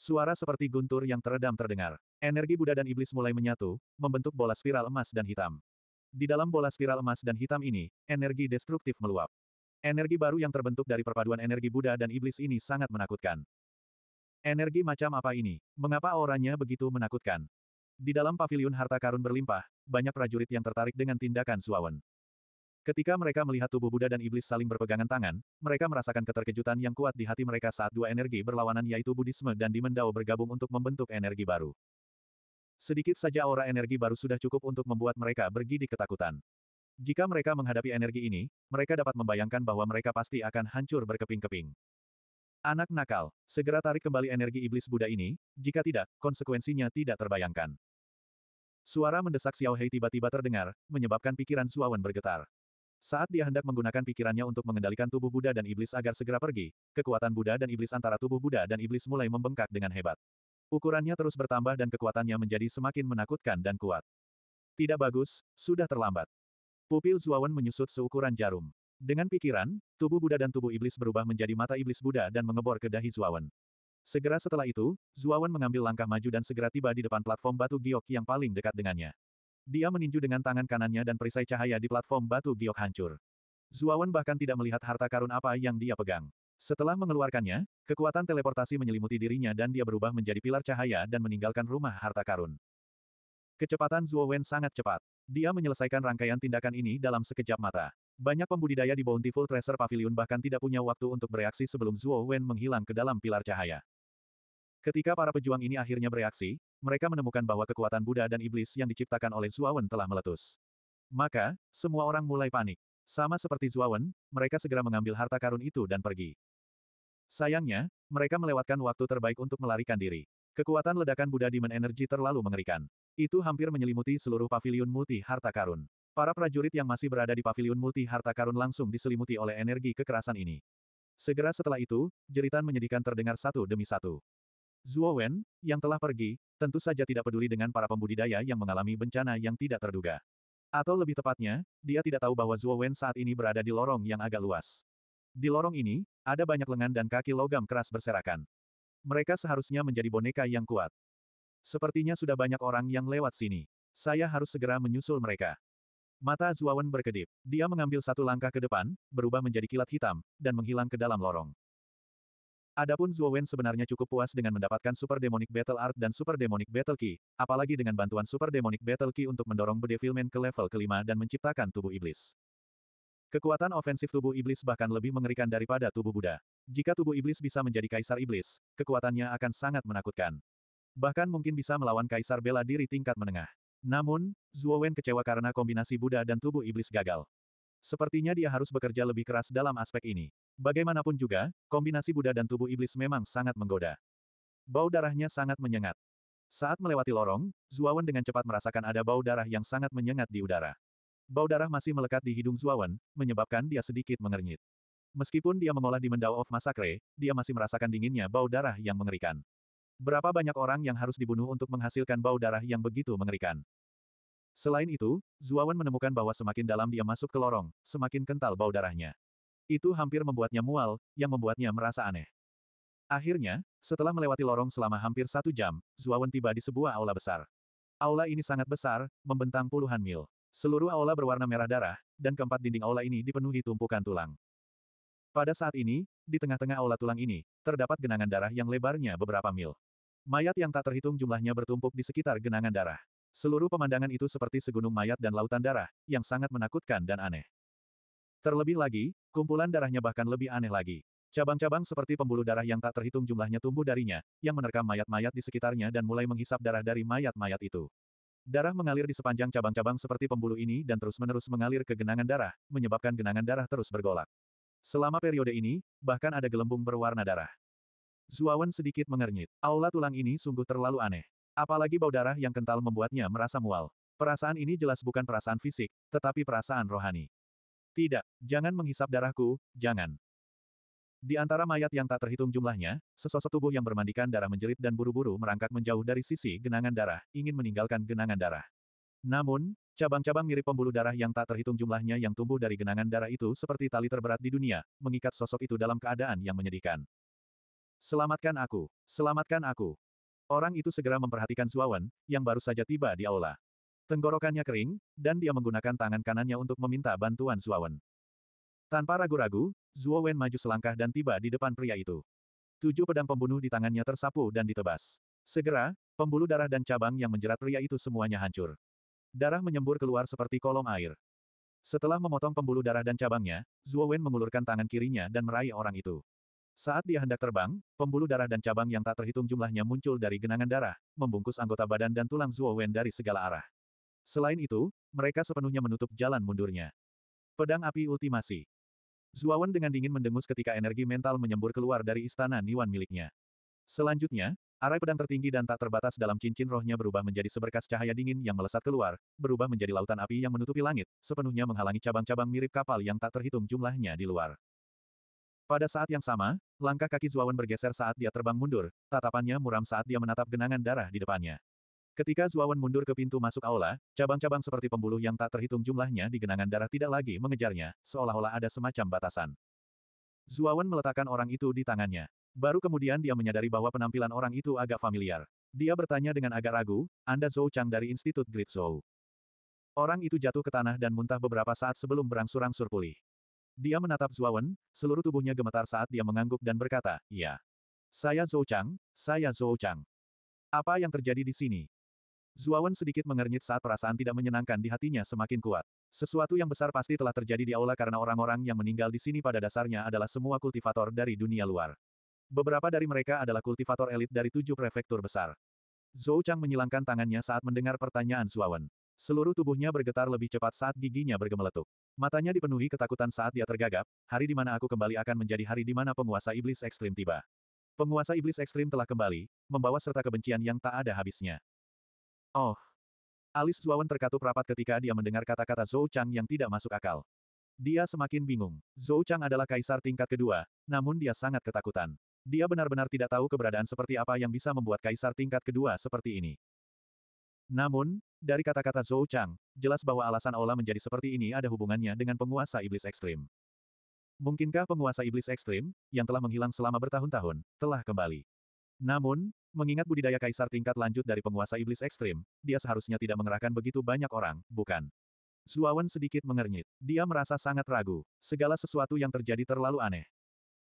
Suara seperti guntur yang teredam terdengar. Energi Buddha dan Iblis mulai menyatu, membentuk bola spiral emas dan hitam. Di dalam bola spiral emas dan hitam ini, energi destruktif meluap. Energi baru yang terbentuk dari perpaduan energi Buddha dan Iblis ini sangat menakutkan. Energi macam apa ini? Mengapa auranya begitu menakutkan? Di dalam Pavilion harta karun berlimpah, banyak prajurit yang tertarik dengan tindakan Suawen. Ketika mereka melihat tubuh Buddha dan iblis saling berpegangan tangan, mereka merasakan keterkejutan yang kuat di hati mereka saat dua energi berlawanan yaitu Buddhisme dan Dimendao bergabung untuk membentuk energi baru. Sedikit saja aura energi baru sudah cukup untuk membuat mereka bergidik ketakutan. Jika mereka menghadapi energi ini, mereka dapat membayangkan bahwa mereka pasti akan hancur berkeping-keping. Anak nakal, segera tarik kembali energi iblis Buddha ini, jika tidak, konsekuensinya tidak terbayangkan. Suara mendesak Xiao Hei tiba-tiba terdengar, menyebabkan pikiran Suawan bergetar. Saat dia hendak menggunakan pikirannya untuk mengendalikan tubuh Buddha dan Iblis agar segera pergi, kekuatan Buddha dan Iblis antara tubuh Buddha dan Iblis mulai membengkak dengan hebat. Ukurannya terus bertambah dan kekuatannya menjadi semakin menakutkan dan kuat. Tidak bagus, sudah terlambat. Pupil Zuawan menyusut seukuran jarum. Dengan pikiran, tubuh Buddha dan tubuh Iblis berubah menjadi mata Iblis Buddha dan mengebor ke dahi Zuawan. Segera setelah itu, Zuawan mengambil langkah maju dan segera tiba di depan platform batu giok yang paling dekat dengannya. Dia meninju dengan tangan kanannya dan perisai cahaya di platform batu giok hancur. Zuawan bahkan tidak melihat harta karun apa yang dia pegang. Setelah mengeluarkannya, kekuatan teleportasi menyelimuti dirinya dan dia berubah menjadi pilar cahaya dan meninggalkan rumah harta karun. Kecepatan Zuowen sangat cepat. Dia menyelesaikan rangkaian tindakan ini dalam sekejap mata. Banyak pembudidaya di Bountiful Treasure Pavilion bahkan tidak punya waktu untuk bereaksi sebelum Zuo menghilang ke dalam pilar cahaya. Ketika para pejuang ini akhirnya bereaksi, mereka menemukan bahwa kekuatan Buddha dan iblis yang diciptakan oleh Zuawan telah meletus. Maka, semua orang mulai panik. Sama seperti Zuawan, mereka segera mengambil harta karun itu dan pergi. Sayangnya, mereka melewatkan waktu terbaik untuk melarikan diri. Kekuatan ledakan Buddha Demon Energy terlalu mengerikan. Itu hampir menyelimuti seluruh pavilion multi harta karun. Para prajurit yang masih berada di pavilion multi harta karun langsung diselimuti oleh energi kekerasan ini. Segera setelah itu, jeritan menyedihkan terdengar satu demi satu. Zuo Wen, yang telah pergi, tentu saja tidak peduli dengan para pembudidaya yang mengalami bencana yang tidak terduga. Atau lebih tepatnya, dia tidak tahu bahwa Zhuo Wen saat ini berada di lorong yang agak luas. Di lorong ini, ada banyak lengan dan kaki logam keras berserakan. Mereka seharusnya menjadi boneka yang kuat. Sepertinya sudah banyak orang yang lewat sini. Saya harus segera menyusul mereka. Mata Wen berkedip. Dia mengambil satu langkah ke depan, berubah menjadi kilat hitam, dan menghilang ke dalam lorong. Adapun Zhuo Wen sebenarnya cukup puas dengan mendapatkan Super Demonic Battle Art dan Super Demonic Battle Key, apalagi dengan bantuan Super Demonic Battle Key untuk mendorong Bedevilment ke level kelima dan menciptakan tubuh iblis. Kekuatan ofensif tubuh iblis bahkan lebih mengerikan daripada tubuh Buddha. Jika tubuh iblis bisa menjadi kaisar iblis, kekuatannya akan sangat menakutkan. Bahkan mungkin bisa melawan kaisar bela diri tingkat menengah. Namun, Zhuo Wen kecewa karena kombinasi Buddha dan tubuh iblis gagal. Sepertinya dia harus bekerja lebih keras dalam aspek ini. Bagaimanapun juga, kombinasi Buddha dan tubuh iblis memang sangat menggoda. Bau darahnya sangat menyengat. Saat melewati lorong, Zuawan dengan cepat merasakan ada bau darah yang sangat menyengat di udara. Bau darah masih melekat di hidung Zuawan, menyebabkan dia sedikit mengernyit. Meskipun dia mengolah di Mendao of Massacre, dia masih merasakan dinginnya bau darah yang mengerikan. Berapa banyak orang yang harus dibunuh untuk menghasilkan bau darah yang begitu mengerikan? Selain itu, Zuawan menemukan bahwa semakin dalam dia masuk ke lorong, semakin kental bau darahnya. Itu hampir membuatnya mual, yang membuatnya merasa aneh. Akhirnya, setelah melewati lorong selama hampir satu jam, Zuawan tiba di sebuah aula besar. Aula ini sangat besar, membentang puluhan mil. Seluruh aula berwarna merah darah, dan keempat dinding aula ini dipenuhi tumpukan tulang. Pada saat ini, di tengah-tengah aula tulang ini, terdapat genangan darah yang lebarnya beberapa mil. Mayat yang tak terhitung jumlahnya bertumpuk di sekitar genangan darah. Seluruh pemandangan itu seperti segunung mayat dan lautan darah, yang sangat menakutkan dan aneh. Terlebih lagi, kumpulan darahnya bahkan lebih aneh lagi. Cabang-cabang seperti pembuluh darah yang tak terhitung jumlahnya tumbuh darinya, yang menerkam mayat-mayat di sekitarnya dan mulai menghisap darah dari mayat-mayat itu. Darah mengalir di sepanjang cabang-cabang seperti pembuluh ini dan terus-menerus mengalir ke genangan darah, menyebabkan genangan darah terus bergolak. Selama periode ini, bahkan ada gelembung berwarna darah. Zuawan sedikit mengernyit. Aula tulang ini sungguh terlalu aneh. Apalagi bau darah yang kental membuatnya merasa mual. Perasaan ini jelas bukan perasaan fisik, tetapi perasaan rohani. Tidak, jangan menghisap darahku, jangan. Di antara mayat yang tak terhitung jumlahnya, sesosok tubuh yang bermandikan darah menjerit dan buru-buru merangkak menjauh dari sisi genangan darah, ingin meninggalkan genangan darah. Namun, cabang-cabang mirip pembuluh darah yang tak terhitung jumlahnya yang tumbuh dari genangan darah itu seperti tali terberat di dunia, mengikat sosok itu dalam keadaan yang menyedihkan. Selamatkan aku, selamatkan aku, Orang itu segera memperhatikan Zuawan, yang baru saja tiba di aula. Tenggorokannya kering, dan dia menggunakan tangan kanannya untuk meminta bantuan Zuawan. Tanpa ragu-ragu, Zuawan maju selangkah dan tiba di depan pria itu. Tujuh pedang pembunuh di tangannya tersapu dan ditebas. Segera, pembuluh darah dan cabang yang menjerat pria itu semuanya hancur. Darah menyembur keluar seperti kolom air. Setelah memotong pembuluh darah dan cabangnya, Zuowen mengulurkan tangan kirinya dan meraih orang itu. Saat dia hendak terbang, pembuluh darah dan cabang yang tak terhitung jumlahnya muncul dari genangan darah, membungkus anggota badan dan tulang Zuo Wen dari segala arah. Selain itu, mereka sepenuhnya menutup jalan mundurnya. Pedang api ultimasi. Zuawan dengan dingin mendengus ketika energi mental menyembur keluar dari istana Niwan miliknya. Selanjutnya, arai pedang tertinggi dan tak terbatas dalam cincin rohnya berubah menjadi seberkas cahaya dingin yang melesat keluar, berubah menjadi lautan api yang menutupi langit, sepenuhnya menghalangi cabang-cabang mirip kapal yang tak terhitung jumlahnya di luar. Pada saat yang sama, langkah kaki Zuawan bergeser saat dia terbang mundur, tatapannya muram saat dia menatap genangan darah di depannya. Ketika Zuawan mundur ke pintu masuk aula, cabang-cabang seperti pembuluh yang tak terhitung jumlahnya di genangan darah tidak lagi mengejarnya, seolah-olah ada semacam batasan. Zuawan meletakkan orang itu di tangannya. Baru kemudian dia menyadari bahwa penampilan orang itu agak familiar. Dia bertanya dengan agak ragu, Anda Zhou Chang dari Institut Grid Zhou. Orang itu jatuh ke tanah dan muntah beberapa saat sebelum berangsur-angsur pulih. Dia menatap Zuawan, seluruh tubuhnya gemetar saat dia mengangguk dan berkata, Iya. Saya Zhou Chang, saya Zhou Chang. Apa yang terjadi di sini? Zuawan sedikit mengernyit saat perasaan tidak menyenangkan di hatinya semakin kuat. Sesuatu yang besar pasti telah terjadi di aula karena orang-orang yang meninggal di sini pada dasarnya adalah semua kultivator dari dunia luar. Beberapa dari mereka adalah kultivator elit dari tujuh prefektur besar. Zhou Chang menyilangkan tangannya saat mendengar pertanyaan Zuawan. Seluruh tubuhnya bergetar lebih cepat saat giginya bergemeletuk. Matanya dipenuhi ketakutan saat dia tergagap, hari di mana aku kembali akan menjadi hari di mana penguasa iblis ekstrim tiba. Penguasa iblis ekstrim telah kembali, membawa serta kebencian yang tak ada habisnya. Oh! Alis Zuawan terkatup rapat ketika dia mendengar kata-kata Zhou Chang yang tidak masuk akal. Dia semakin bingung. Zhou Chang adalah kaisar tingkat kedua, namun dia sangat ketakutan. Dia benar-benar tidak tahu keberadaan seperti apa yang bisa membuat kaisar tingkat kedua seperti ini. Namun, dari kata-kata Zhou Chang, jelas bahwa alasan Ola menjadi seperti ini ada hubungannya dengan penguasa iblis ekstrim. Mungkinkah penguasa iblis ekstrim, yang telah menghilang selama bertahun-tahun, telah kembali? Namun, mengingat budidaya kaisar tingkat lanjut dari penguasa iblis ekstrim, dia seharusnya tidak mengerahkan begitu banyak orang, bukan? Zuawan sedikit mengernyit. Dia merasa sangat ragu. Segala sesuatu yang terjadi terlalu aneh.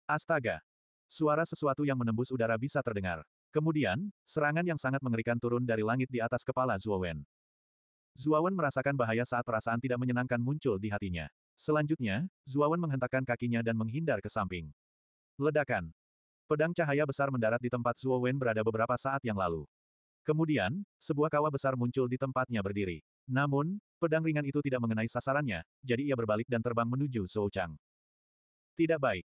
Astaga! Suara sesuatu yang menembus udara bisa terdengar. Kemudian, serangan yang sangat mengerikan turun dari langit di atas kepala Zuo Wen merasakan bahaya saat perasaan tidak menyenangkan muncul di hatinya. Selanjutnya, Wen menghentakkan kakinya dan menghindar ke samping. Ledakan. Pedang cahaya besar mendarat di tempat Wen berada beberapa saat yang lalu. Kemudian, sebuah kawah besar muncul di tempatnya berdiri. Namun, pedang ringan itu tidak mengenai sasarannya, jadi ia berbalik dan terbang menuju Zhou Chang. Tidak baik.